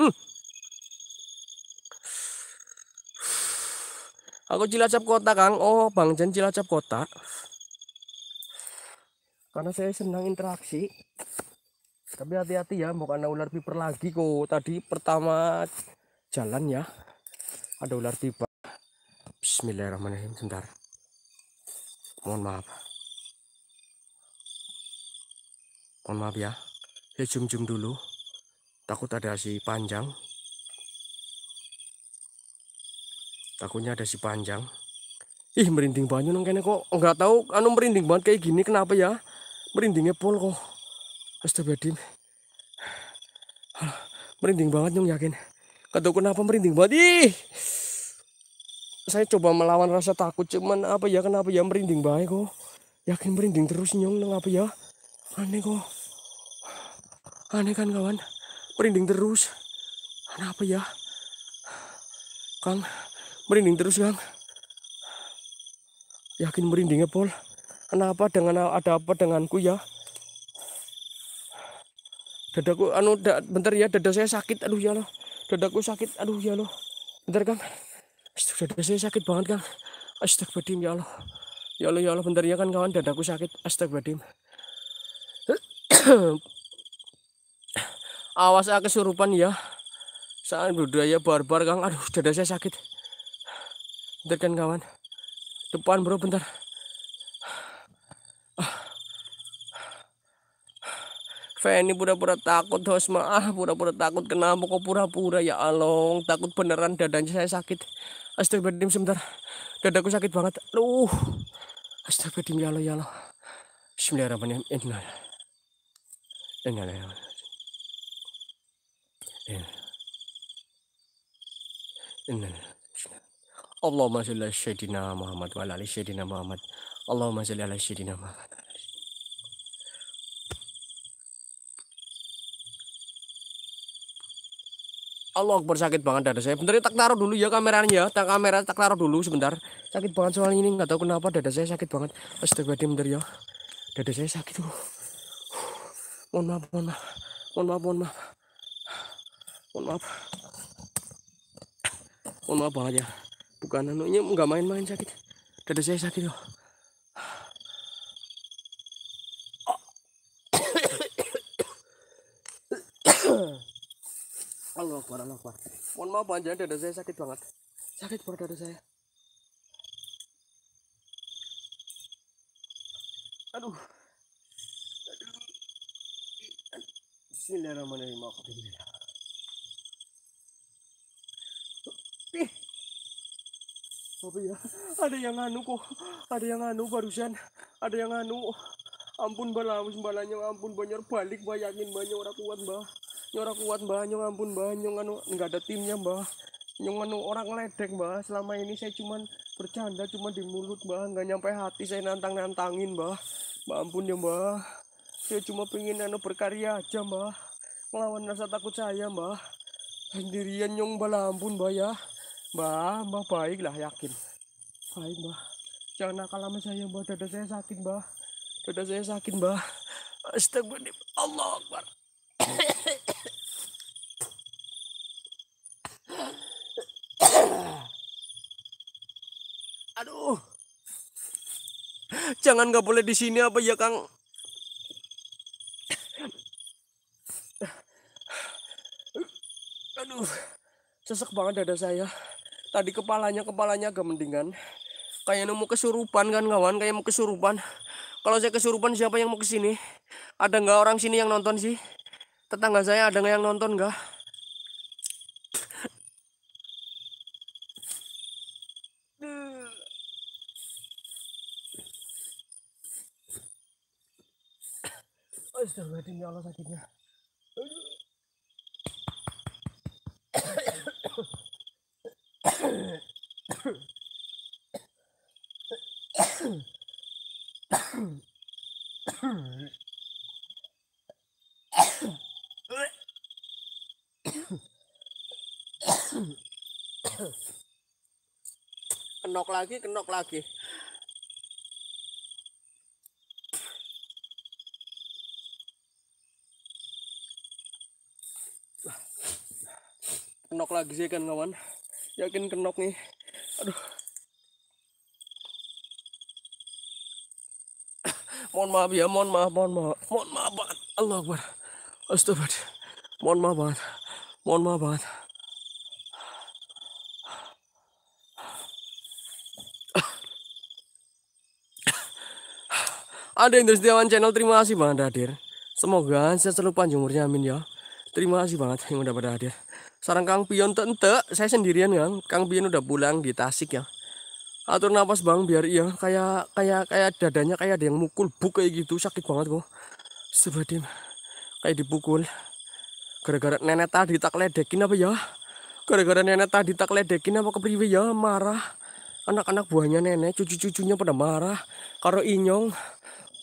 Hmm. Aku Cilacap Kota, Kang. Oh, Bang Jen Cilacap Kota. Karena saya senang interaksi. Tapi hati-hati ya, bukan ular piper lagi kok. Tadi pertama jalan ya ada ular tiba. Bismillahirrahmanirrahim sebentar mohon maaf mohon maaf ya ya jum-jum dulu takut ada si panjang takutnya ada si panjang ih merinding banyak nang kene kok Enggak tahu anu merinding banget kayak gini kenapa ya merindingnya pol kok astagfirullahaladzim merinding banget nyong yakin Kata kenapa merinding banget? Ih. Saya coba melawan rasa takut cuman apa ya kenapa ya merinding baik kok. Yakin merinding terus nyong neng apa ya? Aneh kok. Aneh kan kawan. Merinding terus. Kenapa ya? Kang, merinding terus Kang. Yakin merindingnya Pol. Kenapa dengan ada apa denganku ya? Dadaku anu da, bentar ya dada saya sakit aduh ya loh dadaku sakit aduh ya Allah bentar kang dada saya sakit banget kang astagfirullahaladzim ya Allah ya Allah ya Allah bentar ya kan kawan dadaku sakit astagfirullahaladzim awas saya ah, kesurupan ya saat budaya barbar kang aduh dada saya sakit bentar kan kawan depan bro bentar Feni pura-pura takut Hosma ah pura-pura takut kenapa kok pura-pura ya along takut beneran dadanya saya sakit astagfirullahaladzim sebentar dadaku sakit banget aduh astagfirullahaladzim ya Allah ya Allah Bismillahirrahmanirrahim Innal Innal ya Innal Allahumma sholli ala sayyidina Muhammad wa ala ali sayyidina Muhammad Allahumma sholli ala sayyidina Muhammad Allah aku sakit banget dada saya bentar ya, tak taruh dulu ya kameranya ya tak kamera tak taruh dulu sebentar sakit banget soal ini nggak tahu kenapa dada saya sakit banget astagfirullahaladzim bentar ya dada saya sakit tuh mohon maaf mohon maaf mohon maaf mohon maaf mohon maaf mohon maaf banget ya bukan anunya nggak main-main sakit dada saya sakit loh Allah Akbar, Allah Akbar. Mohon maaf panjang dada saya sakit banget. Sakit banget dada saya. Aduh. Aduh. Bismillahirrahmanirrahim. Ih. Apa ya? Ada yang anu kok. Ada yang anu barusan. Ada yang anu. Ampun bala, balanya ampun banyak balik, Bayangin banyak orang kuat, mbak nyora kuat mbah nyong ampun mbah nyong anu nggak ada timnya mbah nyong anu orang ledek mbah selama ini saya cuman bercanda cuman di mulut mbah nggak nyampe hati saya nantang nantangin mbah mbah ampun ya mbah saya cuma pingin anu berkarya aja mbah melawan rasa takut saya mbah sendirian nyong mbah ampun mbah ya mbah mbah baik lah yakin baik mbah jangan nakal sama saya mbah dada saya sakit mbah dada saya sakit mbah astagfirullahaladzim. Allah Akbar Aduh. Jangan nggak boleh di sini apa ya, Kang? Aduh. Sesek banget dada saya. Tadi kepalanya kepalanya agak mendingan. kayak nemu kesurupan kan kawan, kayak mau kesurupan. Kalau saya kesurupan siapa yang mau kesini? Ada nggak orang sini yang nonton sih? tetangga saya ada yang nonton nggak? Astagfirullahaladzim ya Allah sakitnya. kenok lagi kenok lagi kenok lagi sih kan kawan yakin kenok nih aduh mohon maaf ya mohon maaf mohon maaf mohon maaf banget Allah Akbar Astagfirullah mohon maaf banget mohon maaf banget Ada Indra Setiawan Channel, terima kasih banget hadir. Semoga saya selalu panjang umurnya, amin ya. Terima kasih banget yang udah pada hadir. Sarang Kang Pion tente, saya sendirian ya. Kang Pion udah pulang di Tasik ya. Atur nafas bang, biar iya kayak kayak kayak dadanya kayak ada yang mukul buk kayak gitu, sakit banget kok. Seperti kayak dipukul. Gara-gara nenek tadi tak ledekin apa ya? Gara-gara nenek tadi tak ledekin apa kepriwe ya? Marah. Anak-anak buahnya nenek, cucu-cucunya pada marah. Karo inyong,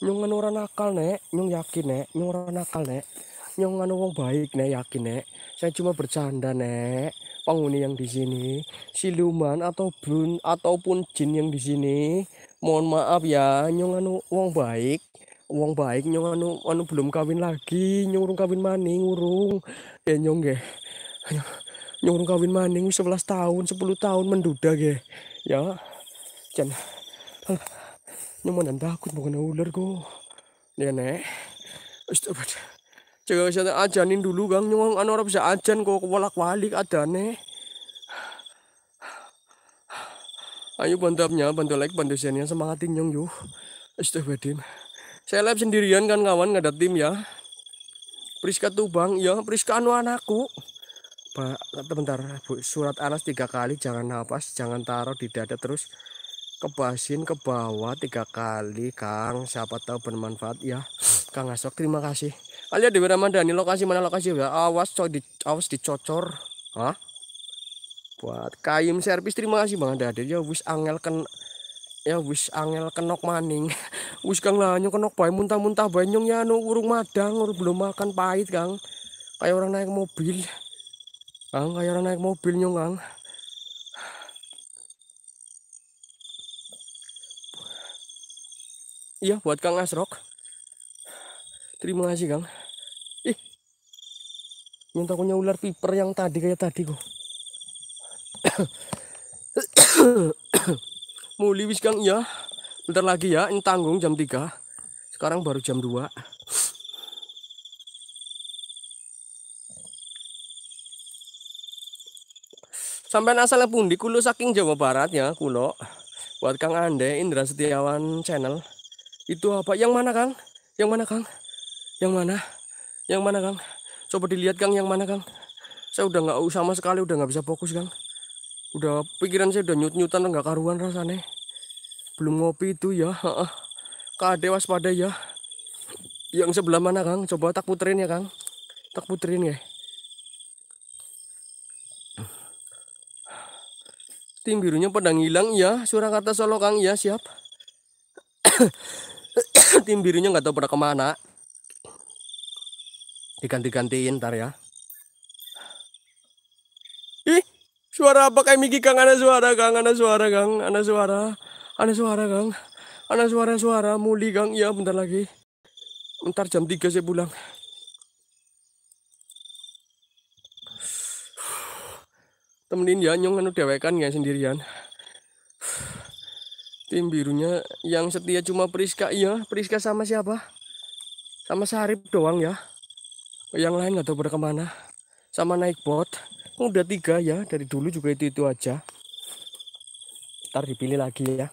nyung anu orang nakal nek nyung yakin nek nyung orang nakal nek nyung anu wong baik nek yakin nek saya cuma bercanda nek penghuni yang di sini siluman atau bun ataupun jin yang di sini mohon maaf ya nyung anu wong baik wong baik nyung anu anu belum kawin lagi nyung urung kawin maning urung ya nyung ge nyung urung kawin maning 11 tahun 10 tahun menduda ge ya jangan Naman ang dakot mo na ular ko. Yan eh. Stupid. Jaga saya ajanin dulu gang nyong anu orang bisa ajan kok bolak-balik walik adane. Ayo bantuannya, bantu like, bantu share semangatin nyong yuk. Astagfirullahaladzim. Saya live sendirian kan kawan, nggak ada tim ya. Priska bang, ya Priska anu anakku. Pak, bentar, surat alas tiga kali, jangan nafas, jangan taruh di dada terus kebasin ke bawah tiga kali Kang siapa tahu bermanfaat ya Kang Asok terima kasih Alia ah, di Ramadhani lokasi mana lokasi ya awas coy di, awas dicocor Hah? buat kaim servis terima kasih banget. Ada ya wis angel ken ya wis angel kenok maning wis Kang lanyo kenok bay muntah-muntah banyong ya no urung madang urung belum makan pahit Kang kayak orang naik mobil Kang kayak orang naik mobil nyong Kang Iya buat Kang Asrok. Terima kasih Kang. Ih. Mintakunya ular piper yang tadi kayak tadi kok. Muli wis Kang ya. Bentar lagi ya, ini tanggung jam 3. Sekarang baru jam 2. Sampai asalnya pundi kulo saking Jawa Barat ya, kulo. Buat Kang Ande Indra Setiawan channel. Itu apa? Yang mana, Kang? Yang mana, Kang? Yang mana? Yang mana, Kang? Coba dilihat, Kang, yang mana, Kang? Saya udah nggak sama sekali udah nggak bisa fokus, Kang. Udah pikiran saya udah nyut-nyutan nggak karuan rasanya. Belum ngopi itu ya. Kade waspada ya. Yang sebelah mana, Kang? Coba tak puterin ya, Kang. Tak puterin ya. Tim birunya pedang hilang ya, Surakarta Solo Kang ya, siap. tim birunya nggak tahu pada kemana diganti-gantiin ntar ya ih suara apa kayak Miki kang ada suara kang ada suara kang ada suara ada suara kang ada suara suara muli kang ya, bentar lagi bentar jam 3 saya pulang temenin ya nyong anu dewekan ya sendirian Tim birunya yang setia cuma Priska. Iya, Priska sama siapa? Sama Sarip doang ya. Yang lain nggak tahu pada kemana. Sama naik bot. Udah tiga ya, dari dulu juga itu-itu aja. Ntar dipilih lagi ya.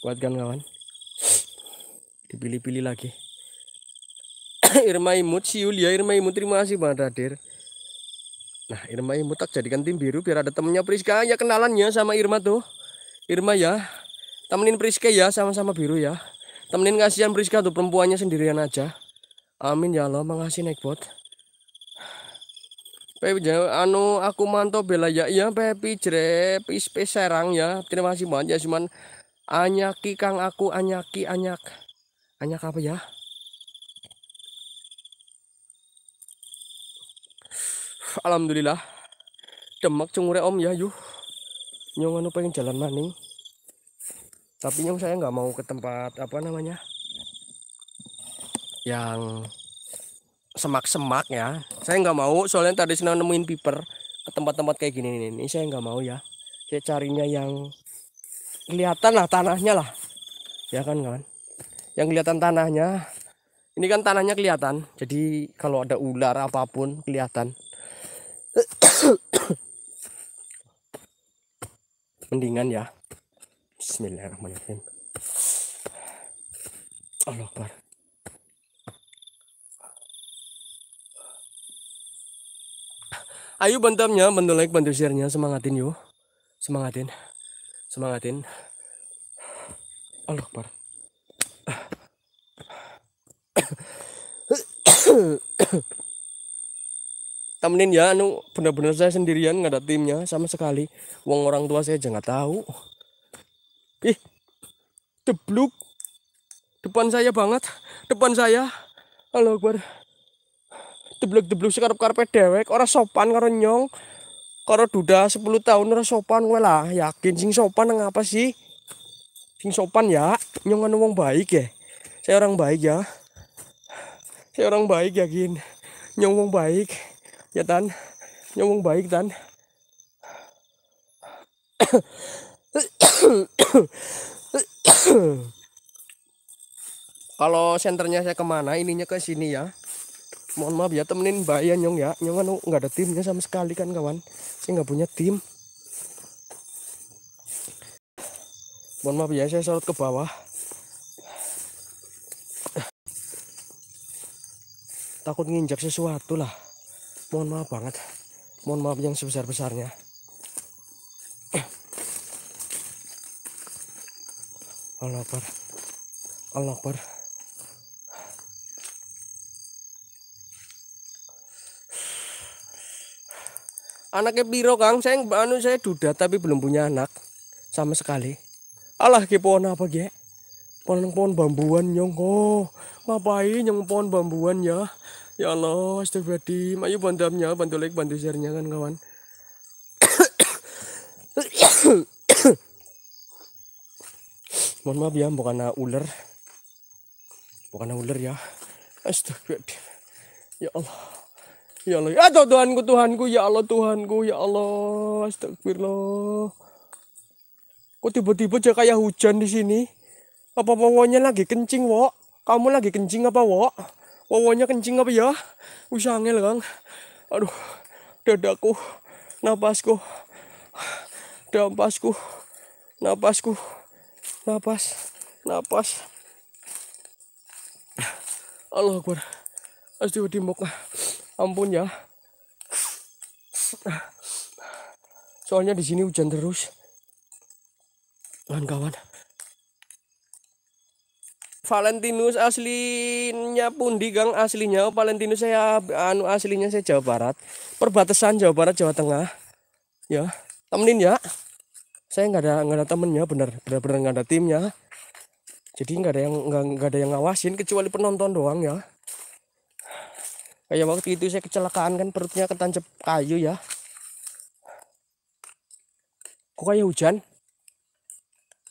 Buat kawan kawan. Dipilih-pilih lagi. Irma Imut, siul ya Irma Imut. Terima kasih banget radir. Nah, Irma Imut tak jadikan tim biru biar ada temennya Priska. Ya kenalannya sama Irma tuh. Irma ya, temenin Priska ya sama-sama biru ya temenin kasihan Priska tuh perempuannya sendirian aja amin ya Allah mengasih naik bot Pepi anu aku mantau bela ya iya Pepi jrep serang ya terima kasih banget ya, cuman anyaki kang aku anyaki anyak anyak apa ya Alhamdulillah demak cungure om ya yuh nyong anu pengen jalan maning sapinya saya nggak mau ke tempat apa namanya yang semak-semak ya saya nggak mau soalnya tadi senang nemuin piper ke tempat-tempat kayak gini nih ini saya nggak mau ya saya carinya yang kelihatan lah tanahnya lah ya kan kan yang kelihatan tanahnya ini kan tanahnya kelihatan jadi kalau ada ular apapun kelihatan mendingan ya Bismillahirrahmanirrahim. Allah Akbar. Ayo bantamnya, bantu like, bantu share-nya, semangatin yo. Semangatin. Semangatin. Allah Akbar. Temenin ya, anu bener-bener saya sendirian nggak ada timnya sama sekali. Uang orang tua saya aja nggak tahu. Ih, tebluk Depan saya banget. Depan saya. Halo, tebluk tebluk tebluk sekarep karpet dewek. Orang sopan karo nyong. Karo duda 10 tahun orang sopan. Gue lah yakin sing sopan ngapa sih? Sing sopan ya. Nyong kan baik ya. Saya orang baik ya. Saya orang baik ya, Gin. Nyong baik. Ya, Tan. Nyong baik, Tan kalau senternya saya kemana ininya ke sini ya mohon maaf ya temenin mbak Ian ya, nyong ya nyong kan nggak ada timnya sama sekali kan kawan saya nggak punya tim mohon maaf ya saya sorot ke bawah takut nginjak sesuatu lah mohon maaf banget mohon maaf yang sebesar-besarnya Allah Akbar Allah Akbar anaknya piro kang saya anu saya duda tapi belum punya anak sama sekali Allah ke pohon apa ge pohon pohon bambuan nyong oh, ngapain yang pohon bambuan ya ya Allah astagfirullahaladzim ayo bantamnya bantu like bantu share kan kawan mohon maaf ya bukan ular bukan ular ya astagfirullah ya Allah ya Allah ya Tuhan, Tuhanku Tuhanku ya Allah Tuhanku ya Allah astagfirullah kok tiba-tiba aja kayak hujan di sini apa wawonya lagi kencing wok kamu lagi kencing apa wok wawonya kencing apa ya usangil kang aduh dadaku napasku napasku napasku napas napas Allah Akbar Astagfirullah ampun ya soalnya di sini hujan terus kawan-kawan Valentinus aslinya pun di Gang aslinya oh, Valentinus saya anu aslinya saya Jawa Barat perbatasan Jawa Barat Jawa Tengah ya temenin ya saya nggak ada nggak ada temennya benar benar-benar nggak ada timnya jadi nggak ada yang nggak ada yang ngawasin kecuali penonton doang ya kayak waktu itu saya kecelakaan kan perutnya ketancap kayu ya kok kayak hujan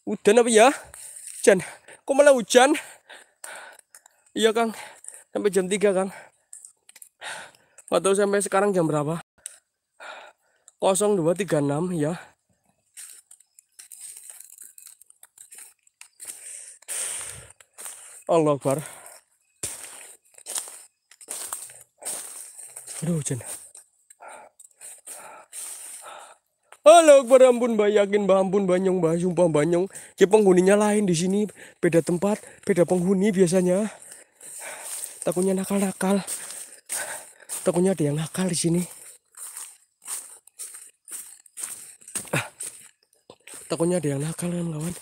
hujan apa ya hujan kok malah hujan iya kang sampai jam 3 kang nggak tahu sampai sekarang jam berapa 0236 ya Allah Akbar aduh hujan Halo Akbar ampun mbak yakin mbak ampun banyong mbak sumpah banyong ya penghuninya lain di sini beda tempat beda penghuni biasanya takutnya nakal-nakal takutnya ada yang nakal di sini takutnya ada yang nakal kan kawan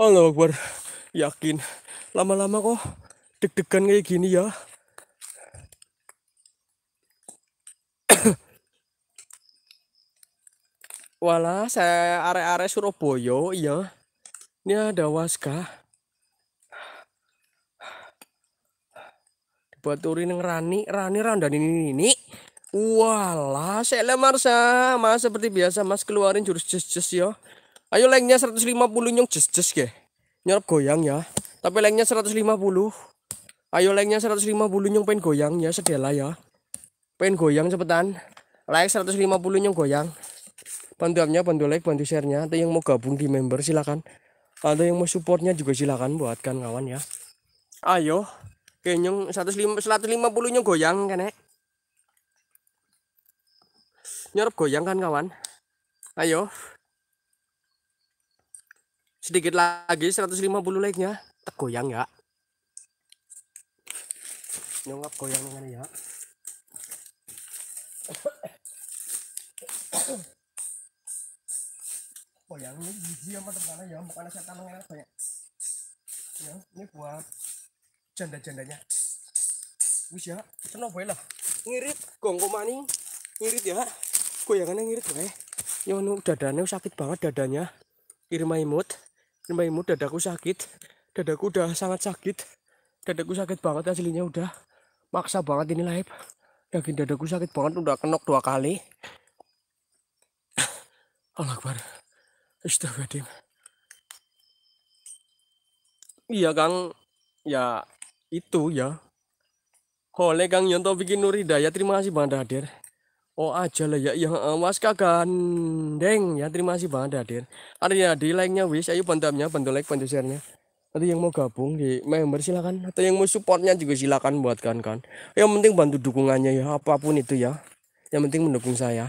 Allah Akbar yakin lama-lama kok deg-degan kayak gini ya Wala, saya are-are Surabaya, iya. Ini ada waska. Dibuat turin rani, rani Randa ini ini. Wala, saya lemar sama seperti biasa mas keluarin jurus jes-jes ya ayo lengnya 150 nyong jes jes ke nyerap goyang ya tapi lengnya 150 ayo lengnya 150 nyong pengen goyang ya sedela ya pengen goyang cepetan like 150 nyong goyang bantu upnya bantu like bantu sharenya atau yang mau gabung di member silakan atau yang mau supportnya juga silakan buatkan kawan ya ayo kenyong 150 nyong goyang kan nyerap goyang kan kawan ayo sedikit lagi 150 like-nya tergoyang ya nyongap goyang dengan ya goyang ini gizi sama tempatnya ya bukan saya tanam enak banyak ya ini buat janda-jandanya wis ya kena bae lah ngirit gongko mani ngirit ya goyangannya ngirit bae ya udah dadanya sakit banget dadanya irma imut nembaimu dadaku sakit dadaku udah sangat sakit dadaku sakit banget hasilnya udah maksa banget ini live yakin dadaku sakit banget udah kenok dua kali Allah Akbar Astagfirullahaladzim Iya Kang Ya itu ya Oleh Kang Yonto bikin Nurida ya terima kasih Bang hadir. Oh aja lah ya yang awas kagandeng ya terima kasih banget hadir. Ada ya di like-nya wis ayo bantuannya bantu like bantu share-nya. Nanti yang mau gabung di member silakan atau yang mau supportnya juga silakan buatkan kan Yang penting bantu dukungannya ya apapun itu ya. Yang penting mendukung saya.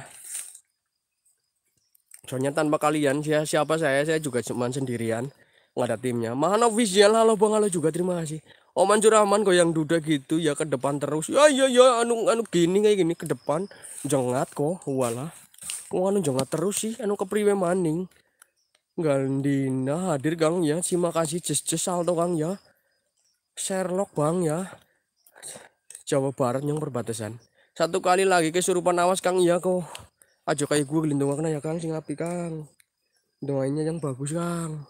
Soalnya tanpa kalian ya, siapa saya saya juga cuma sendirian nggak ada timnya. Mana ya, halo bang halo juga terima kasih. Oman Jurahman goyang duda gitu ya ke depan terus. Ya ya ya anu anu gini kayak gini ke depan jengat kok walah. Kok anu jengat terus sih anu kepriwe maning. Gandina hadir gang ya. Terima kasih jes-jes salto Kang ya. Sherlock Bang ya. Jawa Barat yang perbatasan. Satu kali lagi kesurupan awas Kang ya kok. Aja kayak gue gelindung ya Kang sing api Kang. Doainnya yang bagus Kang.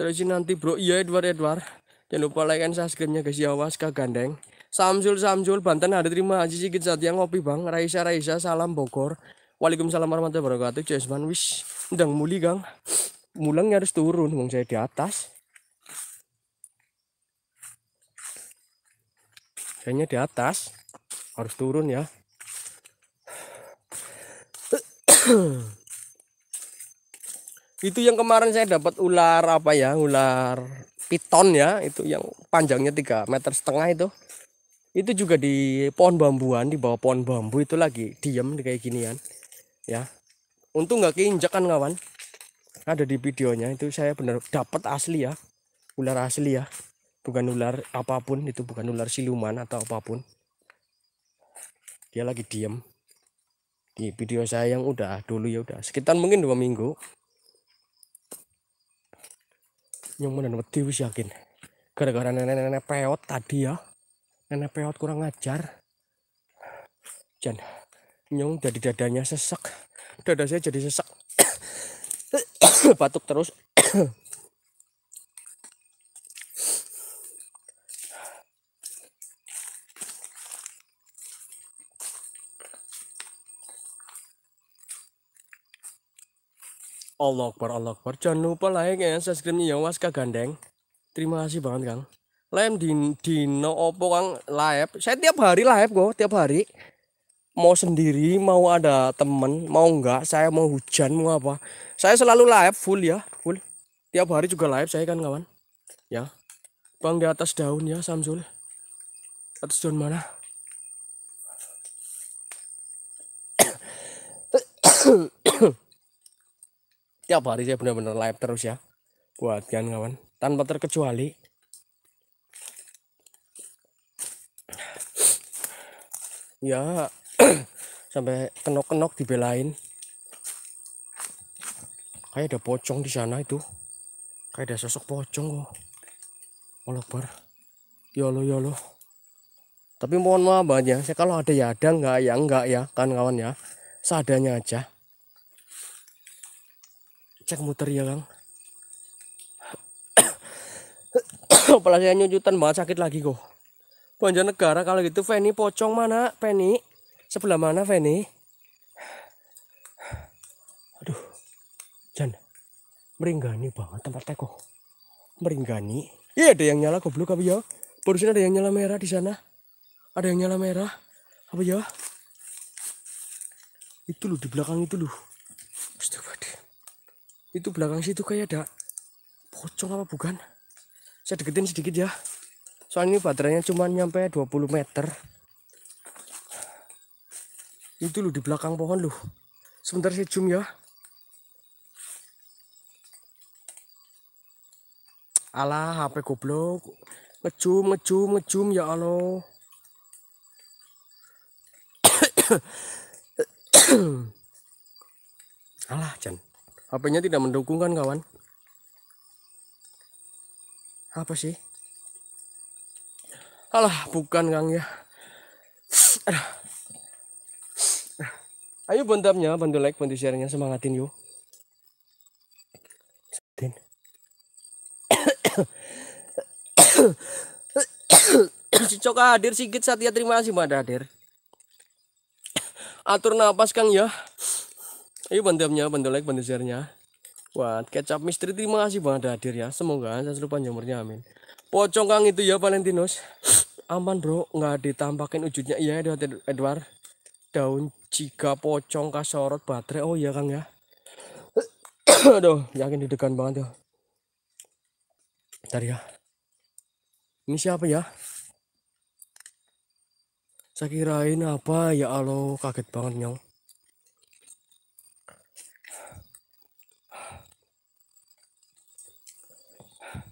Terus nanti bro, iya Edward Edward. Jangan lupa like and subscribe-nya guys ya was gandeng. Samsul Samsul Banten ada terima Aji saat yang ngopi Bang. Raisa Raisa salam Bogor. Waalaikumsalam warahmatullahi wabarakatuh. Jasman wis ndang muli gang mulangnya harus turun mong saya di atas. Kayaknya di atas harus turun ya. itu yang kemarin saya dapat ular apa ya ular piton ya itu yang panjangnya tiga meter setengah itu itu juga di pohon bambuan di bawah pohon bambu itu lagi diem kayak ginian ya untung nggak keinjak kan kawan ada di videonya itu saya benar dapat asli ya ular asli ya bukan ular apapun itu bukan ular siluman atau apapun dia lagi diem di video saya yang udah dulu ya udah sekitar mungkin dua minggu nyumun dan wedi wis yakin gara-gara nenek-nenek peot tadi ya nenek peot kurang ngajar dan nyung jadi dadanya sesek dada saya jadi sesek batuk terus Allah Akbar, Allah Akbar. Jangan lupa like ya, subscribe-nya ya Waska Gandeng. Terima kasih banget, Kang. Lem di dino opo Kang live. Saya tiap hari live gue tiap hari. Mau sendiri, mau ada temen, mau enggak, saya mau hujan, mau apa. Saya selalu live full ya, full. Tiap hari juga live saya kan, kawan. Ya. Bang di atas daun ya, Samsul. Atas daun mana? tiap hari saya benar-benar live terus ya buat kan kawan tanpa terkecuali ya sampai kenok-kenok dibelain kayak ada pocong di sana itu kayak ada sosok pocong kok Allah bar ya Allah ya Allah tapi mohon maaf banyak saya kalau ada ya ada enggak ya enggak ya kan kawan ya seadanya aja cek muter ya Kang apalagi saya nyujutan banget sakit lagi kok negara kalau gitu Feni pocong mana Feni sebelah mana Feni aduh Jan meringgani banget tempat teko meringgani iya ada yang nyala goblok apa ya barusan ada yang nyala merah di sana ada yang nyala merah apa ya itu loh di belakang itu loh Astagfirullah itu belakang situ kayak ada pocong apa bukan? Saya deketin sedikit ya. Soalnya ini baterainya cuma nyampe 20 meter. Itu loh di belakang pohon loh. Sebentar saya zoom ya. Alah, HP goblok. Ngecum, ngecum, ngecum ya Allah. Alah, jangan HP-nya tidak mendukung kan kawan apa sih alah bukan kang ya ayo bantamnya, bantu like bantu sharenya semangatin yuk semangatin si Coka hadir sikit Satya terima kasih Mbak hadir atur napas Kang ya like, bantu share -nya. Buat kecap misteri terima kasih banget hadir ya. Semoga saya selalu panjang umurnya amin. Pocong Kang itu ya Valentinus. Aman bro, nggak ditampakin wujudnya. Iya Edward, Edward. Daun jika pocong kasorot baterai. Oh iya Kang ya. Aduh, yakin di dekan banget ya. Bentar ya. Ini siapa ya? Saya kirain apa ya Allah kaget banget nyong.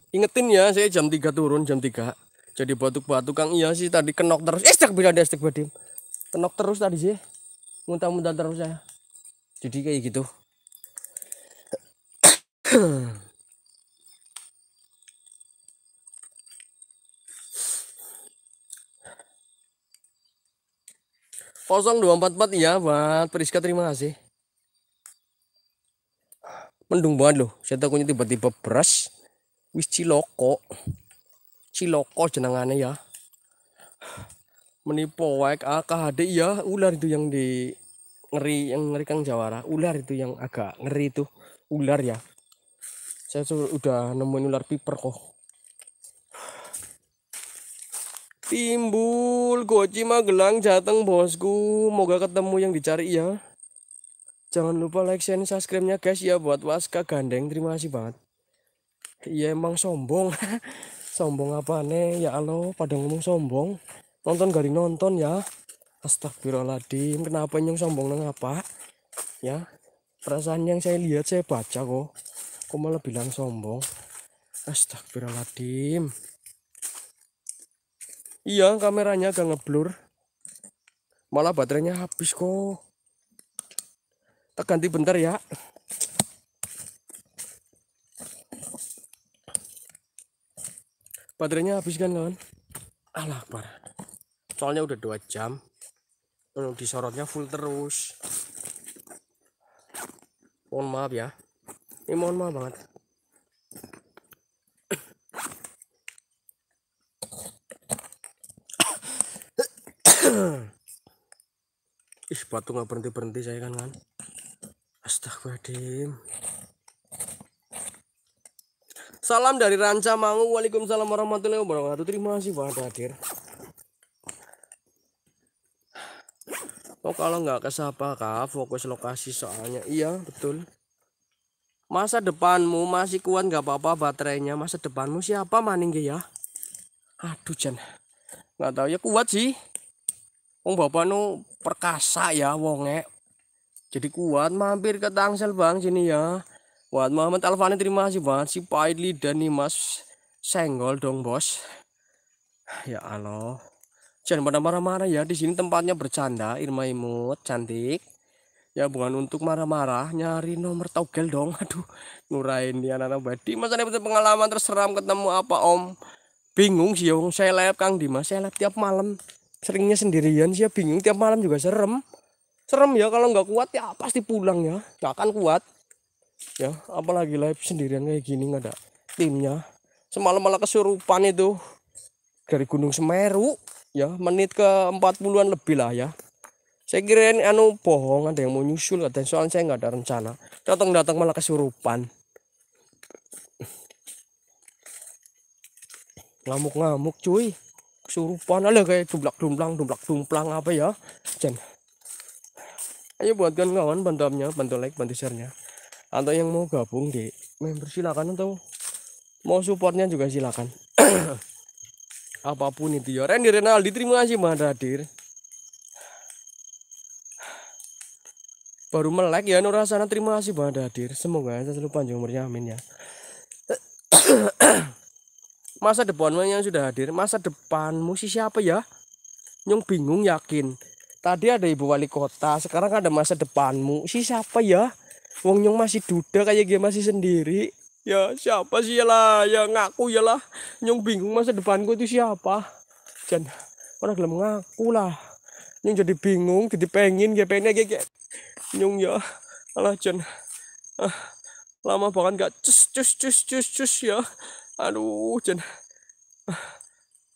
ingetin ya saya jam 3 turun jam 3 jadi batuk-batuk Kang iya sih tadi kenok terus eh stek bila destek badim kenok terus tadi sih muntah-muntah terus saya jadi kayak gitu kosong dua empat empat iya buat Priska terima kasih mendung banget loh saya takutnya tiba-tiba beras wis ciloko ciloko jenengane ya menipu wae AKHD ya ular itu yang di ngeri yang ngeri Kang Jawara ular itu yang agak ngeri itu ular ya saya sudah nemuin ular piper kok timbul goci magelang jateng bosku moga ketemu yang dicari ya jangan lupa like share dan subscribe nya guys ya buat waska gandeng terima kasih banget Iya emang sombong sombong apa nih ya Allah pada ngomong sombong nonton garing nonton ya astagfirullahaladzim kenapa nyong sombong neng apa ya perasaan yang saya lihat saya baca kok kok malah bilang sombong astagfirullahaladzim iya kameranya agak ngeblur malah baterainya habis kok tak ganti bentar ya baterainya habis kan kawan alah parah soalnya udah dua jam disorotnya full terus mohon maaf ya ini mohon maaf banget ih batu nggak berhenti berhenti saya kan kan astagfirullahaladzim Salam dari Ranca Mangu. Waalaikumsalam warahmatullahi wabarakatuh. Terima kasih banget hadir. Oh kalau nggak ke siapa kak, Fokus lokasi soalnya. Iya betul. Masa depanmu masih kuat nggak apa-apa baterainya. Masa depanmu siapa maning ya? Aduh Jan. Nggak tahu ya kuat sih. Oh bapak nu perkasa ya wonge. Jadi kuat mampir ke Tangsel Bang sini ya. Buat Muhammad Alfani terima kasih banget si Paidli dan Mas senggol dong bos. Ya Allah. Jangan pada marah-marah ya di sini tempatnya bercanda Irma Imut cantik. Ya bukan untuk marah-marah nyari nomor togel dong. Aduh ngurain dia anak-anak badi. Mas ada pengalaman terseram ketemu apa om? Bingung sih om saya lihat Kang Dimas saya lihat tiap malam. Seringnya sendirian sih ya. bingung tiap malam juga serem. Serem ya kalau nggak kuat ya pasti pulang ya. Nggak akan kuat ya apalagi live sendirian kayak gini nggak ada timnya semalam malah kesurupan itu dari Gunung Semeru ya menit ke 40-an lebih lah ya saya kira kirain anu bohong ada yang mau nyusul dan soalnya saya nggak ada rencana datang-datang malah kesurupan ngamuk-ngamuk cuy kesurupan ada kayak dumplak dumplang dumplak dumplang apa ya Jen ayo buatkan kawan bantamnya bantu like bantu share atau yang mau gabung di member silakan atau mau supportnya juga silakan apapun itu ya Randy Renaldi terima kasih Mbak Radir baru melek ya Hasana terima kasih Mbak Radir semoga saya selalu panjang umurnya amin ya masa depannya yang sudah hadir masa depanmu si siapa ya nyong bingung yakin tadi ada ibu wali kota sekarang ada masa depanmu si siapa ya wong nyong masih duda kayak dia masih sendiri ya siapa sih ya lah ya ngaku ya lah nyong bingung masa depanku itu siapa dan orang gelem ngaku lah nyong jadi bingung jadi pengen ya pengen kayak nyong ya alah jen, ah, lama banget gak cus cus cus cus cus ya aduh jen, ah,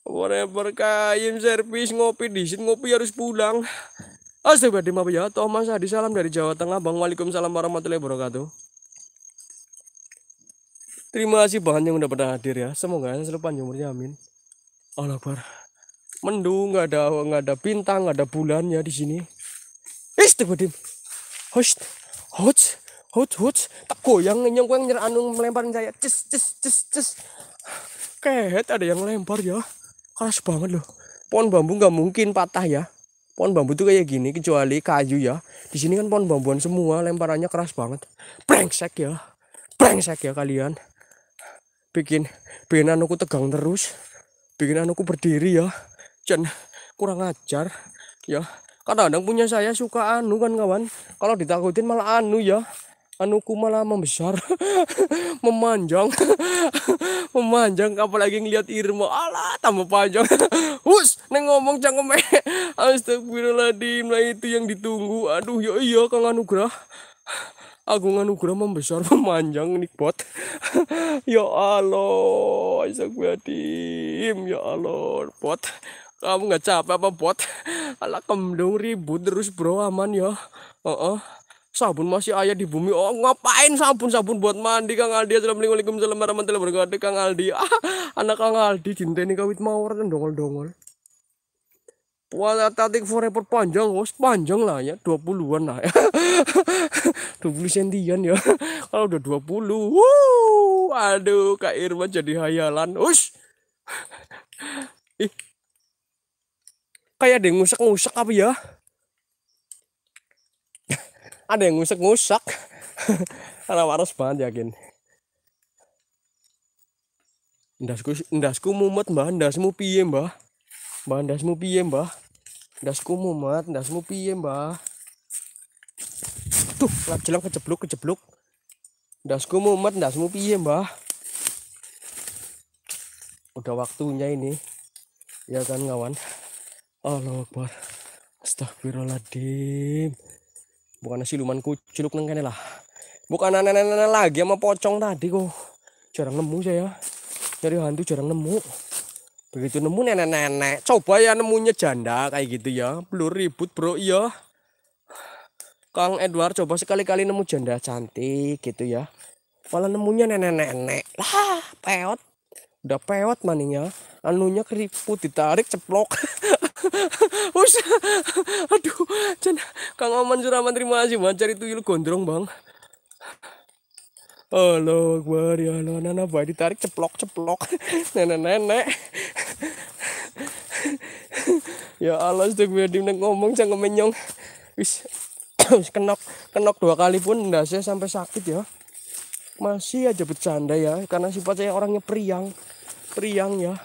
whatever kain servis ngopi di sini ngopi harus pulang Astagfirullahaladzim ya Thomas Hadi salam dari Jawa Tengah Bang Waalaikumsalam warahmatullahi wabarakatuh Terima kasih banyak yang udah pernah hadir ya Semoga selalu panjang umurnya amin Allah bar Mendung nggak ada nggak ada bintang nggak ada bulan ya di sini Astagfirullahaladzim Host Host Host Host Tak goyang nyong yang nyer anung melemparin saya Cis, cis, cis, cis. Kehet ada yang lempar ya Keras banget loh Pohon bambu nggak mungkin patah ya pohon bambu tuh kayak gini kecuali kayu ya di sini kan pohon bambuan semua lemparannya keras banget prengsek ya prengsek ya kalian bikin bikin anuku tegang terus bikin anuku berdiri ya dan kurang ajar ya kadang-kadang punya saya suka anu kan kawan kalau ditakutin malah anu ya anuku malah membesar memanjang memanjang apalagi ngelihat Irma alah tambah panjang hus neng ngomong cangkem astagfirullahaladzim lah itu yang ditunggu aduh ya iya Kang Anugrah Agung Anugrah membesar memanjang nikmat ya Allah astagfirullahaladzim ya Allah pot kamu nggak capek apa pot ala kemdung ribut terus bro aman ya oh uh -uh sabun masih ayah di bumi oh ngapain sabun sabun buat mandi Kang Aldi assalamualaikum warahmatullahi wabarakatuh Kang Aldi ah anak Kang Aldi nih kawit mawar dan dongol dongol puasa forever panjang oh panjang lah ya 20-an lah ya 20 sentian ya kalau udah 20 wuh, aduh Kak Irma jadi hayalan us ih kayak ada ngusek-ngusek apa ya ada yang ngusek ngusak karena waras banget yakin ndasku ndasku mumet mbah ndasmu piye mbah mbah ndasmu piye mbah ndasku mumet ndasmu piye mbah tuh lap jelang kejebluk kejebluk ndasku mumet ndasmu piye mbah udah waktunya ini ya kan kawan Allah Akbar Astagfirullahaladzim bukan siluman kuciluk neng kene lah bukan nenek-nenek lagi sama pocong tadi kok jarang nemu saya Cari ya. hantu jarang nemu begitu nemu nenek-nenek coba ya nemunya janda kayak gitu ya belum ribut bro iya Kang Edward coba sekali-kali nemu janda cantik gitu ya malah nemunya nenek-nenek lah peot udah peot maninya anunya keriput ditarik ceplok Wes. Aduh, jan Kang Oman sudah menerima aja itu cari tuyul gondrong, Bang. Halo, Akbar, ya Allah, nana bayi ditarik ceplok-ceplok. Nenek-nenek. ya Allah, sudah gue dimana ngomong, jangan menyong. Wis, kenok, kenok dua kali pun, ndak saya sampai sakit ya. Masih aja bercanda ya, karena sifat saya orangnya priang Periang ya.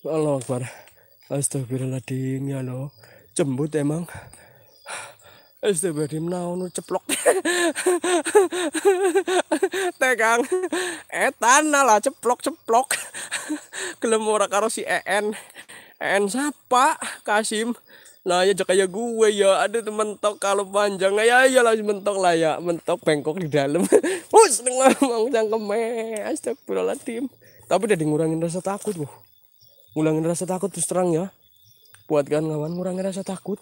Allah Akbar Astagfirullahaladzim ya lo cembut emang Astagfirullahaladzim naon ceplok tegang etan lah ceplok ceplok gelem karo si EN EN siapa Kasim Nah ya kayak gue ya, aduh tuh mentok kalau panjang ya ya lah mentok lah ya, mentok bengkok di dalam. Wus dengan mang cangkeme, astagfirullahaladzim. Tapi udah ngurangin rasa takut bu ngulangin rasa takut terus terang ya buat kan kawan ngurangin rasa takut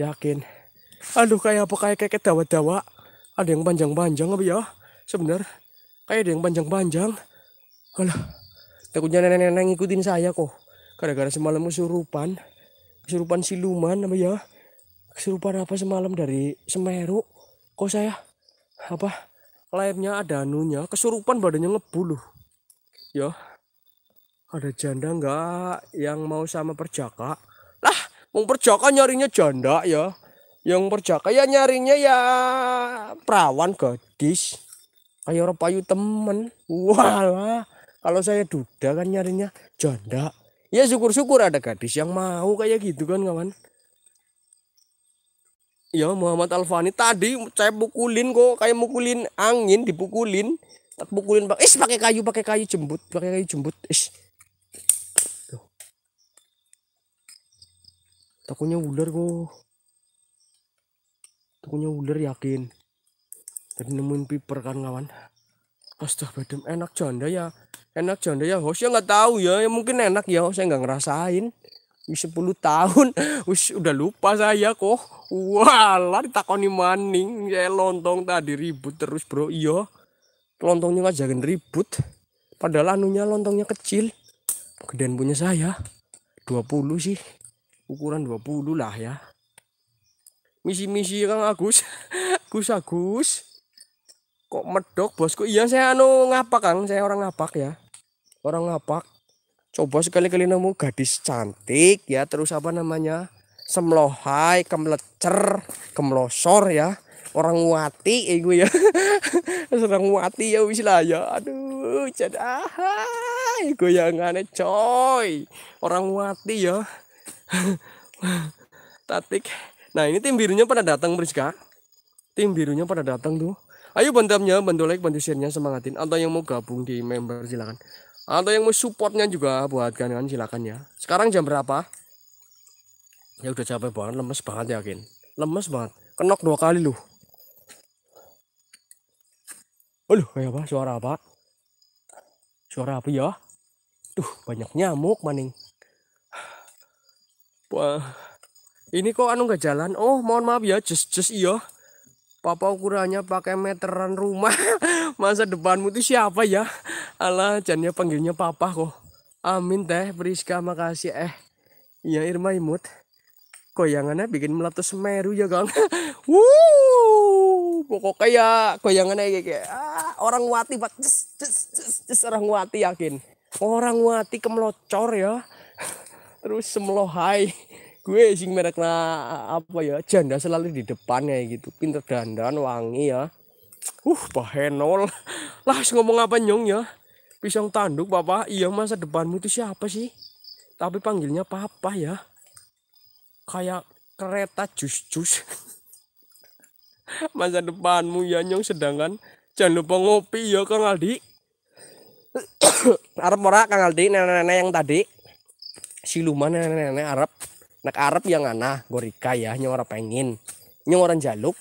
yakin aduh kayak apa kayak keket dawa-dawa ada yang panjang-panjang apa ya sebenar kayak ada yang panjang-panjang alah takutnya nenek-nenek ngikutin saya kok gara-gara semalam kesurupan kesurupan siluman apa ya kesurupan apa semalam dari Semeru kok saya apa nya ada anunya kesurupan badannya ngebuluh ya ada janda nggak yang mau sama perjaka? Lah, mau perjaka nyarinya janda ya. Yang perjaka ya nyarinya ya perawan gadis. Kayak orang payu temen. Walah, kalau saya duda kan nyarinya janda. Ya syukur-syukur ada gadis yang mau kayak gitu kan kawan. Ya Muhammad Alfani tadi saya pukulin kok kayak mukulin angin dipukulin tak pukulin pak is pakai kayu pakai kayu jembut pakai kayu jembut is Tokonya ular kok. Tokonya ular yakin. Tadi nemuin piper kan kawan. badem enak janda ya. Enak janda ya, hostnya nggak tahu ya. ya. Mungkin enak ya, saya nggak ngerasain. 10 tahun, Ush, udah lupa saya kok. Walah ditakoni maning, saya lontong tadi ribut terus bro. Iya, lontongnya nggak ngajakin ribut. Padahal anunya lontongnya kecil. Gedean punya saya. 20 sih ukuran 20 lah ya misi-misi Kang Agus Gus Agus kok medok bosku iya saya anu ngapak Kang saya orang ngapak ya orang ngapak coba sekali-kali nemu gadis cantik ya terus apa namanya semlohai kemlecer kemlosor ya orang wati eh gue ya orang wati ya wis lah ya aduh jadah gue yang aneh coy orang wati ya Tatik. Nah, ini tim birunya pada datang, Priska. Tim birunya pada datang tuh. Ayo bantamnya, bantu like, bantu share semangatin. Atau yang mau gabung di member silakan. Atau yang mau supportnya juga buat kalian silakan ya. Sekarang jam berapa? Ya udah capek banget, lemes banget yakin. Lemes banget. Kenok dua kali lu. Aduh, kayak apa? Suara apa? Suara apa ya? Tuh, banyak nyamuk maning wah ini kok anu nggak jalan oh mohon maaf ya just just iyo papa ukurannya pakai meteran rumah masa depanmu tuh siapa ya Allah jannya panggilnya papa kok amin teh Priska makasih eh iya Irma imut Koyangannya bikin meletus meru ya kang wuh pokok ya, kayak koyangannya kayak, kayak ah, orang wati pak just, just, just, just, orang wati yakin orang wati kemelocor ya terus semelohai gue sing na apa ya janda selalu di depannya gitu pinter dandan wangi ya uh bahenol lah ngomong apa nyong ya pisang tanduk papa iya masa depanmu itu siapa sih tapi panggilnya papa ya kayak kereta jus-jus masa depanmu ya nyong sedangkan jangan lupa ngopi ya Kang Aldi Arab ora Kang Aldi nenek-nenek yang tadi siluman nenek-nenek Arab nak Arab yang ngana gorika ya nyong orang pengin nyong orang jaluk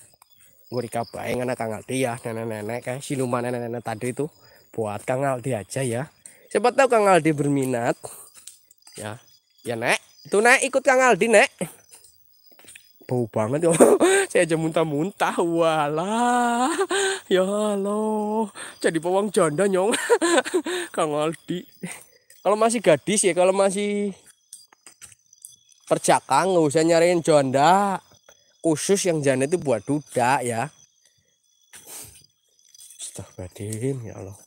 gorika baik anak kangal dia ya, nenek-nenek kayak siluman nenek-nenek tadi itu buat kangal dia aja ya siapa tahu kangal dia berminat ya ya nek itu nek ikut kangal di nek bau banget ya saya aja muntah-muntah walah ya lo jadi pawang janda nyong Kang Aldi kalau masih gadis ya kalau masih perjakang nggak usah nyariin janda khusus yang janda itu buat duda ya Astagfirullahaladzim ya Allah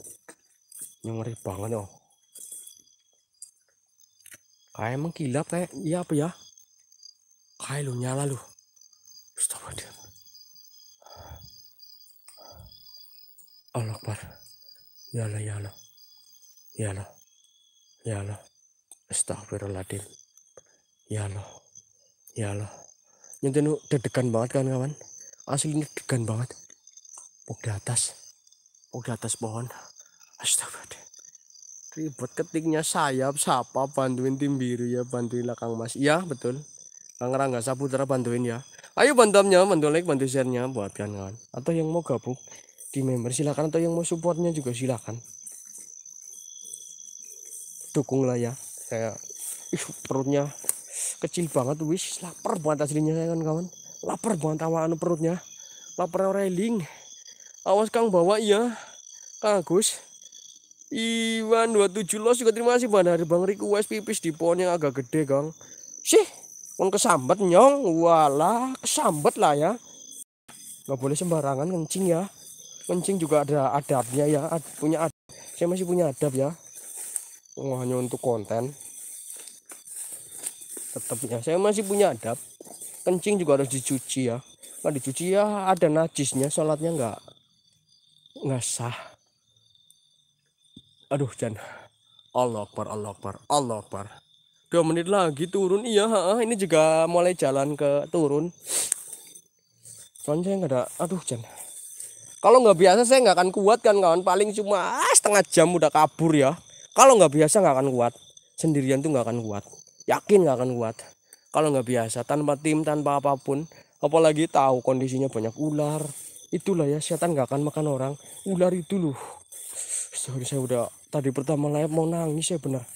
ini ngeri banget oh kayak emang gila kayak iya apa ya kayak lu nyala lu Astagfirullahaladzim Allah bar ya Allah ya Allah ya Allah ya Allah Astagfirullahaladzim ya Allah ya Allah nyentuh deg dedekan banget kan kawan asli ini dedekan banget pok di atas pok di atas pohon Astaga ribet ketiknya sayap Siapa bantuin tim biru ya bantuin lah Kang Mas iya betul Kang Rangga Saputra bantuin ya ayo bantamnya bantu like bantu share buat kan kawan atau yang mau gabung di member silakan atau yang mau supportnya juga silakan lah ya saya ih, perutnya kecil banget wis lapar banget aslinya ya kan kawan lapar banget awan anu perutnya lapar railing awas kang bawa iya kang Agus Iwan 27 los juga terima kasih hari bang Riku wes pipis di pohon yang agak gede kang sih kon kesambet nyong wala kesambet lah ya nggak boleh sembarangan kencing ya kencing juga ada adabnya ya Ad, punya adab saya masih punya adab ya Wah, hanya untuk konten tetapnya saya masih punya adab kencing juga harus dicuci ya kalau dicuci ya ada najisnya sholatnya nggak nggak sah aduh Jan. Allah Akbar Allah Akbar Allah Akbar dua menit lagi turun iya ini juga mulai jalan ke turun soalnya saya nggak ada aduh Jan. kalau nggak biasa saya nggak akan kuat kan kawan paling cuma setengah jam udah kabur ya kalau nggak biasa nggak akan kuat sendirian tuh nggak akan kuat yakin nggak akan kuat kalau nggak biasa tanpa tim tanpa apapun apalagi tahu kondisinya banyak ular itulah ya setan nggak akan makan orang ular itu loh sorry saya udah tadi pertama live mau nangis ya benar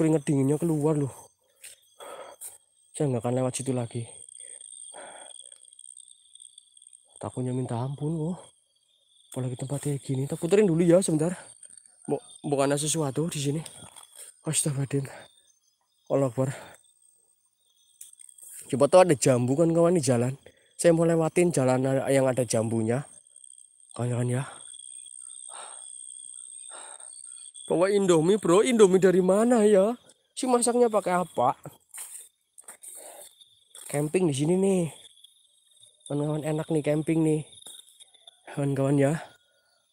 keringet dinginnya keluar loh saya nggak akan lewat situ lagi takutnya minta ampun loh apalagi tempatnya kayak gini tak puterin dulu ya sebentar mau bukan ada sesuatu di sini astagfirullahaladzim Allah Akbar coba tuh ada jambu kan kawan di jalan saya mau lewatin jalan yang ada jambunya kawan ya bawa indomie bro indomie dari mana ya si masaknya pakai apa camping di sini nih kawan-kawan enak nih camping nih kawan-kawan ya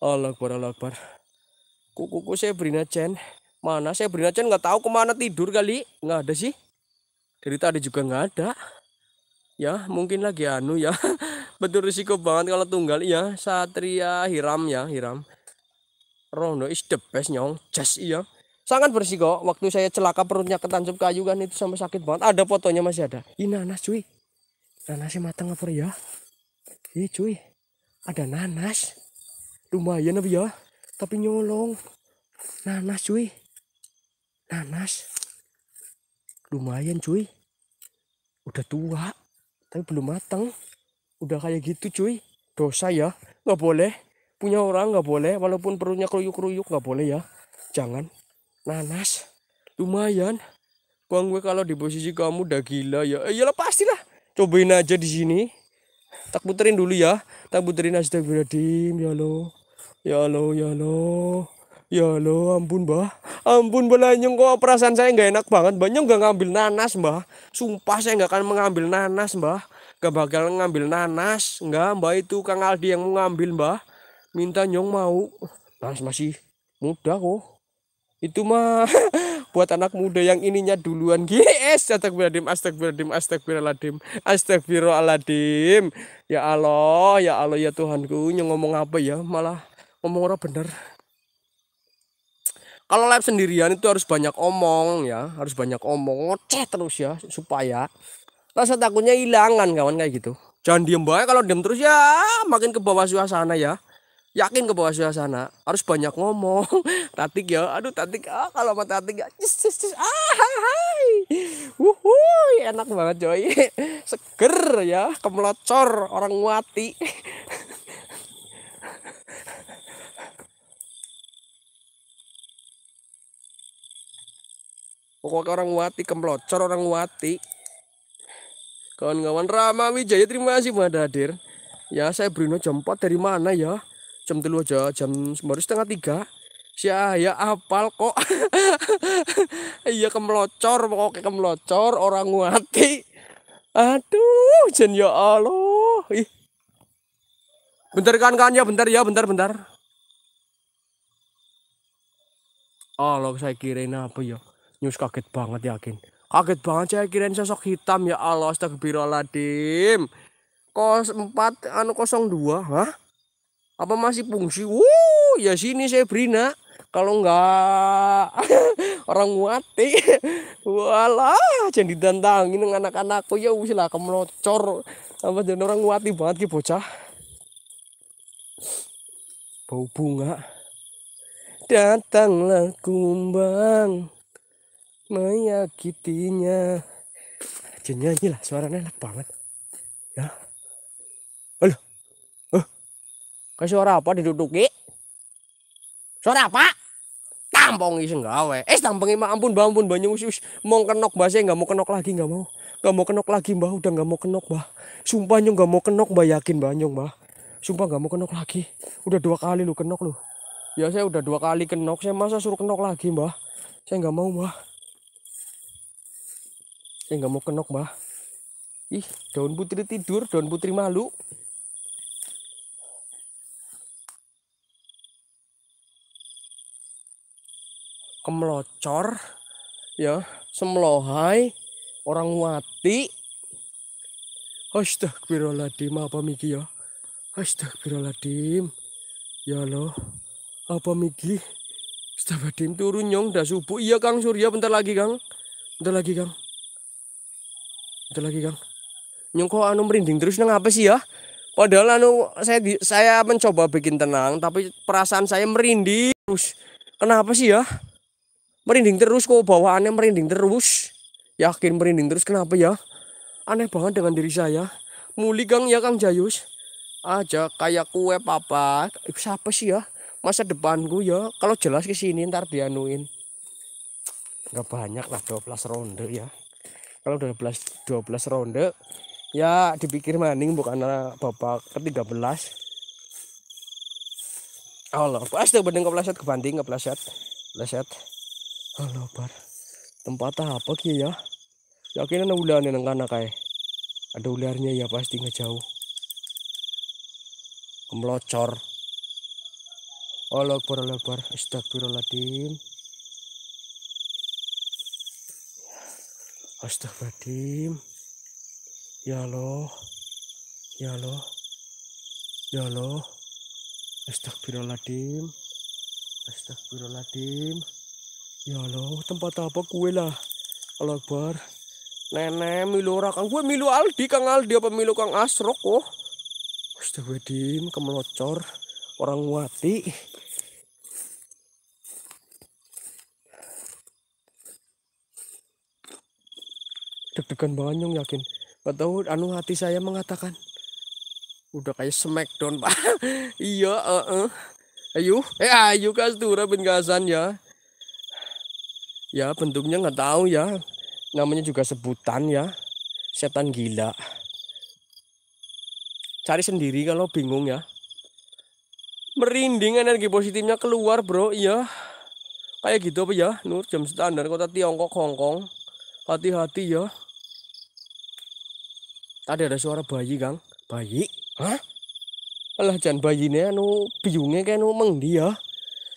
Allah Akbar Allah Akbar kuku saya berinacen. Chen Mana saya beri aja nggak tahu kemana tidur kali. Nggak ada sih. Dari tadi juga nggak ada. Ya mungkin lagi anu ya. Betul risiko banget kalau tunggal ya. Satria Hiram ya Hiram. Rono is the best nyong. Just iya. Sangat bersih Waktu saya celaka perutnya ketancup kayu kan itu sampai sakit banget. Ada fotonya masih ada. Ini nanas cuy. Nanasnya matang apa ya? Iya cuy. Ada nanas. Lumayan apa ya? Tapi nyolong. Nanas cuy nanas lumayan cuy udah tua tapi belum matang udah kayak gitu cuy dosa ya nggak boleh punya orang nggak boleh walaupun perutnya keruyuk-keruyuk nggak boleh ya jangan nanas lumayan bang gue kalau di posisi kamu udah gila ya eh, iyalah pastilah cobain aja di sini tak puterin dulu ya tak puterin astagfirullahaladzim ya lo ya lo ya lo Ya lo ampun mbah Ampun belanjung kok perasaan saya nggak enak banget Mbah nggak ngambil nanas mbah Sumpah saya nggak akan mengambil nanas mbah Gak bakal ngambil nanas Nggak mbah itu Kang Aldi yang mau ngambil mbah Minta nyong mau Nanas masih muda kok Itu mah buat anak muda yang ininya duluan GS astagfirullahaladzim astagfirullahaladzim astagfirullahaladzim astagfirullahaladzim ya Allah ya Allah ya Tuhanku ngomong apa ya malah ngomong orang bener kalau live sendirian itu harus banyak omong ya harus banyak omong ngoceh terus ya supaya rasa takutnya hilangan kawan kayak gitu jangan diem baik kalau diem terus ya makin ke bawah suasana ya yakin ke bawah suasana harus banyak ngomong tatik ya aduh tatik ah kalau mata tatik ya cis, cis, cis. ah hai wuhui enak banget coy seger ya kemelocor orang wati pokoknya orang wati kemplocor orang wati kawan-kawan Rama Wijaya terima kasih buat hadir. ya saya Bruno jam 4 dari mana ya jam dulu aja jam baru setengah tiga saya apal kok iya kemlocor pokoknya kemlocor orang wati aduh jen ya Allah Ih. bentar kan kan ya bentar ya bentar bentar Allah saya kirain apa ya Nyus kaget banget yakin. Kaget banget saya kirain sosok hitam ya Allah astagfirullahaladzim. Kos 4 anu 02, hah? Apa masih fungsi? Wuh, ya sini saya Brina, Kalau enggak orang mati. Walah, jangan ditantangin anak-anakku ya wis lah kemlocor. Apa jangan orang mati banget ki bocah. Bau bunga. Datanglah kumbang menyakitinya aja nyanyi lah suaranya enak banget ya halo oh kayak suara apa diduduki suara apa tampung isi gawe eh tampong ima ampun mbak ampun banyak usus mau kenok mbak saya nggak mau kenok lagi nggak mau nggak mau kenok lagi mbak udah nggak mau kenok mbak sumpah nyong nggak mau kenok mbak yakin mbak nyong mbak sumpah nggak mau kenok lagi udah dua kali lu kenok lu ya saya udah dua kali kenok saya masa suruh kenok lagi mbak saya nggak mau mbak Eh nggak mau kenok malah ih daun putri tidur daun putri malu kemelocor ya semelohai orang wati astagfirullahaladzim apa miki ya astagfirullahaladzim ya loh apa miki astagfirullahaladzim turun nyong dah subuh iya kang surya bentar lagi kang bentar lagi kang itu lagi kang nyungko anu merinding terus nang apa sih ya padahal anu saya di, saya mencoba bikin tenang tapi perasaan saya merinding terus kenapa sih ya merinding terus kok bawaannya merinding terus yakin merinding terus kenapa ya aneh banget dengan diri saya muli kang ya kang Jayus aja kayak kue papa siapa sih ya masa depanku ya kalau jelas ke sini ntar dianuin Gak banyak lah 12 ronde ya kalau 12 12 ronde ya dipikir maning bukan bapak ke-13 Allah pasti bening kepleset kebanding kepleset kepleset Allah bar tempat apa kia ya yakin ada ular nih nengkana kaya ada ularnya ya pasti ngejauh melocor Allah bar Allah bar Astagfirullahaladzim Astagfirullahaladzim. Ya Allah. Ya Allah. Ya Allah. Astagfirullahaladzim. Astagfirullahaladzim. Ya Allah, tempat apa kue lah? Allah Nenek milu ora kang gue milu Aldi kang Aldi apa milu kang Asrok kok. Oh. Astagfirullahaladzim, kemelocor orang wati. deg-degan banget nyong yakin nggak tahu anu hati saya mengatakan udah kayak smackdown pak iya uh, uh. ayo eh ayo kastura penggasan ya ya bentuknya nggak tahu ya namanya juga sebutan ya setan gila cari sendiri kalau bingung ya merinding energi positifnya keluar bro iya kayak gitu apa ya Nur jam standar kota Tiongkok Hongkong hati-hati ya Tadi ada suara bayi, Kang. Bayi? Hah? Alah bayi nih, anu biungnya kayak anu meng dia. Ya.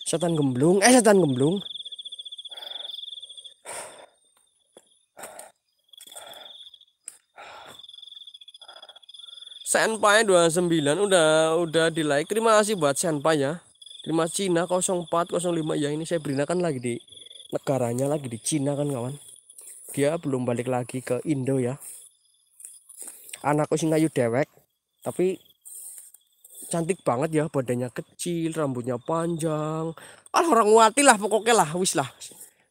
Setan gemblung, eh setan gemblung. Senpai 29 udah udah di like. Terima kasih buat Senpai ya. Terima Cina 0405 ya ini saya berinakan kan lagi di negaranya lagi di Cina kan kawan. Dia belum balik lagi ke Indo ya anakku sing ayu dewek tapi cantik banget ya badannya kecil rambutnya panjang ah orang wati lah pokoknya lah wis lah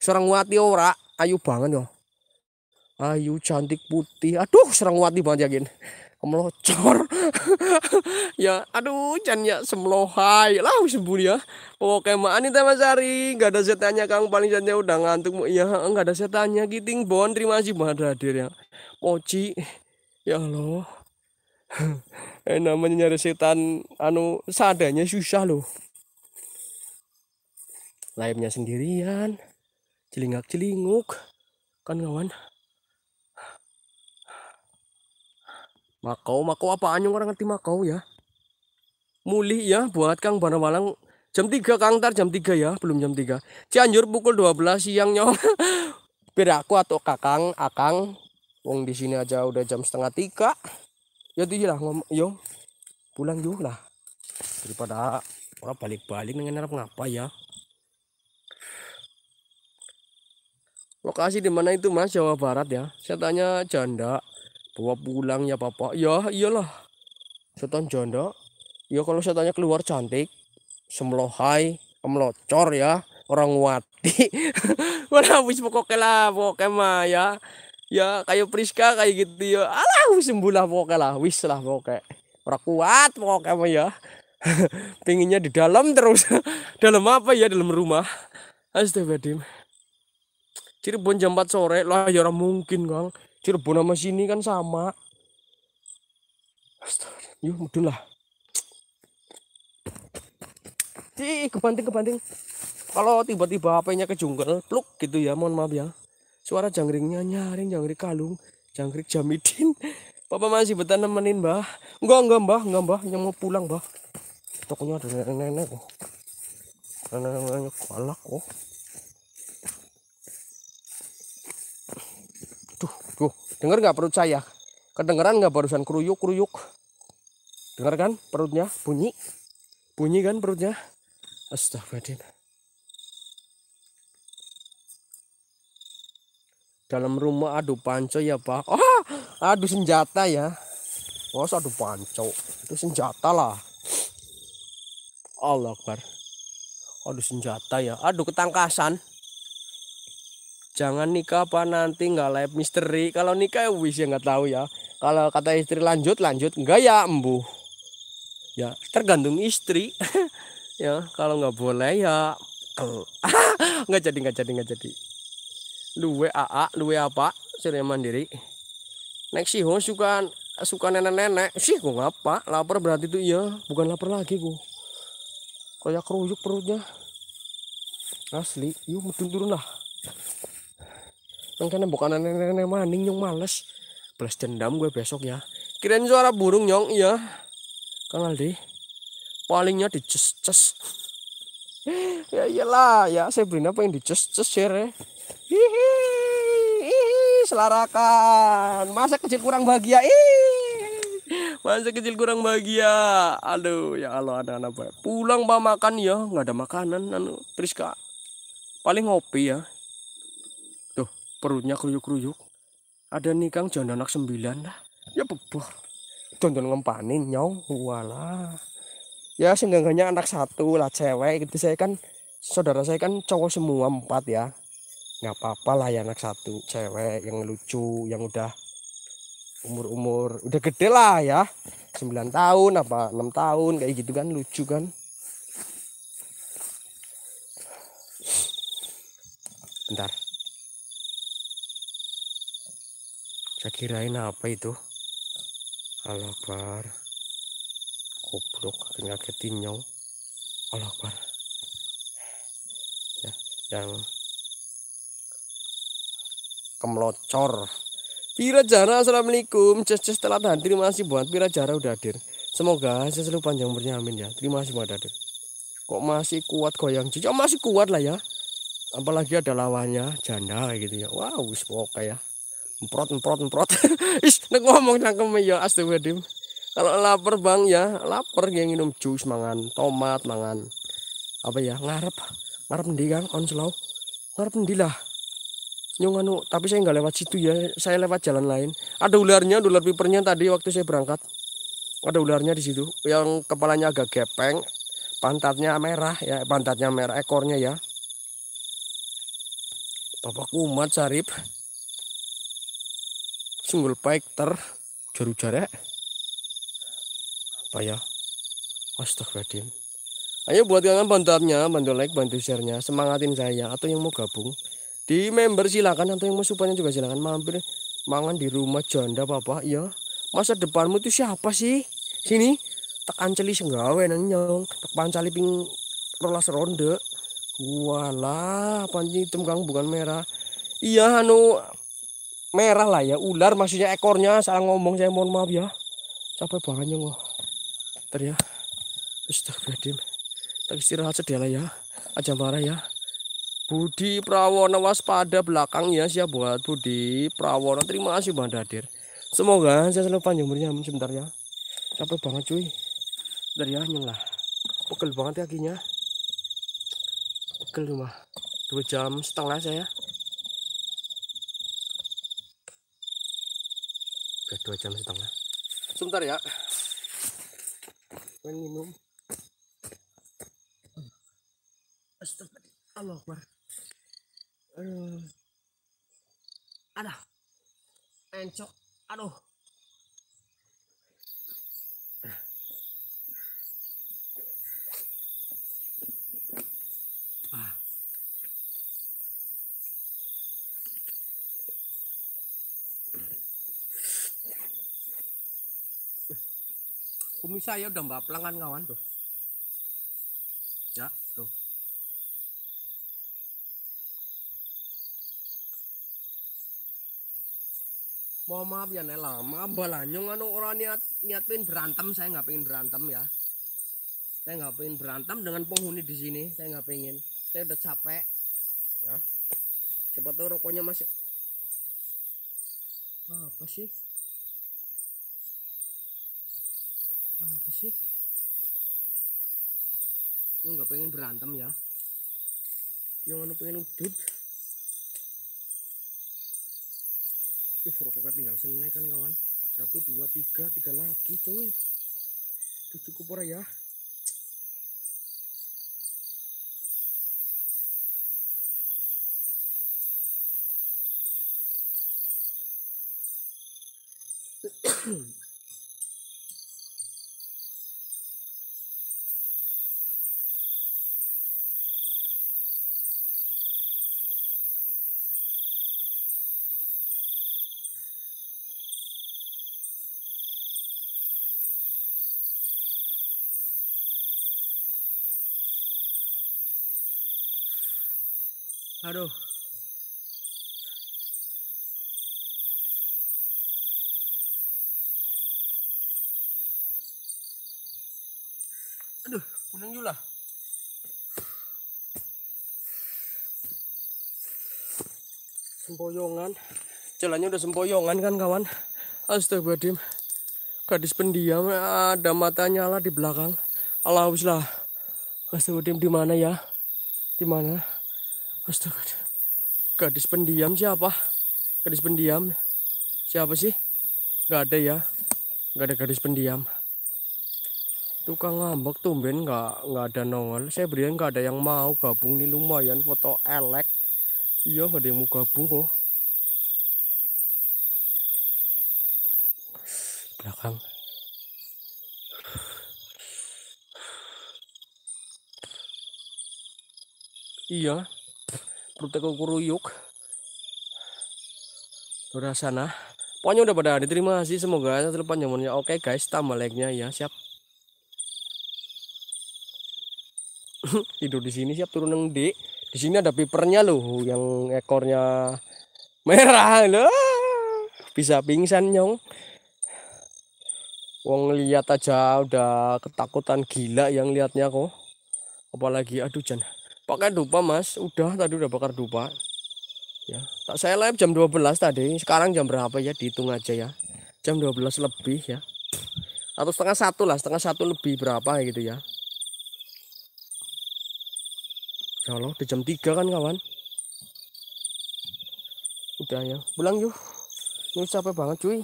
seorang wati ora ayu banget yo ayu cantik putih aduh serang wati banget ya, gin melocor ya aduh cannya semlohai lah wis sebun ya pokoknya mah anita masari nggak ada setannya kang paling saja udah ngantuk ya nggak ada setannya giting bon terima kasih banget hadir ya moci ya Allah eh, namanya nyari setan anu sadanya susah loh layapnya sendirian celingak celinguk kan kawan makau makau apa anjing orang ngerti makau ya mulih ya buat Kang malang jam 3 Kang Tar jam 3 ya belum jam 3 Cianjur pukul 12 siang nyong aku atau Kakang Akang Wong di sini aja udah jam setengah tiga. Ya tuh lah ngomong, yo pulang yuk lah daripada orang balik-balik dengan Arab ngapa ya lokasi di mana itu mas Jawa Barat ya saya tanya janda bawa pulang ya bapak ya iyalah saya tanya janda ya kalau saya tanya keluar cantik semlohai melocor ya orang wati mana habis pokoknya lah pokoknya ya ya kayak Priska kayak gitu ya alah wis sembuh lah pokoknya lah wis lah pokoknya ora kuat pokoknya ya pinginnya di dalam terus dalam apa ya dalam rumah astagfirullahaladzim Cirebon jam 4 sore lah ya orang mungkin kang Cirebon sama sini kan sama astagfirullahaladzim yuk mudah lah Cih, kebanting kebanting kalau tiba-tiba HP-nya kejungkel pluk gitu ya mohon maaf ya suara jangkriknya nyaring jangkrik kalung jangkrik jamidin papa masih betah nemenin mbah enggak enggak mbah enggak mbah yang mau pulang mbah tokonya ada nenek-nenek kok nenek-neneknya kalah kok tuh tuh denger nggak perut saya kedengeran nggak barusan keruyuk keruyuk dengar kan perutnya bunyi bunyi kan perutnya astagfirullahaladzim dalam rumah adu panco ya pak oh ah, adu senjata ya masa adu panco itu senjata lah Allah Akbar adu senjata ya adu ketangkasan jangan nikah apa nanti nggak live misteri kalau nikah ya wis ya nggak tahu ya kalau kata istri lanjut lanjut nggak ya embu ya tergantung istri ya kalau nggak boleh ya nggak jadi nggak jadi nggak jadi luwe aa luwe apa ceria mandiri Next sih suka suka nenek-nenek sih gua ngapa lapar berarti tuh iya bukan lapar lagi gua kayak yuk perutnya asli yuk mudun turun lah yang bukan nenek-nenek maning yang males Plus dendam gue besok ya kirain suara burung nyong iya kan deh palingnya di ces ya iyalah ya Sabrina pengen di ces ya hihi hihi selarakan masa kecil kurang bahagia ih masa kecil kurang bahagia aduh ya Allah ada anak apa pulang pak makan ya nggak ada makanan anu Priska paling ngopi ya tuh perutnya kruyuk kruyuk ada nih kang jangan anak sembilan lah ya bebor tonton ngempanin nyong wala ya seenggaknya anak satu lah cewek gitu saya kan saudara saya kan cowok semua empat ya nggak apa-apa lah ya anak satu cewek yang lucu yang udah umur-umur udah gede lah ya 9 tahun apa 6 tahun kayak gitu kan lucu kan bentar saya kirain apa itu alakbar goblok ngagetin nyong alakbar ya yang kemlocor. Pira Jara, Assalamualaikum. Ces-ces telat hadir, kasih buat Pira Jara udah hadir. Semoga selalu panjang umurnya, amin ya. Terima kasih buat hadir. Kok masih kuat goyang Oh, masih kuat lah ya. Apalagi ada lawannya, janda gitu ya. Wow, wis ya. Emprot, emprot, emprot. Is, nek ngomong cangkem ya astagfirullah. Kalau lapar bang ya, lapar yang minum jus, mangan tomat, mangan apa ya, ngarep, ngarep ndi kang, on slow, ngarep ndi lah nyung anu tapi saya nggak lewat situ ya saya lewat jalan lain ada ularnya ular pipernya tadi waktu saya berangkat ada ularnya di situ yang kepalanya agak gepeng pantatnya merah ya pantatnya merah ekornya ya bapak kumat sarip sungguh baik ter jaru jarak apa ya astagfirullahaladzim ayo buat pantatnya, bantu like bantu share-nya semangatin saya atau yang mau gabung di member silakan atau yang mau supaya juga silakan mampir mangan di rumah janda papa ya masa depanmu itu siapa sih sini tekan celi senggawe nang nyong tekan cali ping rolas ronde walah panci hitam kang bukan merah iya anu merah lah ya ular maksudnya ekornya salah ngomong saya mohon maaf ya capek banget nyong oh. ter ya Astagfirullahaladzim. Tak istirahat sedih lah ya. Aja marah ya. Budi Prawono waspada belakangnya ya siap buat Budi Prawono terima kasih Bang Dadir semoga saya selalu panjang umurnya sebentar ya capek banget cuy dari ya nyelah pegel banget kakinya ya, pegel rumah dua jam setengah saya udah dua jam setengah sebentar ya minum Astagfirullah Eh, Ada Encok. Aduh. Ah. Kumis saya udah mbak pelanggan kawan tuh. mohon maaf ya Nela maaf balanyong anu orang niat niat pengen berantem saya nggak pengen berantem ya saya nggak pengen berantem dengan penghuni di sini saya nggak pengen saya udah capek ya siapa tahu rokoknya masih ah, apa sih ah, apa sih ini nggak pengen berantem ya yang anu pengen udut tuh rokokan tinggal senai kan kawan satu dua tiga tiga lagi cuy itu cukup ora ya Aduh. Aduh, pulang juga. Sempoyongan. Jalannya udah sempoyongan kan kawan. Astagfirullahaladzim. Gadis pendiam ada mata nyala di belakang. Alhamdulillah. Astagfirullahaladzim di mana ya? Di mana? Astaga. Gadis pendiam siapa? Gadis pendiam siapa sih? Gak ada ya. Gak ada gadis pendiam. Tukang ngambek tumben gak, gak ada nongol. Saya berian gak ada yang mau gabung nih lumayan foto elek. Iya gak ada yang mau gabung kok. Belakang. Iya, kok kuruyuk udah sana pokoknya udah pada diterima sih semoga terlepas nyamannya oke guys tambah like-nya ya siap tidur di sini siap turun yang di di sini ada pipernya loh yang ekornya merah loh bisa pingsan nyong Wong lihat aja udah ketakutan gila yang lihatnya kok apalagi aduh jangan pakai dupa mas udah tadi udah bakar dupa ya tak saya live jam 12 tadi sekarang jam berapa ya dihitung aja ya jam 12 lebih ya atau setengah satu lah setengah satu lebih berapa gitu ya ya Allah di jam 3 kan kawan udah ya pulang yuk ini capek banget cuy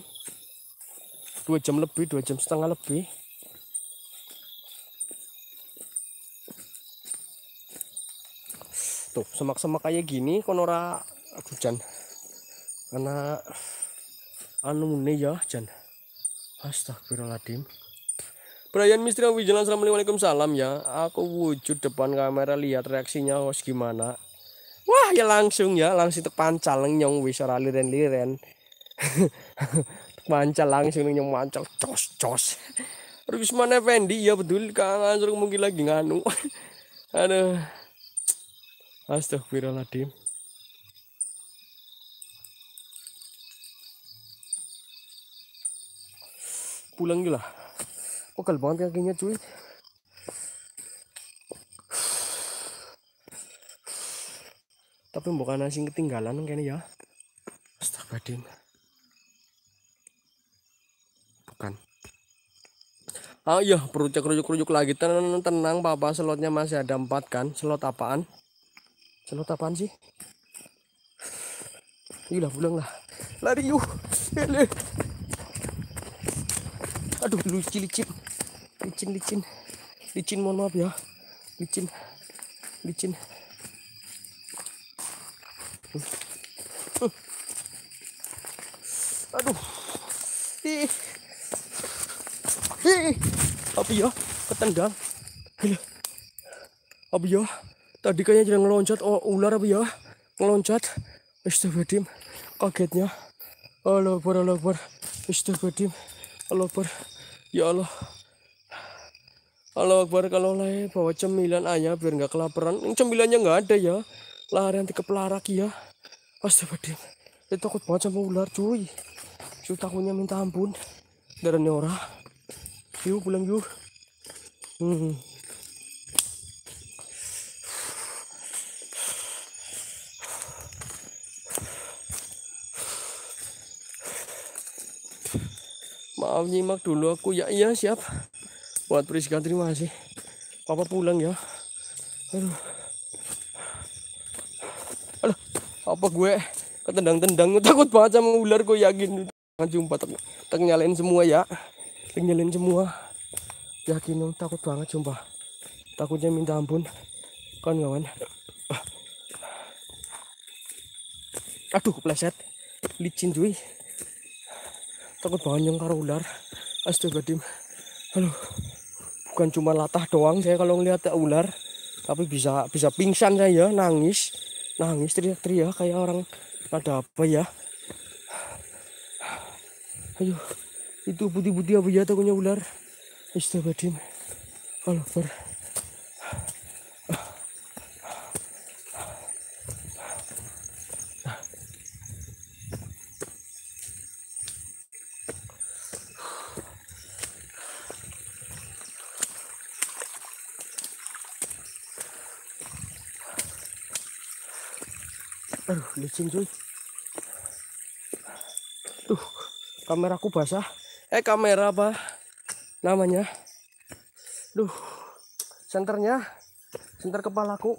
dua jam lebih dua jam setengah lebih semak-semak kayak gini konora aduh jan karena anu nih ya jan astagfirullahaladzim Brian Mistria Wijalan Assalamualaikum salam ya aku wujud depan kamera lihat reaksinya host gimana wah ya langsung ya langsung terpancal nyong wis ora liren-liren mancal langsung nyong mancal cos cos Rusman Effendi ya betul Kang langsung mungkin lagi nganu aduh Astagfirullahaladzim. Pulang gila. Pekal banget kakinya cuy. Tapi bukan asing ketinggalan kayaknya ya. Astagfirullahaladzim. Bukan. Ah iya, perucak kerujuk kerujuk lagi. Tenang, tenang, Papa. Slotnya masih ada empat kan? Slot apaan? Celut apaan sih? Gila pulang lah. Lari yuk. hele, Aduh licin licin. Licin licin. Licin mohon maaf ya. Licin. Licin. Aduh. Ih. Ih. Apa ya? Ketendang. hele, Apa ya? tadi kayaknya jangan ngeloncat oh ular apa ya ngeloncat tim, kagetnya Allah Akbar Allah Akbar tim, Allah Akbar ya Allah Allah Akbar kalau lah bawa cemilan aja biar nggak kelaparan cemilannya nggak ada ya Lari nanti ke pelarak ya Astagfirullahaladzim saya takut banget sama ular cuy cuy takutnya minta ampun darahnya orang yuk pulang yuk hmm. maaf nyimak dulu aku ya iya siap buat Priska terima kasih Papa pulang ya aduh aduh apa gue ketendang-tendang takut banget sama ular gue yakin jumpa tak, nyalain semua ya tak nyalain semua yakin takut banget jumpa takutnya minta ampun kan kawan aduh pleset licin cuy takut banget yang ular. ular astagfirullahaladzim halo bukan cuma latah doang saya kalau ngelihat ya ular tapi bisa bisa pingsan saya ya, nangis nangis teriak-teriak kayak orang ada apa ya ayo itu putih-putih apa ya takutnya ular astagfirullahaladzim Allahu licin cuy tuh kameraku basah eh kamera apa namanya duh senternya senter kepalaku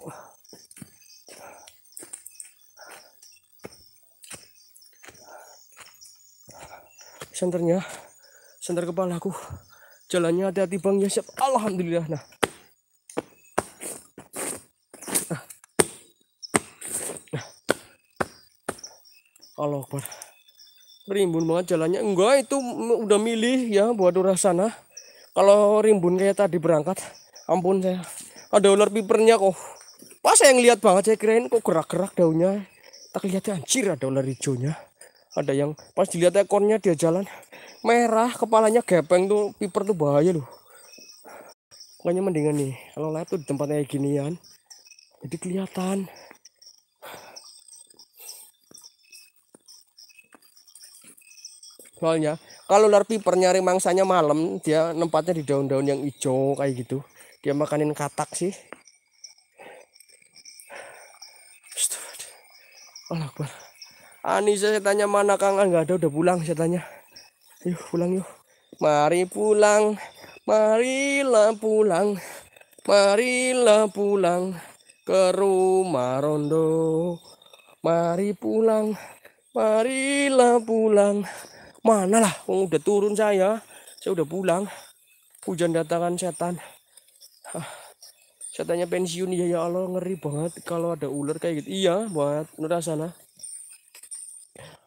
senternya senter kepalaku jalannya hati-hati bang ya siap alhamdulillah nah Allah Akbar. Rimbun banget jalannya. Enggak, itu udah milih ya buat udah sana. Kalau rimbun kayak tadi berangkat, ampun saya. Ada ular pipernya kok. Pas saya ngeliat banget, saya kirain kok gerak-gerak daunnya. Tak lihatnya anjir ada ular hijaunya. Ada yang pas dilihat ekornya dia jalan merah, kepalanya gepeng tuh piper tuh bahaya loh. Makanya mendingan nih kalau lihat tuh di tempatnya kayak ginian. Jadi kelihatan. soalnya kalau piper nyari mangsanya malam dia tempatnya di daun-daun yang hijau kayak gitu dia makanin katak sih Allah Akbar Anissa saya tanya mana Kang ah, nggak ada udah pulang saya tanya yuk pulang yuk mari pulang marilah pulang marilah pulang ke rumah rondo mari pulang marilah pulang Mana lah, udah turun saya. Saya udah pulang. Hujan datangan setan. Hah. Setannya pensiun ya ya Allah ngeri banget kalau ada ular kayak gitu. Iya buat sana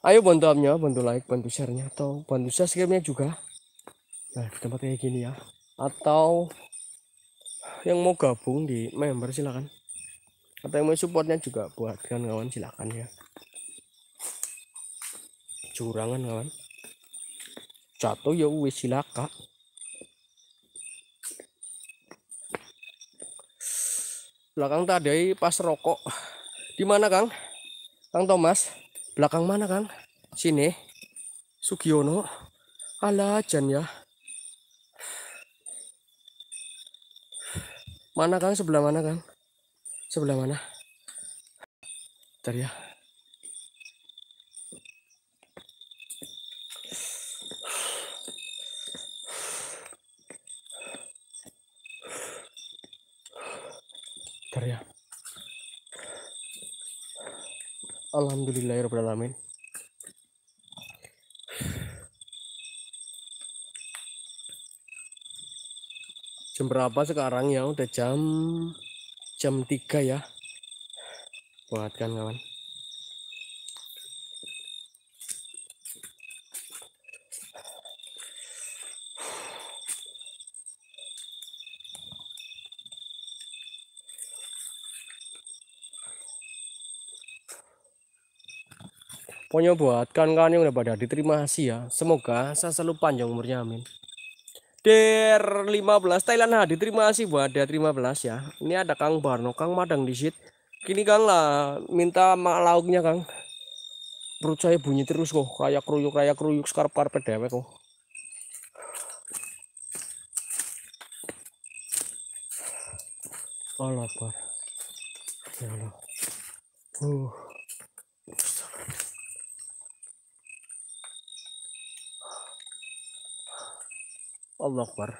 Ayo bantu amnya, bantu like, bantu sharenya atau bantu subscribe-nya juga. Nah, di tempat kayak gini ya. Atau yang mau gabung di member silakan. Atau yang mau supportnya juga buat kawan-kawan silakan ya. Curangan -kawan jatuh ya wis silaka belakang tadi pas rokok di mana Kang Kang Thomas belakang mana Kang sini Sugiono ala Jan ya mana Kang sebelah mana Kang sebelah mana Bentar ya Bentar ya. Alhamdulillahirrahmanirrahim. Jam berapa sekarang ya? Udah jam jam 3 ya. Buatkan kawan. pokoknya buat kawan-kawan yang udah pada diterima sih ya semoga saya selalu panjang umurnya amin Der 15 Thailand ha diterima sih buat dia 15 ya ini ada Kang Barno Kang Madang di sit. kini Kang lah minta mak lauknya Kang perut saya bunyi terus kok kayak kruyuk kayak kruyuk skarp karpet dewek kok oh lapar ya Allah uh Allah Akbar.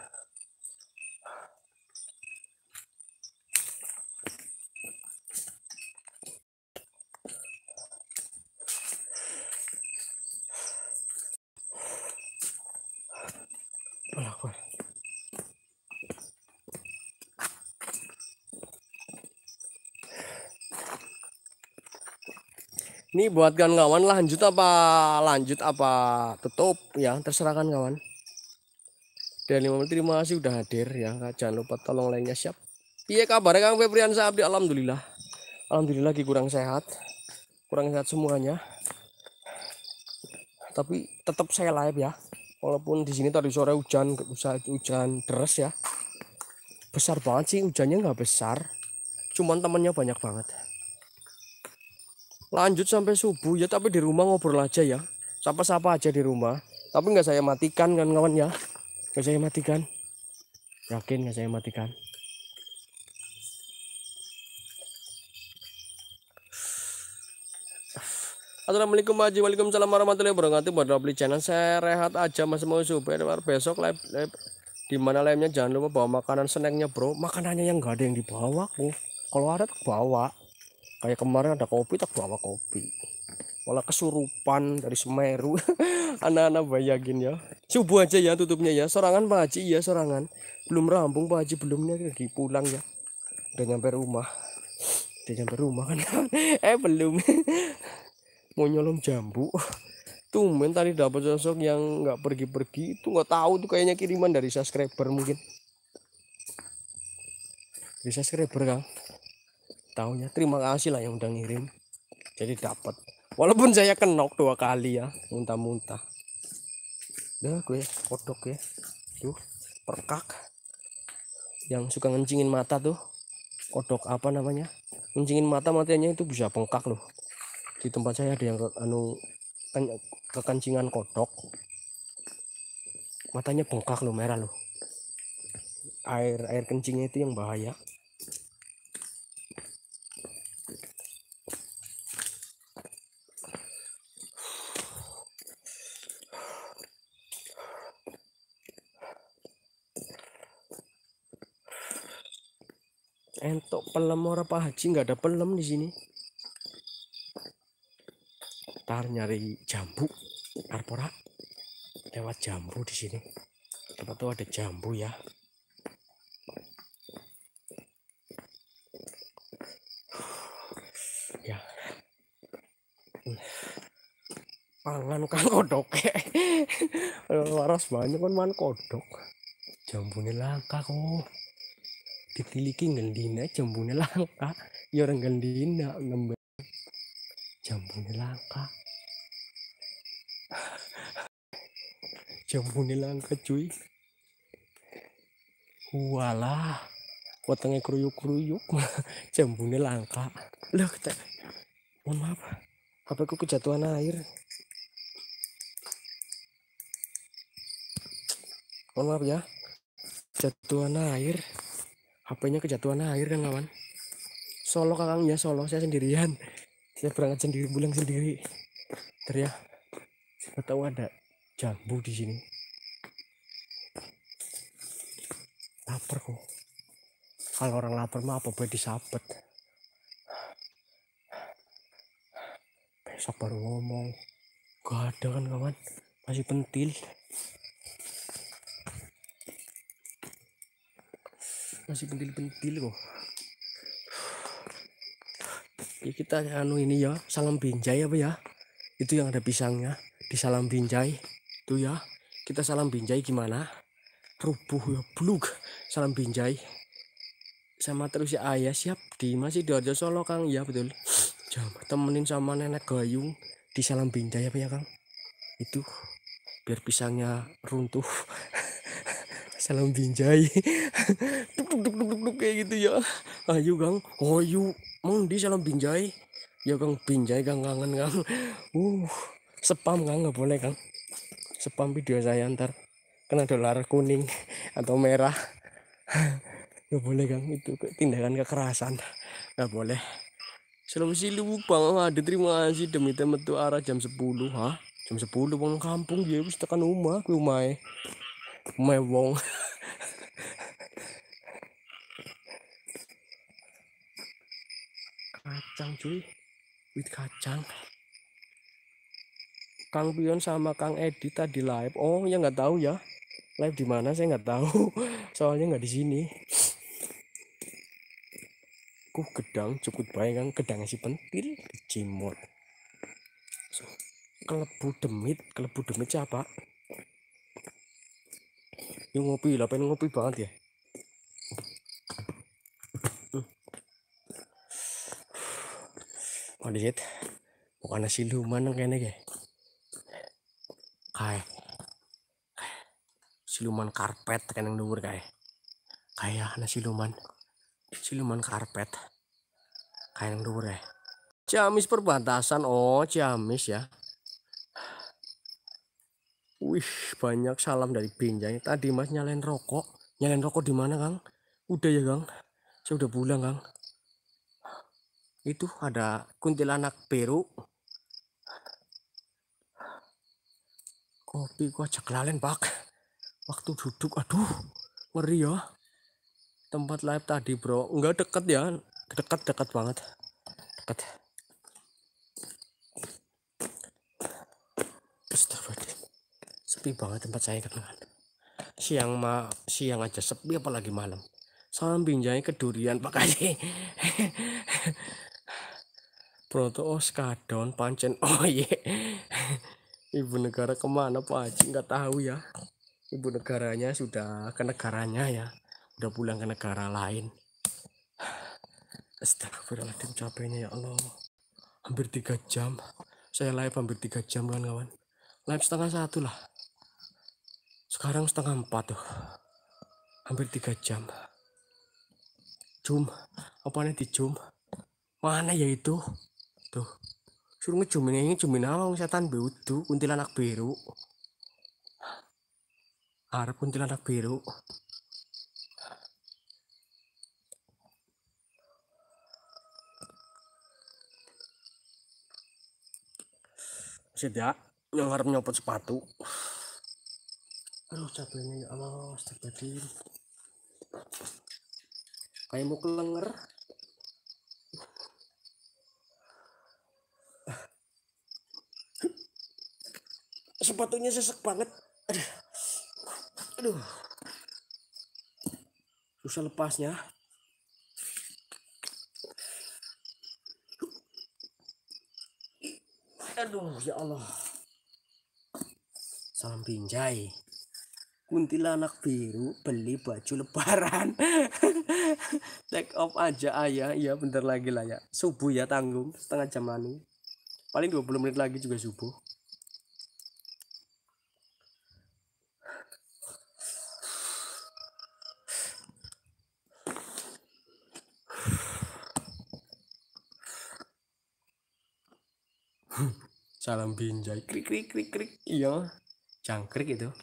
Ini buatkan kawan-kawan lanjut apa lanjut apa tutup ya terserahkan kawan dan lima menit terima kasih udah hadir ya jangan lupa tolong lainnya siap Iya kabar Kang Febrian Sabdi ya, alhamdulillah alhamdulillah lagi kurang sehat kurang sehat semuanya tapi tetap saya live ya walaupun di sini tadi sore hujan usah hujan deras ya besar banget sih hujannya nggak besar cuman temennya banyak banget lanjut sampai subuh ya tapi di rumah ngobrol aja ya sapa-sapa aja di rumah tapi nggak saya matikan kan kawan ya Gak saya matikan. Yakin gak saya matikan? Assalamualaikum Haji Waalaikumsalam warahmatullahi wabarakatuh Buat beli channel saya rehat aja Mas mau supaya besok live, live di mana live-nya jangan lupa bawa makanan snack-nya bro makanannya yang gak ada yang dibawa bro kalau ada tak bawa kayak kemarin ada kopi tak bawa kopi malah kesurupan dari Semeru anak-anak bayangin ya subuh aja ya tutupnya ya serangan Pak Haji ya serangan belum rampung Pak Haji belumnya lagi pulang ya udah nyampe rumah udah nyampe rumah kan eh belum mau nyolong jambu tumben tadi dapat sosok yang nggak pergi-pergi itu nggak tahu tuh kayaknya kiriman dari subscriber mungkin dari subscriber kan tahunya terima kasih lah yang udah ngirim jadi dapat walaupun saya kenok dua kali ya muntah-muntah udah gue kodok ya tuh perkak yang suka ngencingin mata tuh kodok apa namanya ngencingin mata matanya itu bisa bengkak loh di tempat saya ada yang ke, anu kan, kekancingan kodok matanya bengkak loh merah loh air air kencingnya itu yang bahaya entok pelem ora Pak Haji nggak ada pelem di sini tar nyari jambu arpora lewat jambu di sini tempat tuh ada jambu ya ya pangan kan kodok waras banyak kan man kodok jambu ini langka kok ditiliki ngendina jambune langka ya orang ngendina ngembe jambune langka jambune langka cuy walah potongnya kruyuk-kruyuk jambune langka lho kita mohon maaf apa aku kejatuhan air mohon maaf ya jatuhan air HP-nya kejatuhan air kan kawan solo kakang ya solo saya sendirian saya berangkat sendiri pulang sendiri teriak siapa tahu ada jambu di sini lapar kok kalau orang lapar mah apa boleh disabet besok baru ngomong gak ada kan kawan masih pentil masih pentil-pentil kok ya kita anu ini ya salam binjai apa ya itu yang ada pisangnya di salam binjai itu ya kita salam binjai gimana rubuh ya bluk salam binjai sama terus ya ayah siap di masih dojo solo kang ya betul jam temenin sama nenek gayung di salam binjai apa ya kang itu biar pisangnya runtuh salam binjai duk duk duk duk duk kayak gitu ya ayo ah, gang, oh yuk mau di salam binjai ya gang, binjai gang, kangen gang. uh sepam gang nggak boleh gang. Sepam video saya ntar kena dolar kuning atau merah nggak boleh gang itu tindakan kekerasan nggak boleh Salam silu bang ada ah, terima kasih demi temen tuh arah jam sepuluh, ha jam sepuluh bang kampung ya, bisa tekan rumah ke rumah eh mewong kacang cuy wit kacang Kang Pion sama Kang Edi tadi live oh ya nggak tahu ya live di mana saya nggak tahu soalnya nggak di sini Kuh gedang cukup baik kan gedang si pentil jimur so, kelebu demit kelebu demit siapa ini ngopi lah, pengen ngopi banget ya. Mau dilihat, bukan nasi luman kayaknya kayak. siluman karpet kan yang dulu kayak, Kayak nasi luman, Siluman karpet. Kayak yang dulu ya. Ciamis perbatasan. Oh, Ciamis ya. Wih, banyak salam dari Binjai. Tadi Mas nyalain rokok. Nyalain rokok di mana, Kang? Udah ya, Kang. Saya udah pulang, Kang. Itu ada kuntilanak Peru. Kopi gua ajak lalen, Pak. Waktu duduk, aduh, ngeri ya. Tempat live tadi, Bro. Enggak deket ya. Dekat-dekat banget. Deket. sepi banget tempat saya kan siang ma siang aja sepi apalagi malam salam pinjai kedurian pak makasih proto oskadon pancen oh iya yeah. ibu negara kemana Pak Haji nggak tahu ya ibu negaranya sudah ke negaranya ya udah pulang ke negara lain Astagfirullahaladzim capeknya ya Allah hampir tiga jam saya live hampir tiga jam kan kawan live setengah satu lah sekarang setengah empat tuh. Hampir tiga jam. cum apa nih di cum Mana ya itu? Tuh, suruh ngejumin ini jumin apa setan beudu kuntilanak biru. Harap kuntilanak biru. Sudah. yang harap nyopot sepatu aduh cabenya ya Allah astagfirullahaladzim kayak mau kelenger sepatunya sesek banget aduh aduh susah lepasnya aduh ya Allah salam pinjai kuntilanak biru beli baju lebaran take off aja ayah ya iya, bentar lagi lah ya subuh ya tanggung setengah jam lagi paling 20 menit lagi juga subuh salam binjai krik krik krik krik iya jangkrik itu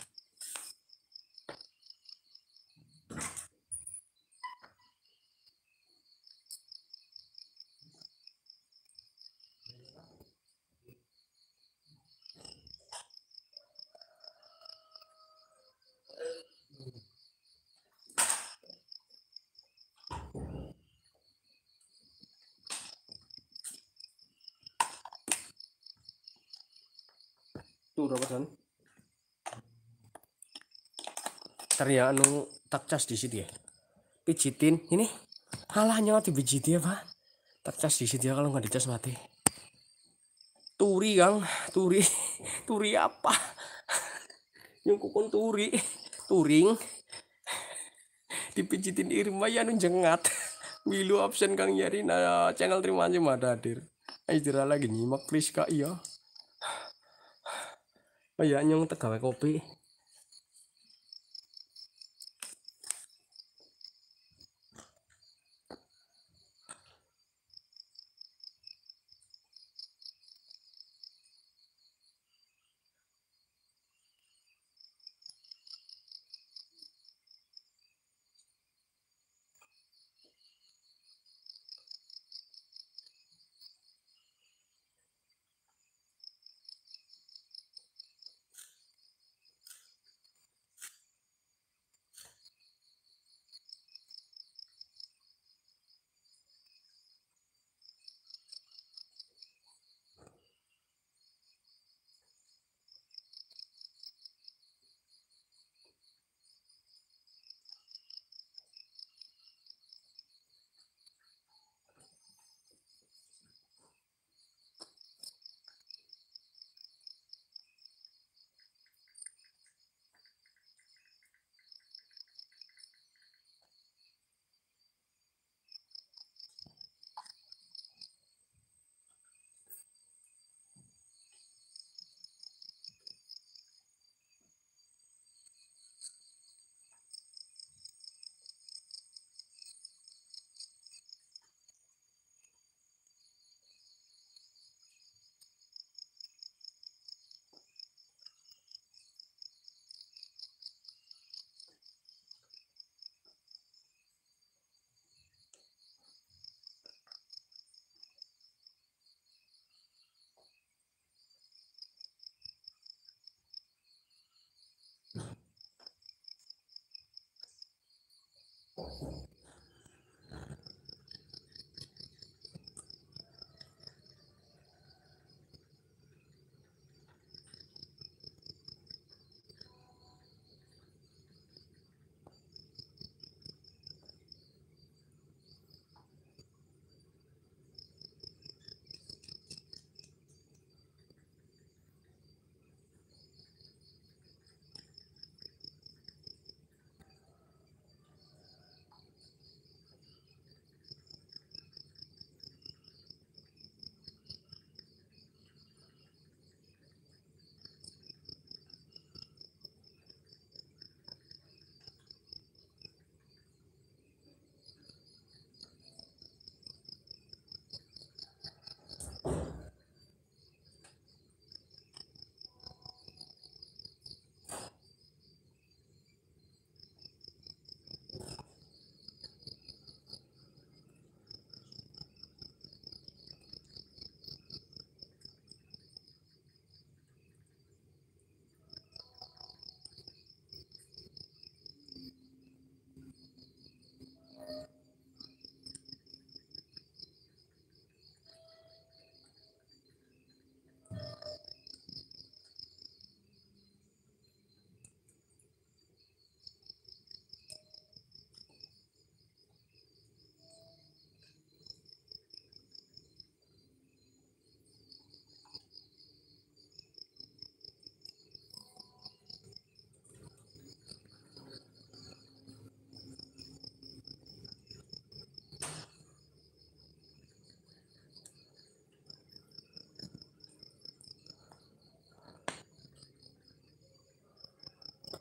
ya anu takcas di situ ya pijitin ini halahnya dipijit ya pak tak cas di situ ya kalau nggak dicas mati turi kang turi turi apa nyungkukun turi turing dipijitin Irma ya anu jengat wilu absen kang nyari nah channel terima aja mada hadir istirahat lagi nyimak please kak iya kayak oh, nyong tegawe kopi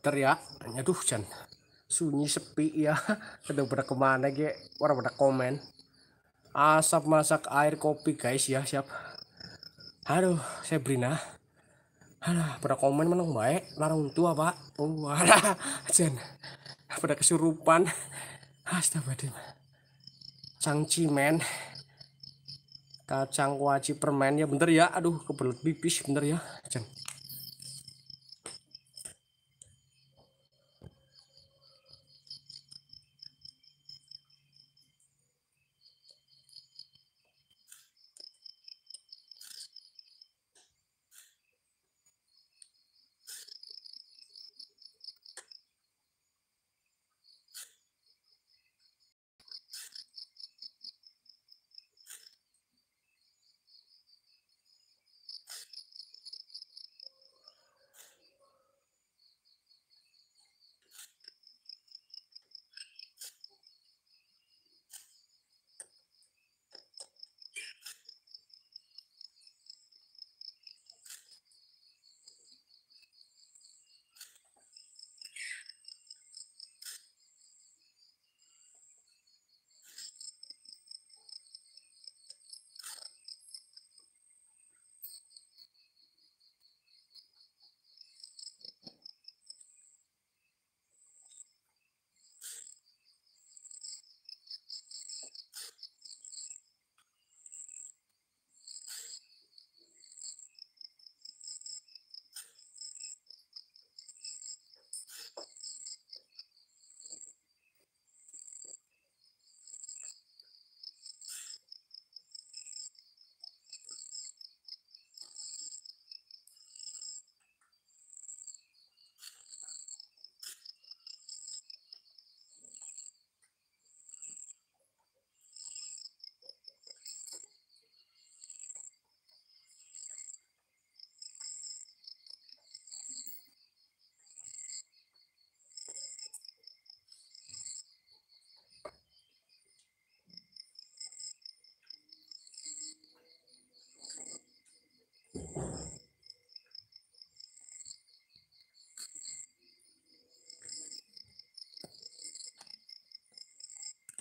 ya tanya duh Jan sunyi sepi ya udah pada kemana ge orang pada komen asap masak air kopi guys ya siap aduh saya beri nah alah pada komen menang baik larung tua pak oh alah Jen. pada kesurupan astagfirullah cang cimen kacang kuaci permen ya bener ya aduh kebelet pipis bener ya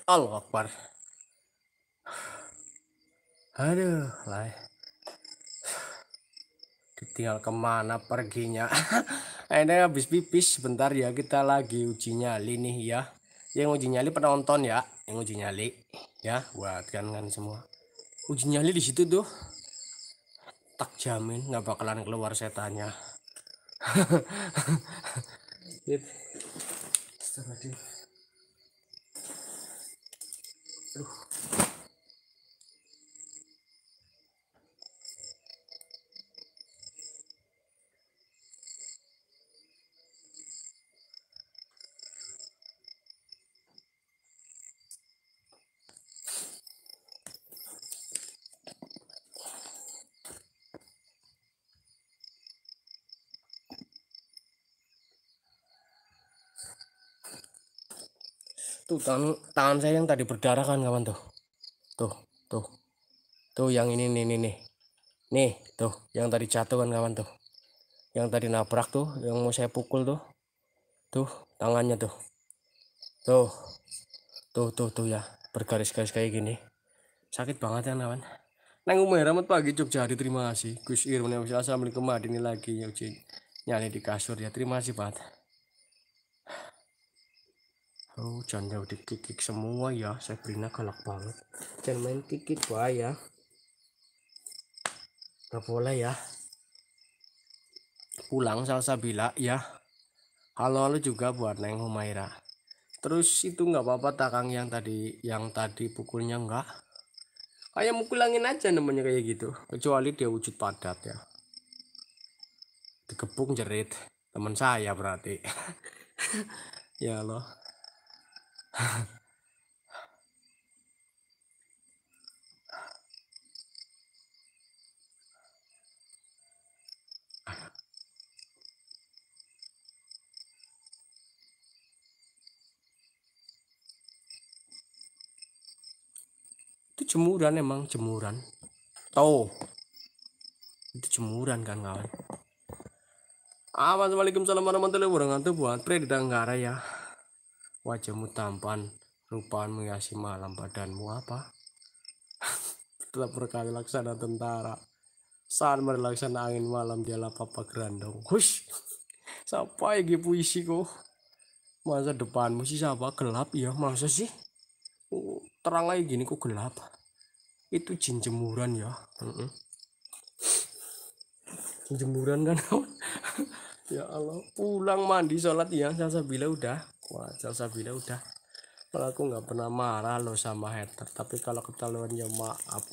Allah Akbar. Aduh, lah. Ditinggal kemana perginya? Ini habis pipis sebentar ya kita lagi uji nyali nih ya. Yang uji nyali penonton ya, yang uji nyali ya buat kan kan semua. Uji nyali di situ tuh. Tak jamin nggak bakalan keluar setannya. Gitu. tangan tangan saya yang tadi berdarah kan kawan tuh tuh tuh tuh yang ini nih nih nih nih tuh yang tadi jatuh kan kawan tuh yang tadi nabrak tuh yang mau saya pukul tuh tuh tangannya tuh tuh tuh tuh tuh ya bergaris-garis kayak gini sakit banget ya kawan Neng Umay Ramad pagi Jogja hari terima kasih Gus Irwan Assalamualaikum Adini lagi ya nyali di kasur ya terima kasih banget Oh, jangan jauh dikikik semua ya. saya Sabrina galak banget. Jangan main kikik bahaya. Gak boleh ya. Pulang Salsabila ya. Halo-halo juga buat Neng Humaira. Terus itu nggak apa-apa takang yang tadi yang tadi pukulnya nggak? Kayak mukul angin aja namanya kayak gitu. Kecuali dia wujud padat ya. Dikepung jerit teman saya berarti. ya loh itu jemuran emang jemuran tahu itu jemuran kan kawan Assalamualaikum warahmatullahi wabarakatuh buat pre di Tanggara ya wajahmu tampan rupaan menghiasi malam badanmu apa Telah berkali laksana tentara saat merelaksana angin malam di papa gerandong hush siapa yang puisi kok masa depanmu sih siapa gelap ya masa sih oh, terang lagi gini kok gelap itu jin jemuran ya mm -mm. jin jemuran kan ya Allah pulang mandi sholat ya saya bila udah Wah, Salsabila udah kalau aku nggak pernah marah lo sama hater tapi kalau ketahuan ya maaf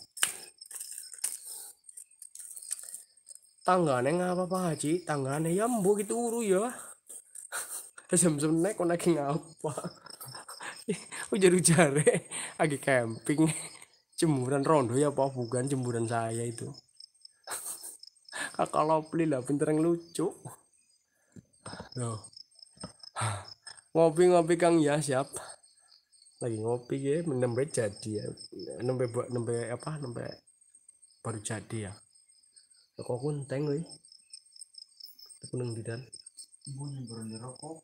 tanggane ngapa apa haji tanggane ya mbu gitu uru ya sem-sem naik kok lagi ngapa ujar jare lagi camping jemuran rondo ya pak bukan jemuran saya itu Kalau lopli lah pinter yang lucu loh ngopi-ngopi Kang ya siap lagi ngopi ya nembe jadi ya nembe nembe apa nembe baru jadi ya, ya kok pun teng wih kunung dan bunyi berani rokok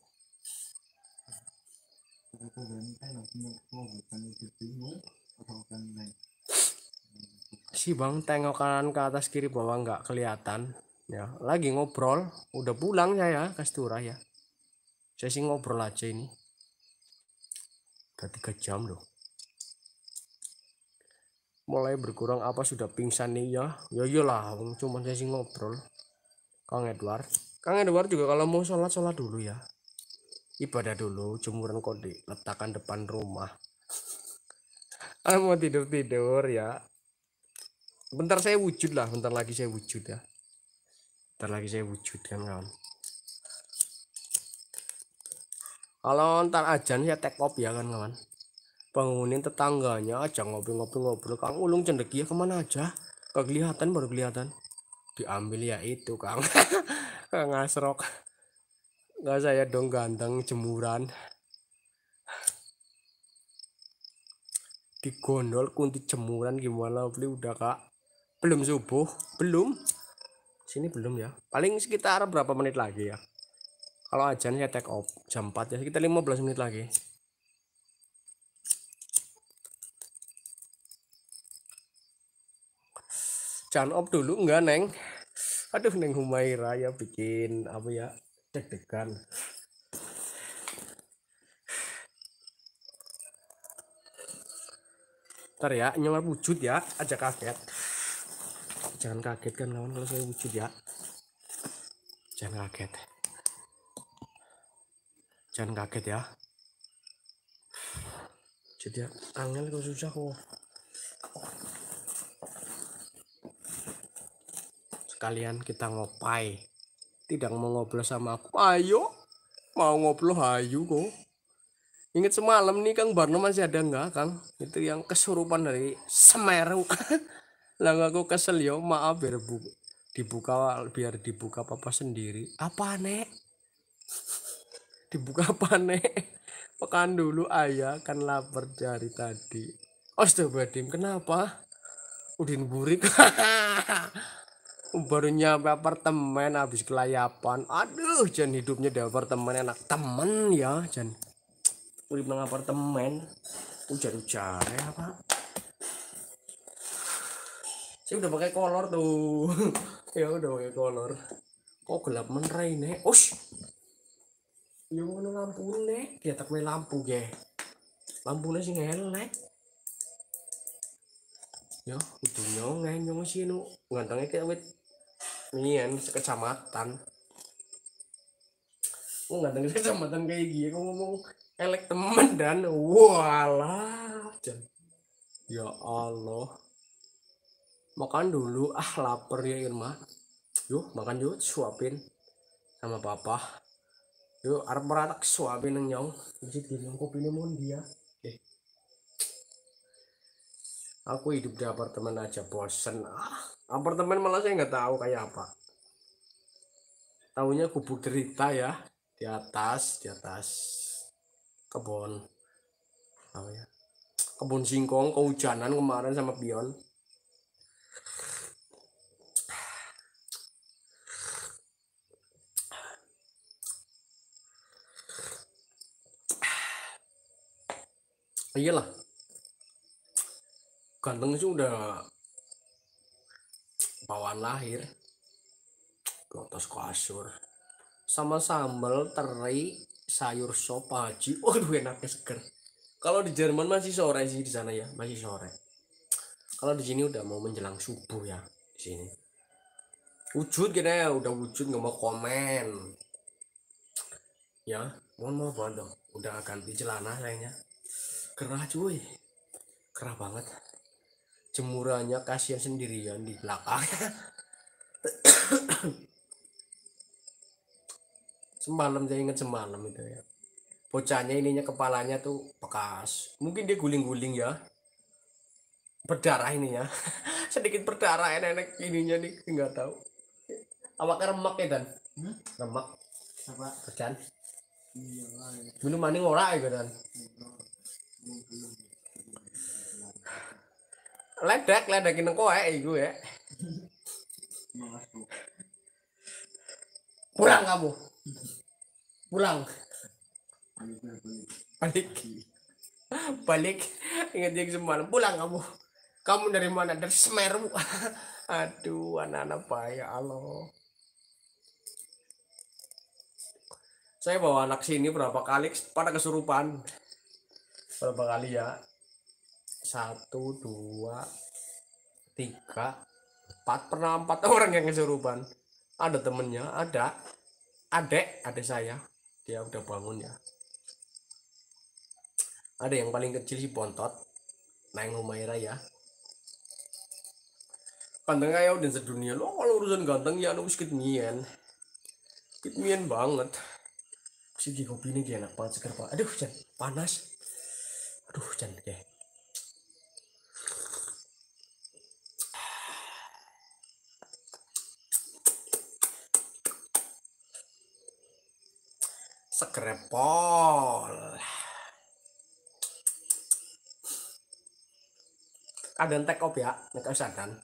aku mau si bang tengok kanan ke atas kiri bawah nggak kelihatan ya lagi ngobrol udah pulang saya kastura ya saya sih ngobrol aja ini udah tiga jam loh mulai berkurang apa sudah pingsan nih ya ya iyalah cuma saya sih ngobrol Kang Edward Kang Edward juga kalau mau sholat sholat dulu ya ibadah dulu jemuran kok diletakkan depan rumah ah, mau tidur tidur ya bentar saya wujud lah bentar lagi saya wujud ya bentar lagi saya wujud kan kawan kalau ntar aja nih ya tek kopi ya kan kawan bangunin tetangganya aja ngopi-ngopi ngobrol kang ulung cendeki ya kemana aja gak baru kelihatan diambil ya itu kang kang asrok nggak saya dong ganteng jemuran digondol kunti jemuran gimana beli udah kak belum subuh belum sini belum ya paling sekitar berapa menit lagi ya kalau aja nih take off jam 4 ya kita 15 menit lagi jangan off dulu enggak neng aduh neng Humaira ya bikin apa ya deg-degan ntar ya nyawa wujud ya aja kaget jangan kaget kan kawan kalau saya wujud ya jangan kaget jangan kaget ya jadi angin kok susah kok sekalian kita ngopai tidak mau ngobrol sama aku ayo mau ngobrol ayo kok inget semalam nih Kang Barno masih ada nggak Kang itu yang kesurupan dari Semeru lah aku kesel yo maaf biar bu dibuka biar dibuka papa sendiri apa nek dibuka panek pekan dulu ayah kan lapar dari tadi Astagfirullahaladzim kenapa Udin burik baru nyampe apartemen habis kelayapan aduh jangan hidupnya di apartemen enak temen ya jangan udin nang apartemen ujar-ujar ya pak saya udah pakai kolor tuh ya udah pakai kolor kok gelap menerai nih ush yo ngono lampune iya, tak main lampu lampu ge lampune sing elek yo kudu nyong nyong sih nu gantengnya kayak wit nian sekecamatan aku oh, ganteng sekecamatan kayak gini aku ngomong elek temen dan walah ya Allah makan dulu ah lapar ya Irma yuk makan yuk suapin sama papa Yo arep meranak suami neng nyong. Wis dilung kopine mun dia. Eh. Aku hidup di apartemen aja bosen. Ah, apartemen malah saya nggak tahu kayak apa. Tahunya kubu derita ya di atas, di atas kebun apa ya kebun singkong kehujanan kemarin sama pion iyalah ganteng sih udah bawaan lahir lotos kasur sama sambal teri sayur sop haji waduh enaknya seger kalau di Jerman masih sore sih di sana ya masih sore kalau di sini udah mau menjelang subuh ya di sini wujud gitu ya udah wujud nggak mau komen ya mohon maaf dong udah ganti celana kayaknya kerah cuy kerah banget jemurannya kasihan sendirian di belakang semalam saya ingat semalam itu ya bocahnya ininya kepalanya tuh bekas mungkin dia guling-guling ya berdarah ininya sedikit berdarah enak-enak ininya nih nggak tahu awaknya remak ya dan hmm? remak apa kerjaan iya, minum maning ora ya dan iya ledak ledakin eh iku ya pulang kamu pulang balik balik ingat yang semalam pulang kamu kamu dari mana dari Semeru aduh anak-anak ya Allah saya bawa anak sini berapa kali pada kesurupan berapa kali ya satu dua tiga empat pernah empat orang yang kesurupan ada temennya ada adek adek saya dia udah bangun ya ada yang paling kecil si bontot naik Humaira ya ganteng kayak udah sedunia lo kalau urusan ganteng ya lo kitmien kitmien banget si kopi ini enak banget seger banget aduh panas aduh jangan deh sekrepol ada yang take off ya nggak usah kan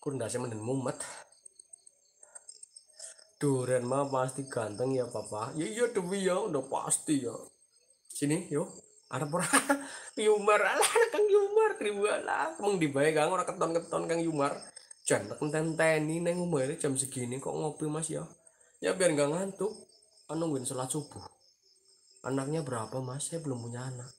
kurang dasar menden mumet Duren mah pasti ganteng ya, Papa. Ya iya demi ya, udah pasti ya. Sini, yuk. Ada pura Yumar, lah Kang Yumar, kriwala. Emang dibayar Kang orang keton-keton Kang Yumar. Jam tekan teni neng umur jam segini kok ngopi Mas ya. Ya biar nggak ngantuk. Anu nungguin sholat subuh. Anaknya berapa Mas? Saya belum punya anak.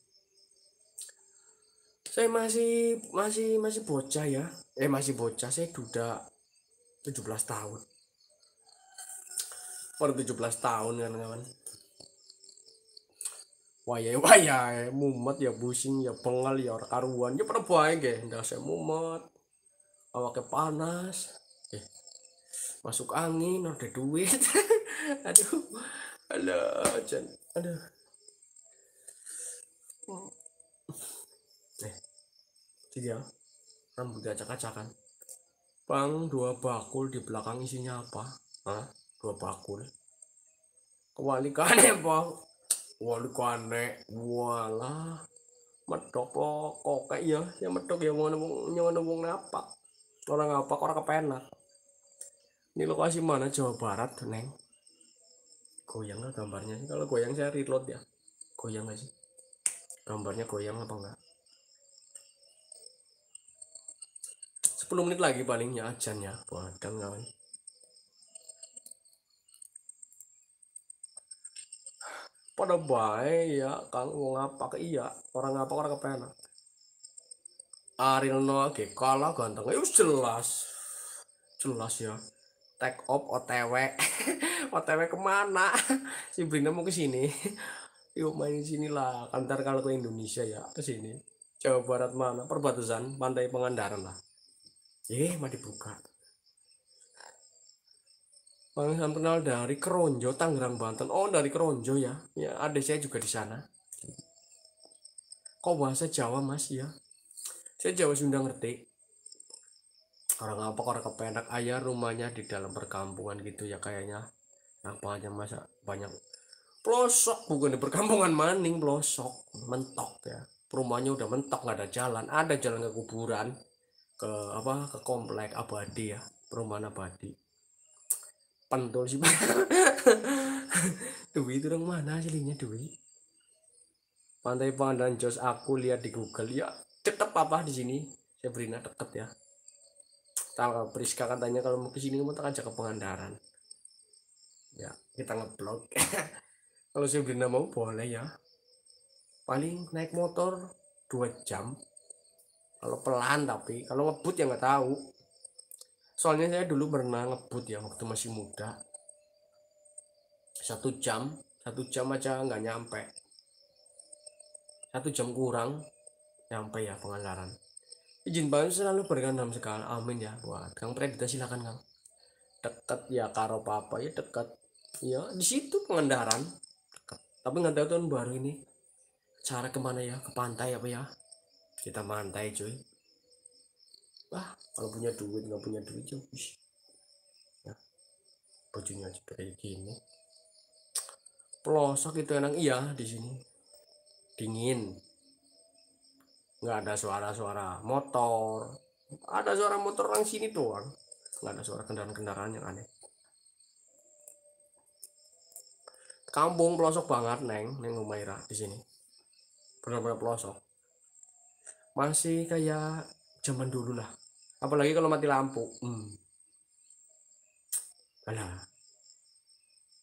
Saya masih masih masih bocah ya. Eh masih bocah, saya duda 17 tahun tujuh 17 tahun kan kawan wayai wayai mumet ya busing ya bengal ya karuan ya pada buahnya ya ndak saya mumet awaknya panas eh, masuk angin ada duit aduh aduh jen aduh eh tiga ya, rambut acak-acakan bang dua bakul di belakang isinya apa Hah? Gua paku deh kewalikannya Bang. walikannya walah medok lo kok iya? ya ya medok ya mau nembung nyawa nembung apa orang apa orang kepenak ini lokasi mana Jawa Barat neng goyang lah gambarnya kalau goyang saya reload ya goyang gak sih gambarnya goyang apa enggak 10 menit lagi palingnya ajannya padang kawan pada baik ya kalau ke iya orang ngapa orang kepena Ariel Noah kalah ganteng ya itu jelas jelas ya take off OTW OTW kemana si Brina mau ke sini yuk main sini lah antar kan kalau ke Indonesia ya ke sini Jawa Barat mana perbatasan pantai Pangandaran lah eh mau dibuka paling Bang kenal dari Keronjo, Tangerang, Banten. Oh, dari Keronjo ya. Ya, ada saya juga di sana. Kok bahasa Jawa, Mas, ya? Saya Jawa Sunda ngerti. Orang apa orang kepenak ayah rumahnya di dalam perkampungan gitu ya kayaknya. yang banyak masa banyak pelosok bukan di perkampungan maning pelosok mentok ya rumahnya udah mentok nggak ada jalan ada jalan ke kuburan ke apa ke komplek abadi ya perumahan abadi pentol sih duit orang mana aslinya duit pantai pangandaran Jos aku lihat di Google ya tetap apa di sini Sabrina tetap ya tanggal Priska katanya kalau mau kesini sini, tak ajak ke Pangandaran ya kita ngeblok kalau Sabrina mau boleh ya paling naik motor dua jam kalau pelan tapi kalau ngebut ya nggak tahu soalnya saya dulu pernah ngebut ya waktu masih muda satu jam satu jam aja nggak nyampe satu jam kurang nyampe ya pengandaran izin banget selalu berkandam sekali amin ya buat kang predita silakan kang dekat ya karo papa ya dekat ya di situ pengendaran tapi nggak tahu tahun baru ini cara kemana ya ke pantai apa ya kita mantai cuy lah kalau punya duit nggak punya duit ya wis ya bajunya juga kayak gini pelosok itu enak iya di sini dingin nggak ada suara-suara motor ada suara motor orang sini doang nggak ada suara kendaraan-kendaraan yang aneh kampung pelosok banget neng neng umaira di sini benar-benar pelosok masih kayak zaman dulu lah apalagi kalau mati lampu hmm. Alah.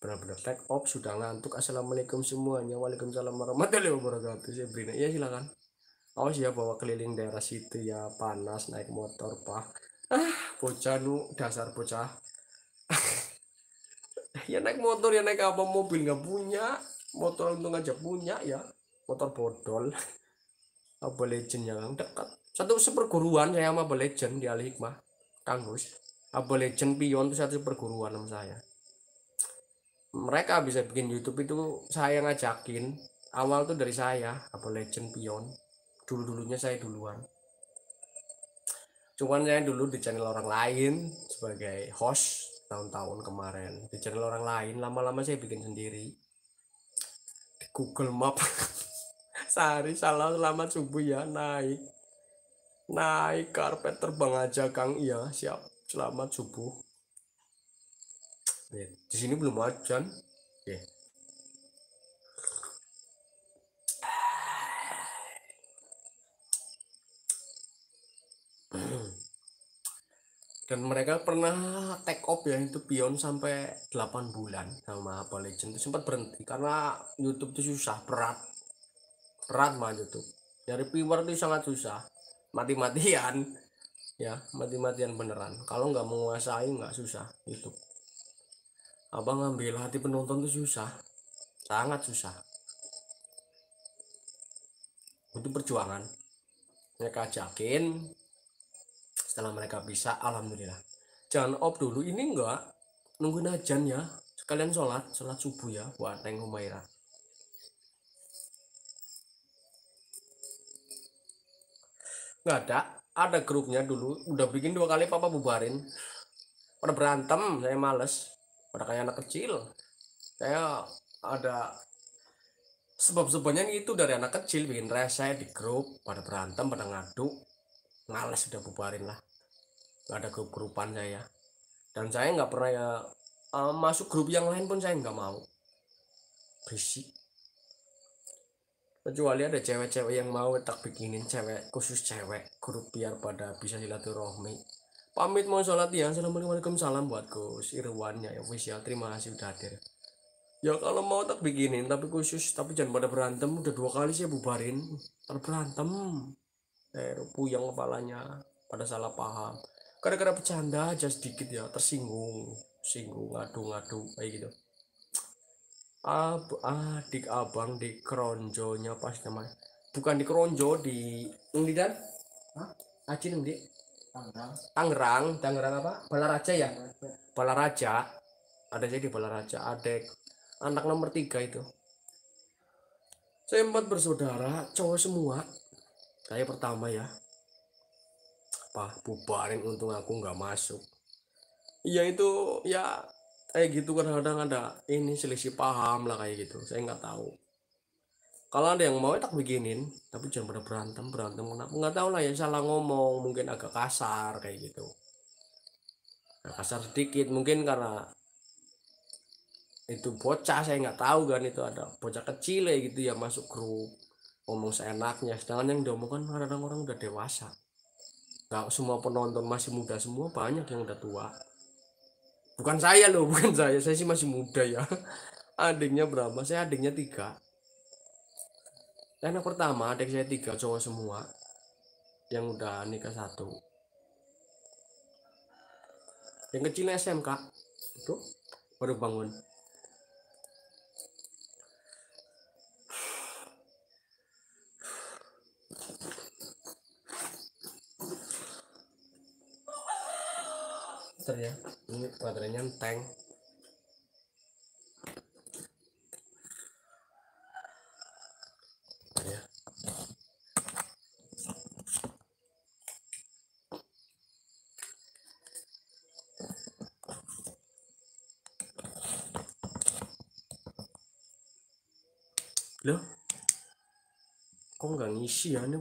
Benar-benar take off sudah ngantuk. Assalamualaikum semuanya. Waalaikumsalam warahmatullahi wabarakatuh. Saya Brina. Ya silakan. Awas ya bawa keliling daerah situ ya panas naik motor pak. Ah bocah nu dasar bocah. ya naik motor ya naik apa mobil nggak punya motor untung aja punya ya motor bodol apa legend yang ya, dekat satu seperguruan saya sama Abel Legend di Al Hikmah Kang Abel Legend Pion itu satu seperguruan sama saya mereka bisa bikin YouTube itu saya ngajakin awal tuh dari saya Abel Legend Pion dulu dulunya saya duluan cuman saya dulu di channel orang lain sebagai host tahun-tahun kemarin di channel orang lain lama-lama saya bikin sendiri di Google Map sehari salah selamat subuh ya naik naik karpet terbang aja Kang iya siap selamat subuh ya, di sini belum ajan ya. dan mereka pernah take off ya itu pion sampai 8 bulan sama apa Legend itu sempat berhenti karena YouTube itu susah berat berat mah YouTube dari viewer itu sangat susah mati-matian ya mati-matian beneran kalau nggak menguasai nggak susah itu abang ngambil hati penonton tuh susah sangat susah itu perjuangan mereka ajakin setelah mereka bisa alhamdulillah jangan op dulu ini enggak nungguin ajan ya sekalian sholat sholat subuh ya buat tengok Humaira nggak ada ada grupnya dulu udah bikin dua kali papa bubarin pada berantem saya males pada kayak anak kecil saya ada sebab-sebabnya itu dari anak kecil bikin rese di grup pada berantem pada ngadu males udah bubarin lah nggak ada grup-grupan saya dan saya nggak pernah ya uh, masuk grup yang lain pun saya nggak mau berisik kecuali ada cewek-cewek yang mau tak bikinin cewek khusus cewek grup biar pada bisa silaturahmi pamit mau sholat ya assalamualaikum salam buat Gus Irwannya ya wis ya. terima kasih udah hadir ya kalau mau tak bikinin tapi khusus tapi jangan pada berantem udah dua kali sih bubarin terberantem eh yang kepalanya pada salah paham kadang-kadang bercanda aja sedikit ya tersinggung singgung ngadu-ngadu kayak gitu ab ah, adik ah, abang di keronjonya pas namanya bukan di keronjo di di dan aci nanti Tangerang Tangerang apa Balaraja ya Balaraja ada jadi Balaraja adek anak nomor tiga itu saya empat bersaudara cowok semua Kayak pertama ya apa bubarin untung aku nggak masuk ya itu ya Eh gitu kadang-kadang ada ini selisih paham lah kayak gitu saya nggak tahu kalau ada yang mau ya tak beginin, tapi jangan pada berantem berantem kenapa nggak tahu lah ya salah ngomong mungkin agak kasar kayak gitu nah, kasar sedikit mungkin karena itu bocah saya nggak tahu kan itu ada bocah kecil ya gitu ya masuk grup ngomong seenaknya sedangkan yang diomongkan kadang-kadang orang udah dewasa nggak semua penonton masih muda semua banyak yang udah tua bukan saya loh bukan saya saya sih masih muda ya adiknya berapa saya adiknya tiga anak pertama adik saya tiga cowok semua yang udah nikah satu yang kecilnya SMK itu baru bangun monster ya ini baterainya tank nah, ya loh kok nggak ngisi ya ini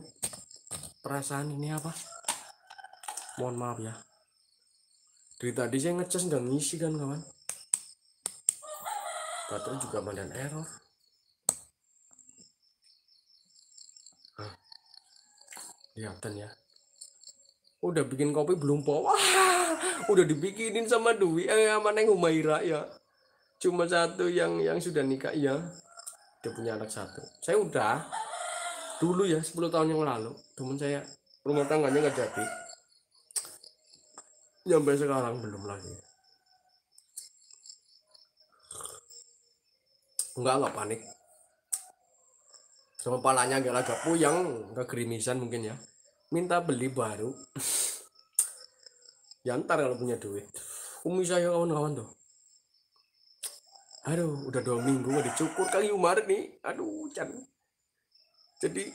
perasaan ini apa mohon maaf ya dari tadi saya ngecas nggak ngisi kan kawan baterai juga mandan error Hah. kelihatan ya udah bikin kopi belum po udah dibikinin sama Dwi eh sama Neng Humaira ya cuma satu yang yang sudah nikah ya dia punya anak satu saya udah dulu ya 10 tahun yang lalu teman saya rumah tangganya nggak jadi sampai sekarang belum lagi enggak enggak panik sama palanya lagi agak puyeng gerimisan mungkin ya minta beli baru ya ntar kalau punya duit umi saya kawan-kawan tuh aduh udah dua minggu gak dicukur kali umar nih aduh can jadi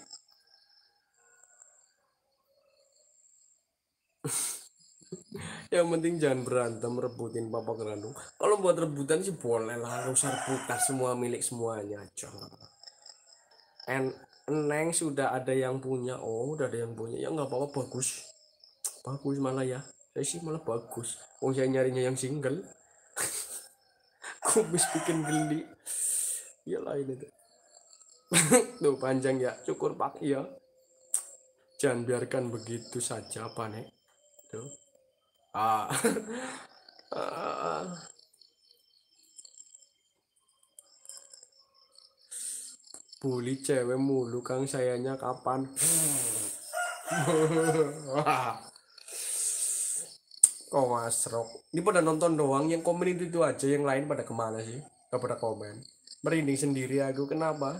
yang penting jangan berantem rebutin papa gerandung kalau buat rebutan sih boleh lah rusak putar semua milik semuanya jangan en neng sudah ada yang punya oh udah ada yang punya ya nggak apa-apa bagus bagus malah ya saya sih malah bagus oh saya nyarinya yang single kubis bikin geli ya lain itu tuh panjang ya cukur pak ya jangan biarkan begitu saja apa tuh Uh, uh, bully cewek mulu kang sayanya kapan kok masrok ini pada nonton doang yang komen itu, itu aja yang lain pada kemana sih gak pada komen merinding sendiri aku kenapa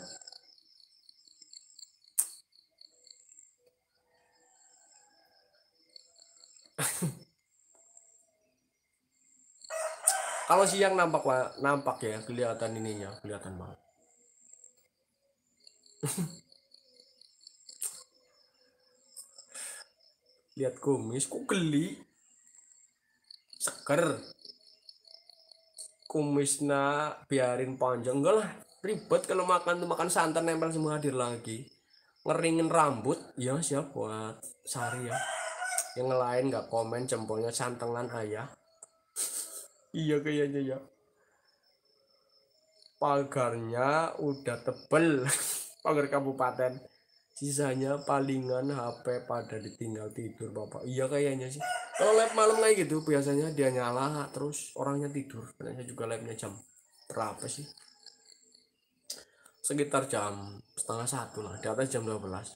kalau siang nampak nampak ya kelihatan ininya kelihatan banget lihat kumis kok geli seker kumisnya biarin panjang enggak lah ribet kalau makan tuh makan santan nempel semua hadir lagi ngeringin rambut ya siap buat sari ya yang lain nggak komen jempolnya santengan ayah iya kayaknya ya iya. pagarnya udah tebel pagar kabupaten sisanya palingan HP pada ditinggal tidur bapak iya kayaknya sih kalau lab malam kayak gitu biasanya dia nyala terus orangnya tidur biasanya juga labnya jam berapa sih sekitar jam setengah satu lah di atas jam 12 belas.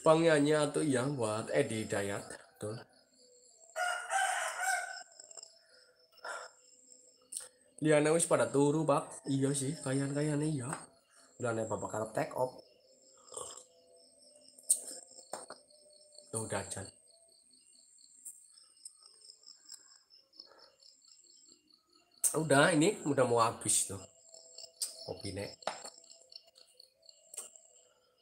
Panggilnya atau yang buat Edi Dayat betul dia wis pada turu bak iya sih kayaan kayaan iya dan bapak bakal take off tuh jalan. udah ini udah mau habis tuh kopi nek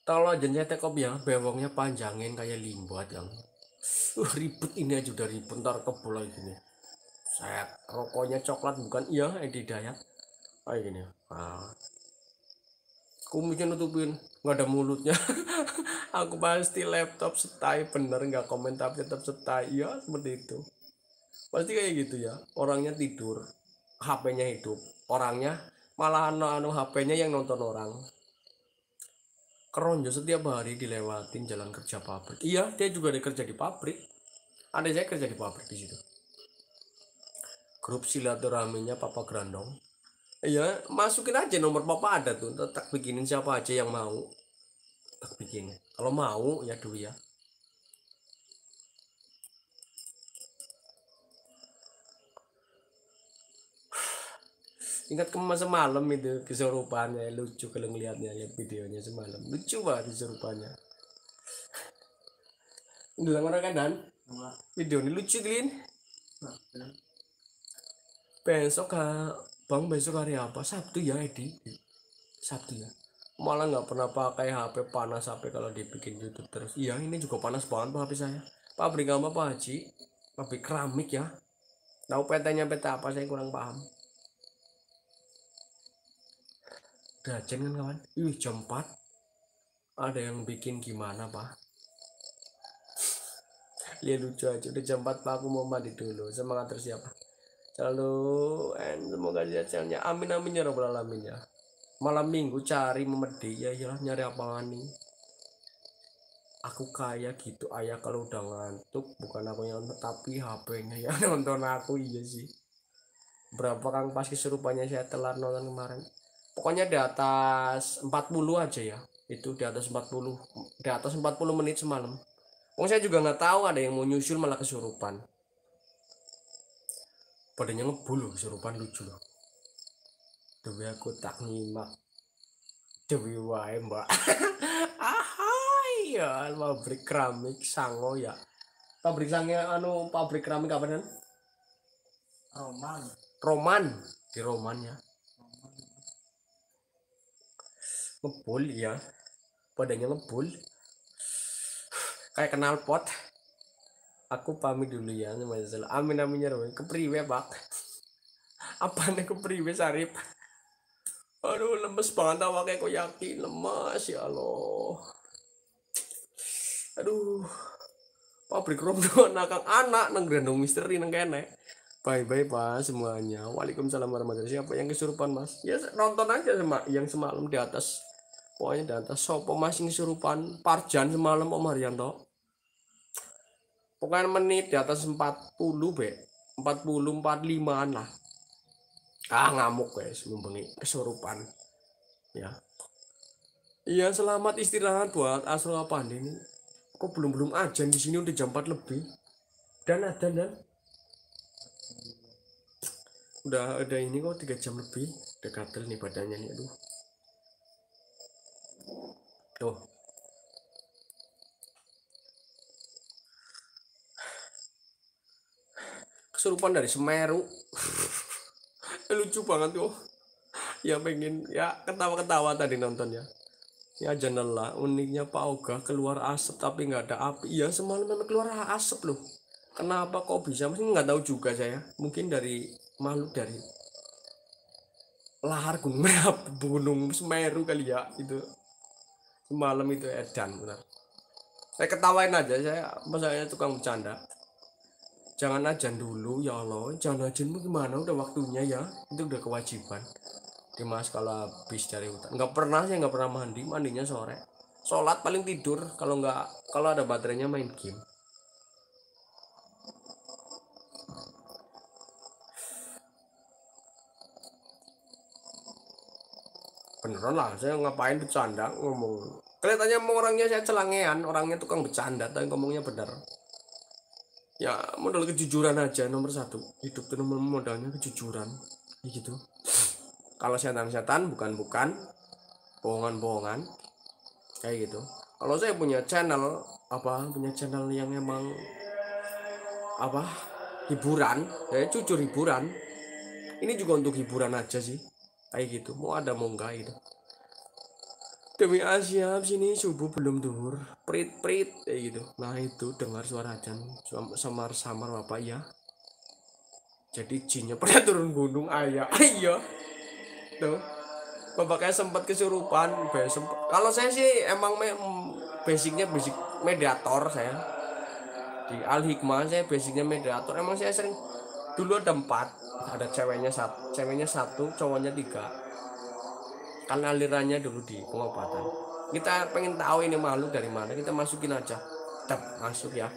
tolong jenisnya take kopi ya bewongnya panjangin kayak limbat yang uh, ribet ini aja udah ribet ntar kebola gini nih Set, rokoknya coklat bukan iya Edi Dayat. Kayak oh, gini. Ah. Kumisnya nutupin, nggak ada mulutnya. Aku pasti laptop setai bener nggak komen tapi tetap setai ya seperti itu. Pasti kayak gitu ya. Orangnya tidur, HP-nya hidup. Orangnya malahan anu, anu HP-nya yang nonton orang. Keronjo setiap hari dilewatin jalan kerja pabrik. Iya, dia juga ada di pabrik. Ada saya kerja di pabrik di situ grup silaturahminya Papa Grandong iya masukin aja nomor Papa ada tuh tak bikinin siapa aja yang mau tak bikin kalau mau ya dulu ya ingat kemarin semalam itu kesurupannya lucu kalau ngelihatnya lihat videonya semalam lucu banget kesurupannya Udah orang kan, dan video ini lucu kalian besok bang besok hari apa Sabtu ya Edi Sabtu ya malah nggak pernah pakai HP panas HP kalau dibikin YouTube terus iya ini juga panas banget Pak HP saya pabrik apa Pak Haji pabrik keramik ya tahu petanya peta apa saya kurang paham Dajen kan kawan Ih jam 4 Ada yang bikin gimana pak Lihat lucu aja Udah jam 4 pak aku mau mandi dulu Semangat terus ya pak selalu and semoga dia channelnya amin amin ya robbal alamin ya malam minggu cari memedi ya iyalah nyari apa nih aku kaya gitu ayah kalau udah ngantuk bukan aku yang nonton tapi HP-nya yang nonton aku iya sih berapa kang pas keserupanya saya telan nonton kemarin pokoknya di atas 40 aja ya itu di atas 40 di atas 40 menit semalam Pokoknya saya juga nggak tahu ada yang mau nyusul malah kesurupan padanya ngebul serupan lucu loh Dewi aku tak nyimak Dewi wae mbak Ahai ya pabrik keramik sango ya Pabrik sango ya, anu pabrik keramik apa nih Roman Roman di Roman ya Ngebul ya Padanya ngebul Kayak kenal pot aku pamit dulu ya sama amin amin ya Roy kepriwe pak apa nih kepriwe Sarip aduh lemes banget wakai kok yakin lemes ya Allah aduh pabrik rom dua nakang anak nang grandong misteri nang kene bye bye pak semuanya waalaikumsalam warahmatullahi wabarakatuh. siapa yang kesurupan mas ya nonton aja sama yang semalam di atas pokoknya di atas sopo masing kesurupan parjan semalam om Haryanto pokoknya menit di atas 40 be 40 45an lah ah ngamuk guys membengi kesurupan ya iya selamat istirahat buat Asrul apa ini kok belum belum aja di sini udah jam 4 lebih dan ada dan udah ada ini kok tiga jam lebih udah gatel nih badannya nih aduh tuh kesurupan dari Semeru lucu banget tuh ya pengen ya ketawa-ketawa tadi nontonnya ya jendela uniknya Pak Oga keluar asap tapi nggak ada api ya semalam memang keluar asap loh kenapa kok bisa masih nggak tahu juga saya mungkin dari makhluk dari lahar gunung merapi gunung Semeru kali ya itu semalam itu edan benar saya ketawain aja saya masalahnya tukang bercanda jangan ajan dulu ya Allah jangan ajan gimana udah waktunya ya itu udah kewajiban Dimas kalau habis dari hutan nggak pernah sih nggak pernah mandi mandinya sore sholat paling tidur kalau nggak kalau ada baterainya main game beneran lah saya ngapain bercanda ngomong kelihatannya orangnya saya celangean orangnya tukang bercanda tapi ngomongnya bener ya modal kejujuran aja nomor satu hidup itu nomor modalnya kejujuran ya gitu kalau setan-setan bukan-bukan bohongan-bohongan kayak gitu kalau saya punya channel apa punya channel yang emang apa hiburan ya cucu hiburan ini juga untuk hiburan aja sih kayak gitu mau ada mau enggak gitu demi Asia sini subuh belum duhur prit prit kayak gitu nah itu dengar suara ajan samar samar bapak ya jadi jinnya pernah turun gunung ayah ayo tuh bapaknya sempat kesurupan besok kalau saya sih emang me, mm, basicnya basic mediator saya di al hikmah saya basicnya mediator emang saya sering dulu ada empat ada ceweknya satu ceweknya satu cowoknya tiga karena alirannya dulu di pengobatan kita pengen tahu ini makhluk dari mana kita masukin aja tetap masuk ya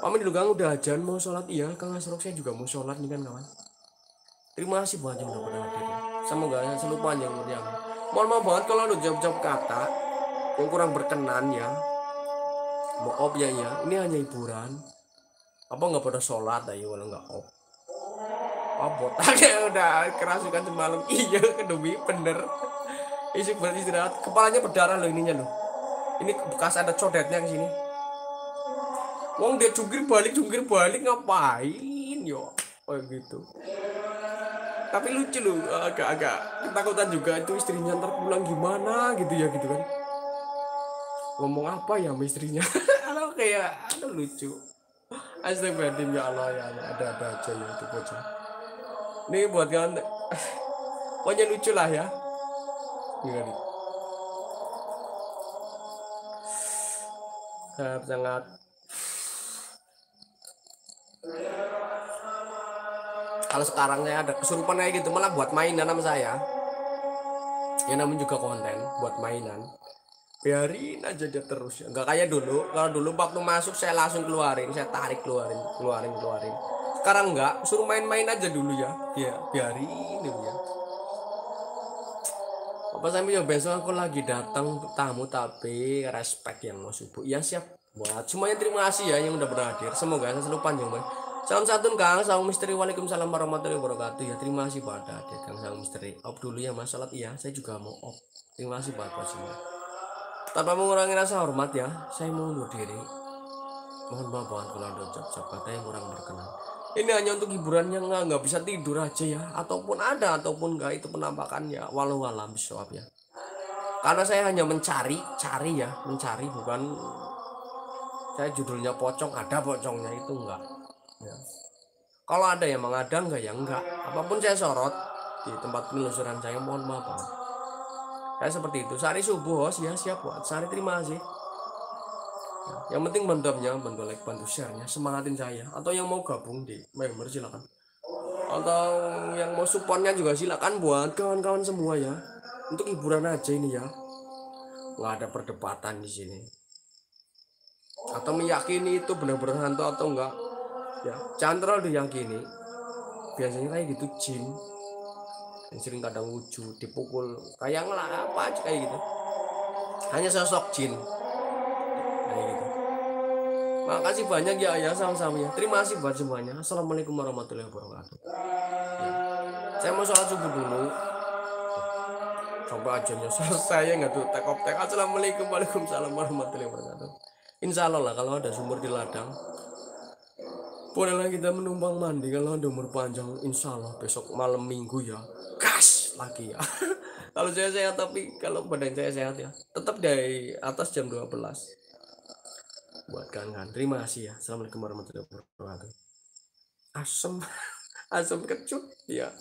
paman dulu gang udah ajan mau sholat iya kang asrok saya juga mau sholat nih kan kawan terima kasih buat yang udah pernah hadir semoga ya, selalu panjang umurnya mohon maaf banget kalau ada jawab-jawab kata yang kurang berkenan ya maaf ya ya ini hanya hiburan apa nggak pada sholat ayo kalau nggak op oh botaknya udah kerasukan semalam iya demi bener isi berarti istirahat kepalanya berdarah loh ininya loh ini bekas ada codetnya di sini Wong dia jungkir balik jungkir balik ngapain yo oh gitu tapi lucu loh agak-agak ketakutan juga itu istrinya ntar pulang gimana gitu ya gitu kan ngomong apa ya sama istrinya kalau kayak aduh lucu Astagfirullahaladzim ya Allah ya Allah ada ada aja ya itu bocah ini buat kalian pokoknya lucu lah ya Gila nih. sangat kalau sekarang saya ada kesurupan kayak gitu malah buat mainan sama saya ya namun juga konten buat mainan biarin aja dia terus Enggak kayak dulu kalau dulu waktu masuk saya langsung keluarin saya tarik keluarin keluarin keluarin sekarang enggak. suruh main-main aja dulu ya ya biarin dulu ya Mas yang besok aku lagi datang tamu tapi respect yang mau subuh. Ya siap. Buat semuanya terima kasih ya yang udah berhadir. Semoga saya selalu panjang banget. Salam satu Kang, salam misteri. Waalaikumsalam warahmatullahi wabarakatuh. Ya terima kasih pada adik Kang salam misteri. Op dulu ya Mas Salat. Iya, saya juga mau op. Terima kasih buat semua. Tanpa mengurangi rasa hormat ya, saya mau undur diri. Mohon maaf buat kalau ada ucap-ucap kata yang kurang berkenan ini hanya untuk hiburannya nggak nggak bisa tidur aja ya ataupun ada ataupun nggak itu penampakannya walau alam bisawab ya karena saya hanya mencari cari ya mencari bukan saya judulnya pocong ada pocongnya itu enggak ya. kalau ada yang mengada enggak ya enggak ya apapun saya sorot di tempat penelusuran saya mohon maaf saya seperti itu sehari subuh host ya siap buat sehari terima kasih yang penting bantu mendolek bantu sharenya, semangatin saya atau yang mau gabung di member silakan atau yang mau supportnya juga silakan buat kawan-kawan semua ya untuk hiburan aja ini ya nggak ada perdebatan di sini atau meyakini itu benar-benar hantu atau enggak ya jangan terlalu diyakini biasanya kayak gitu jin yang sering kadang wujud dipukul kayak ngelak apa aja kayak gitu hanya sosok jin kayak gitu Makasih banyak ya ayah sama-sama ya. Terima kasih buat semuanya. Assalamualaikum warahmatullahi wabarakatuh. Ya. Saya mau sholat subuh dulu. Coba aja selesai ya nggak tuh tekop tek. Assalamualaikum waalaikumsalam warahmatullahi wabarakatuh. Insya Allah lah kalau ada sumur di ladang. Bolehlah kita menumpang mandi kalau ada umur panjang. Insya Allah besok malam minggu ya. Gas lagi ya. kalau saya sehat tapi kalau badan saya sehat ya. Tetap dari atas jam 12 buat kangen. Terima kasih ya. Assalamualaikum warahmatullahi wabarakatuh. Asem, asem kecut ya.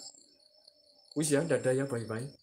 Wis ya, dadah ya, bye-bye.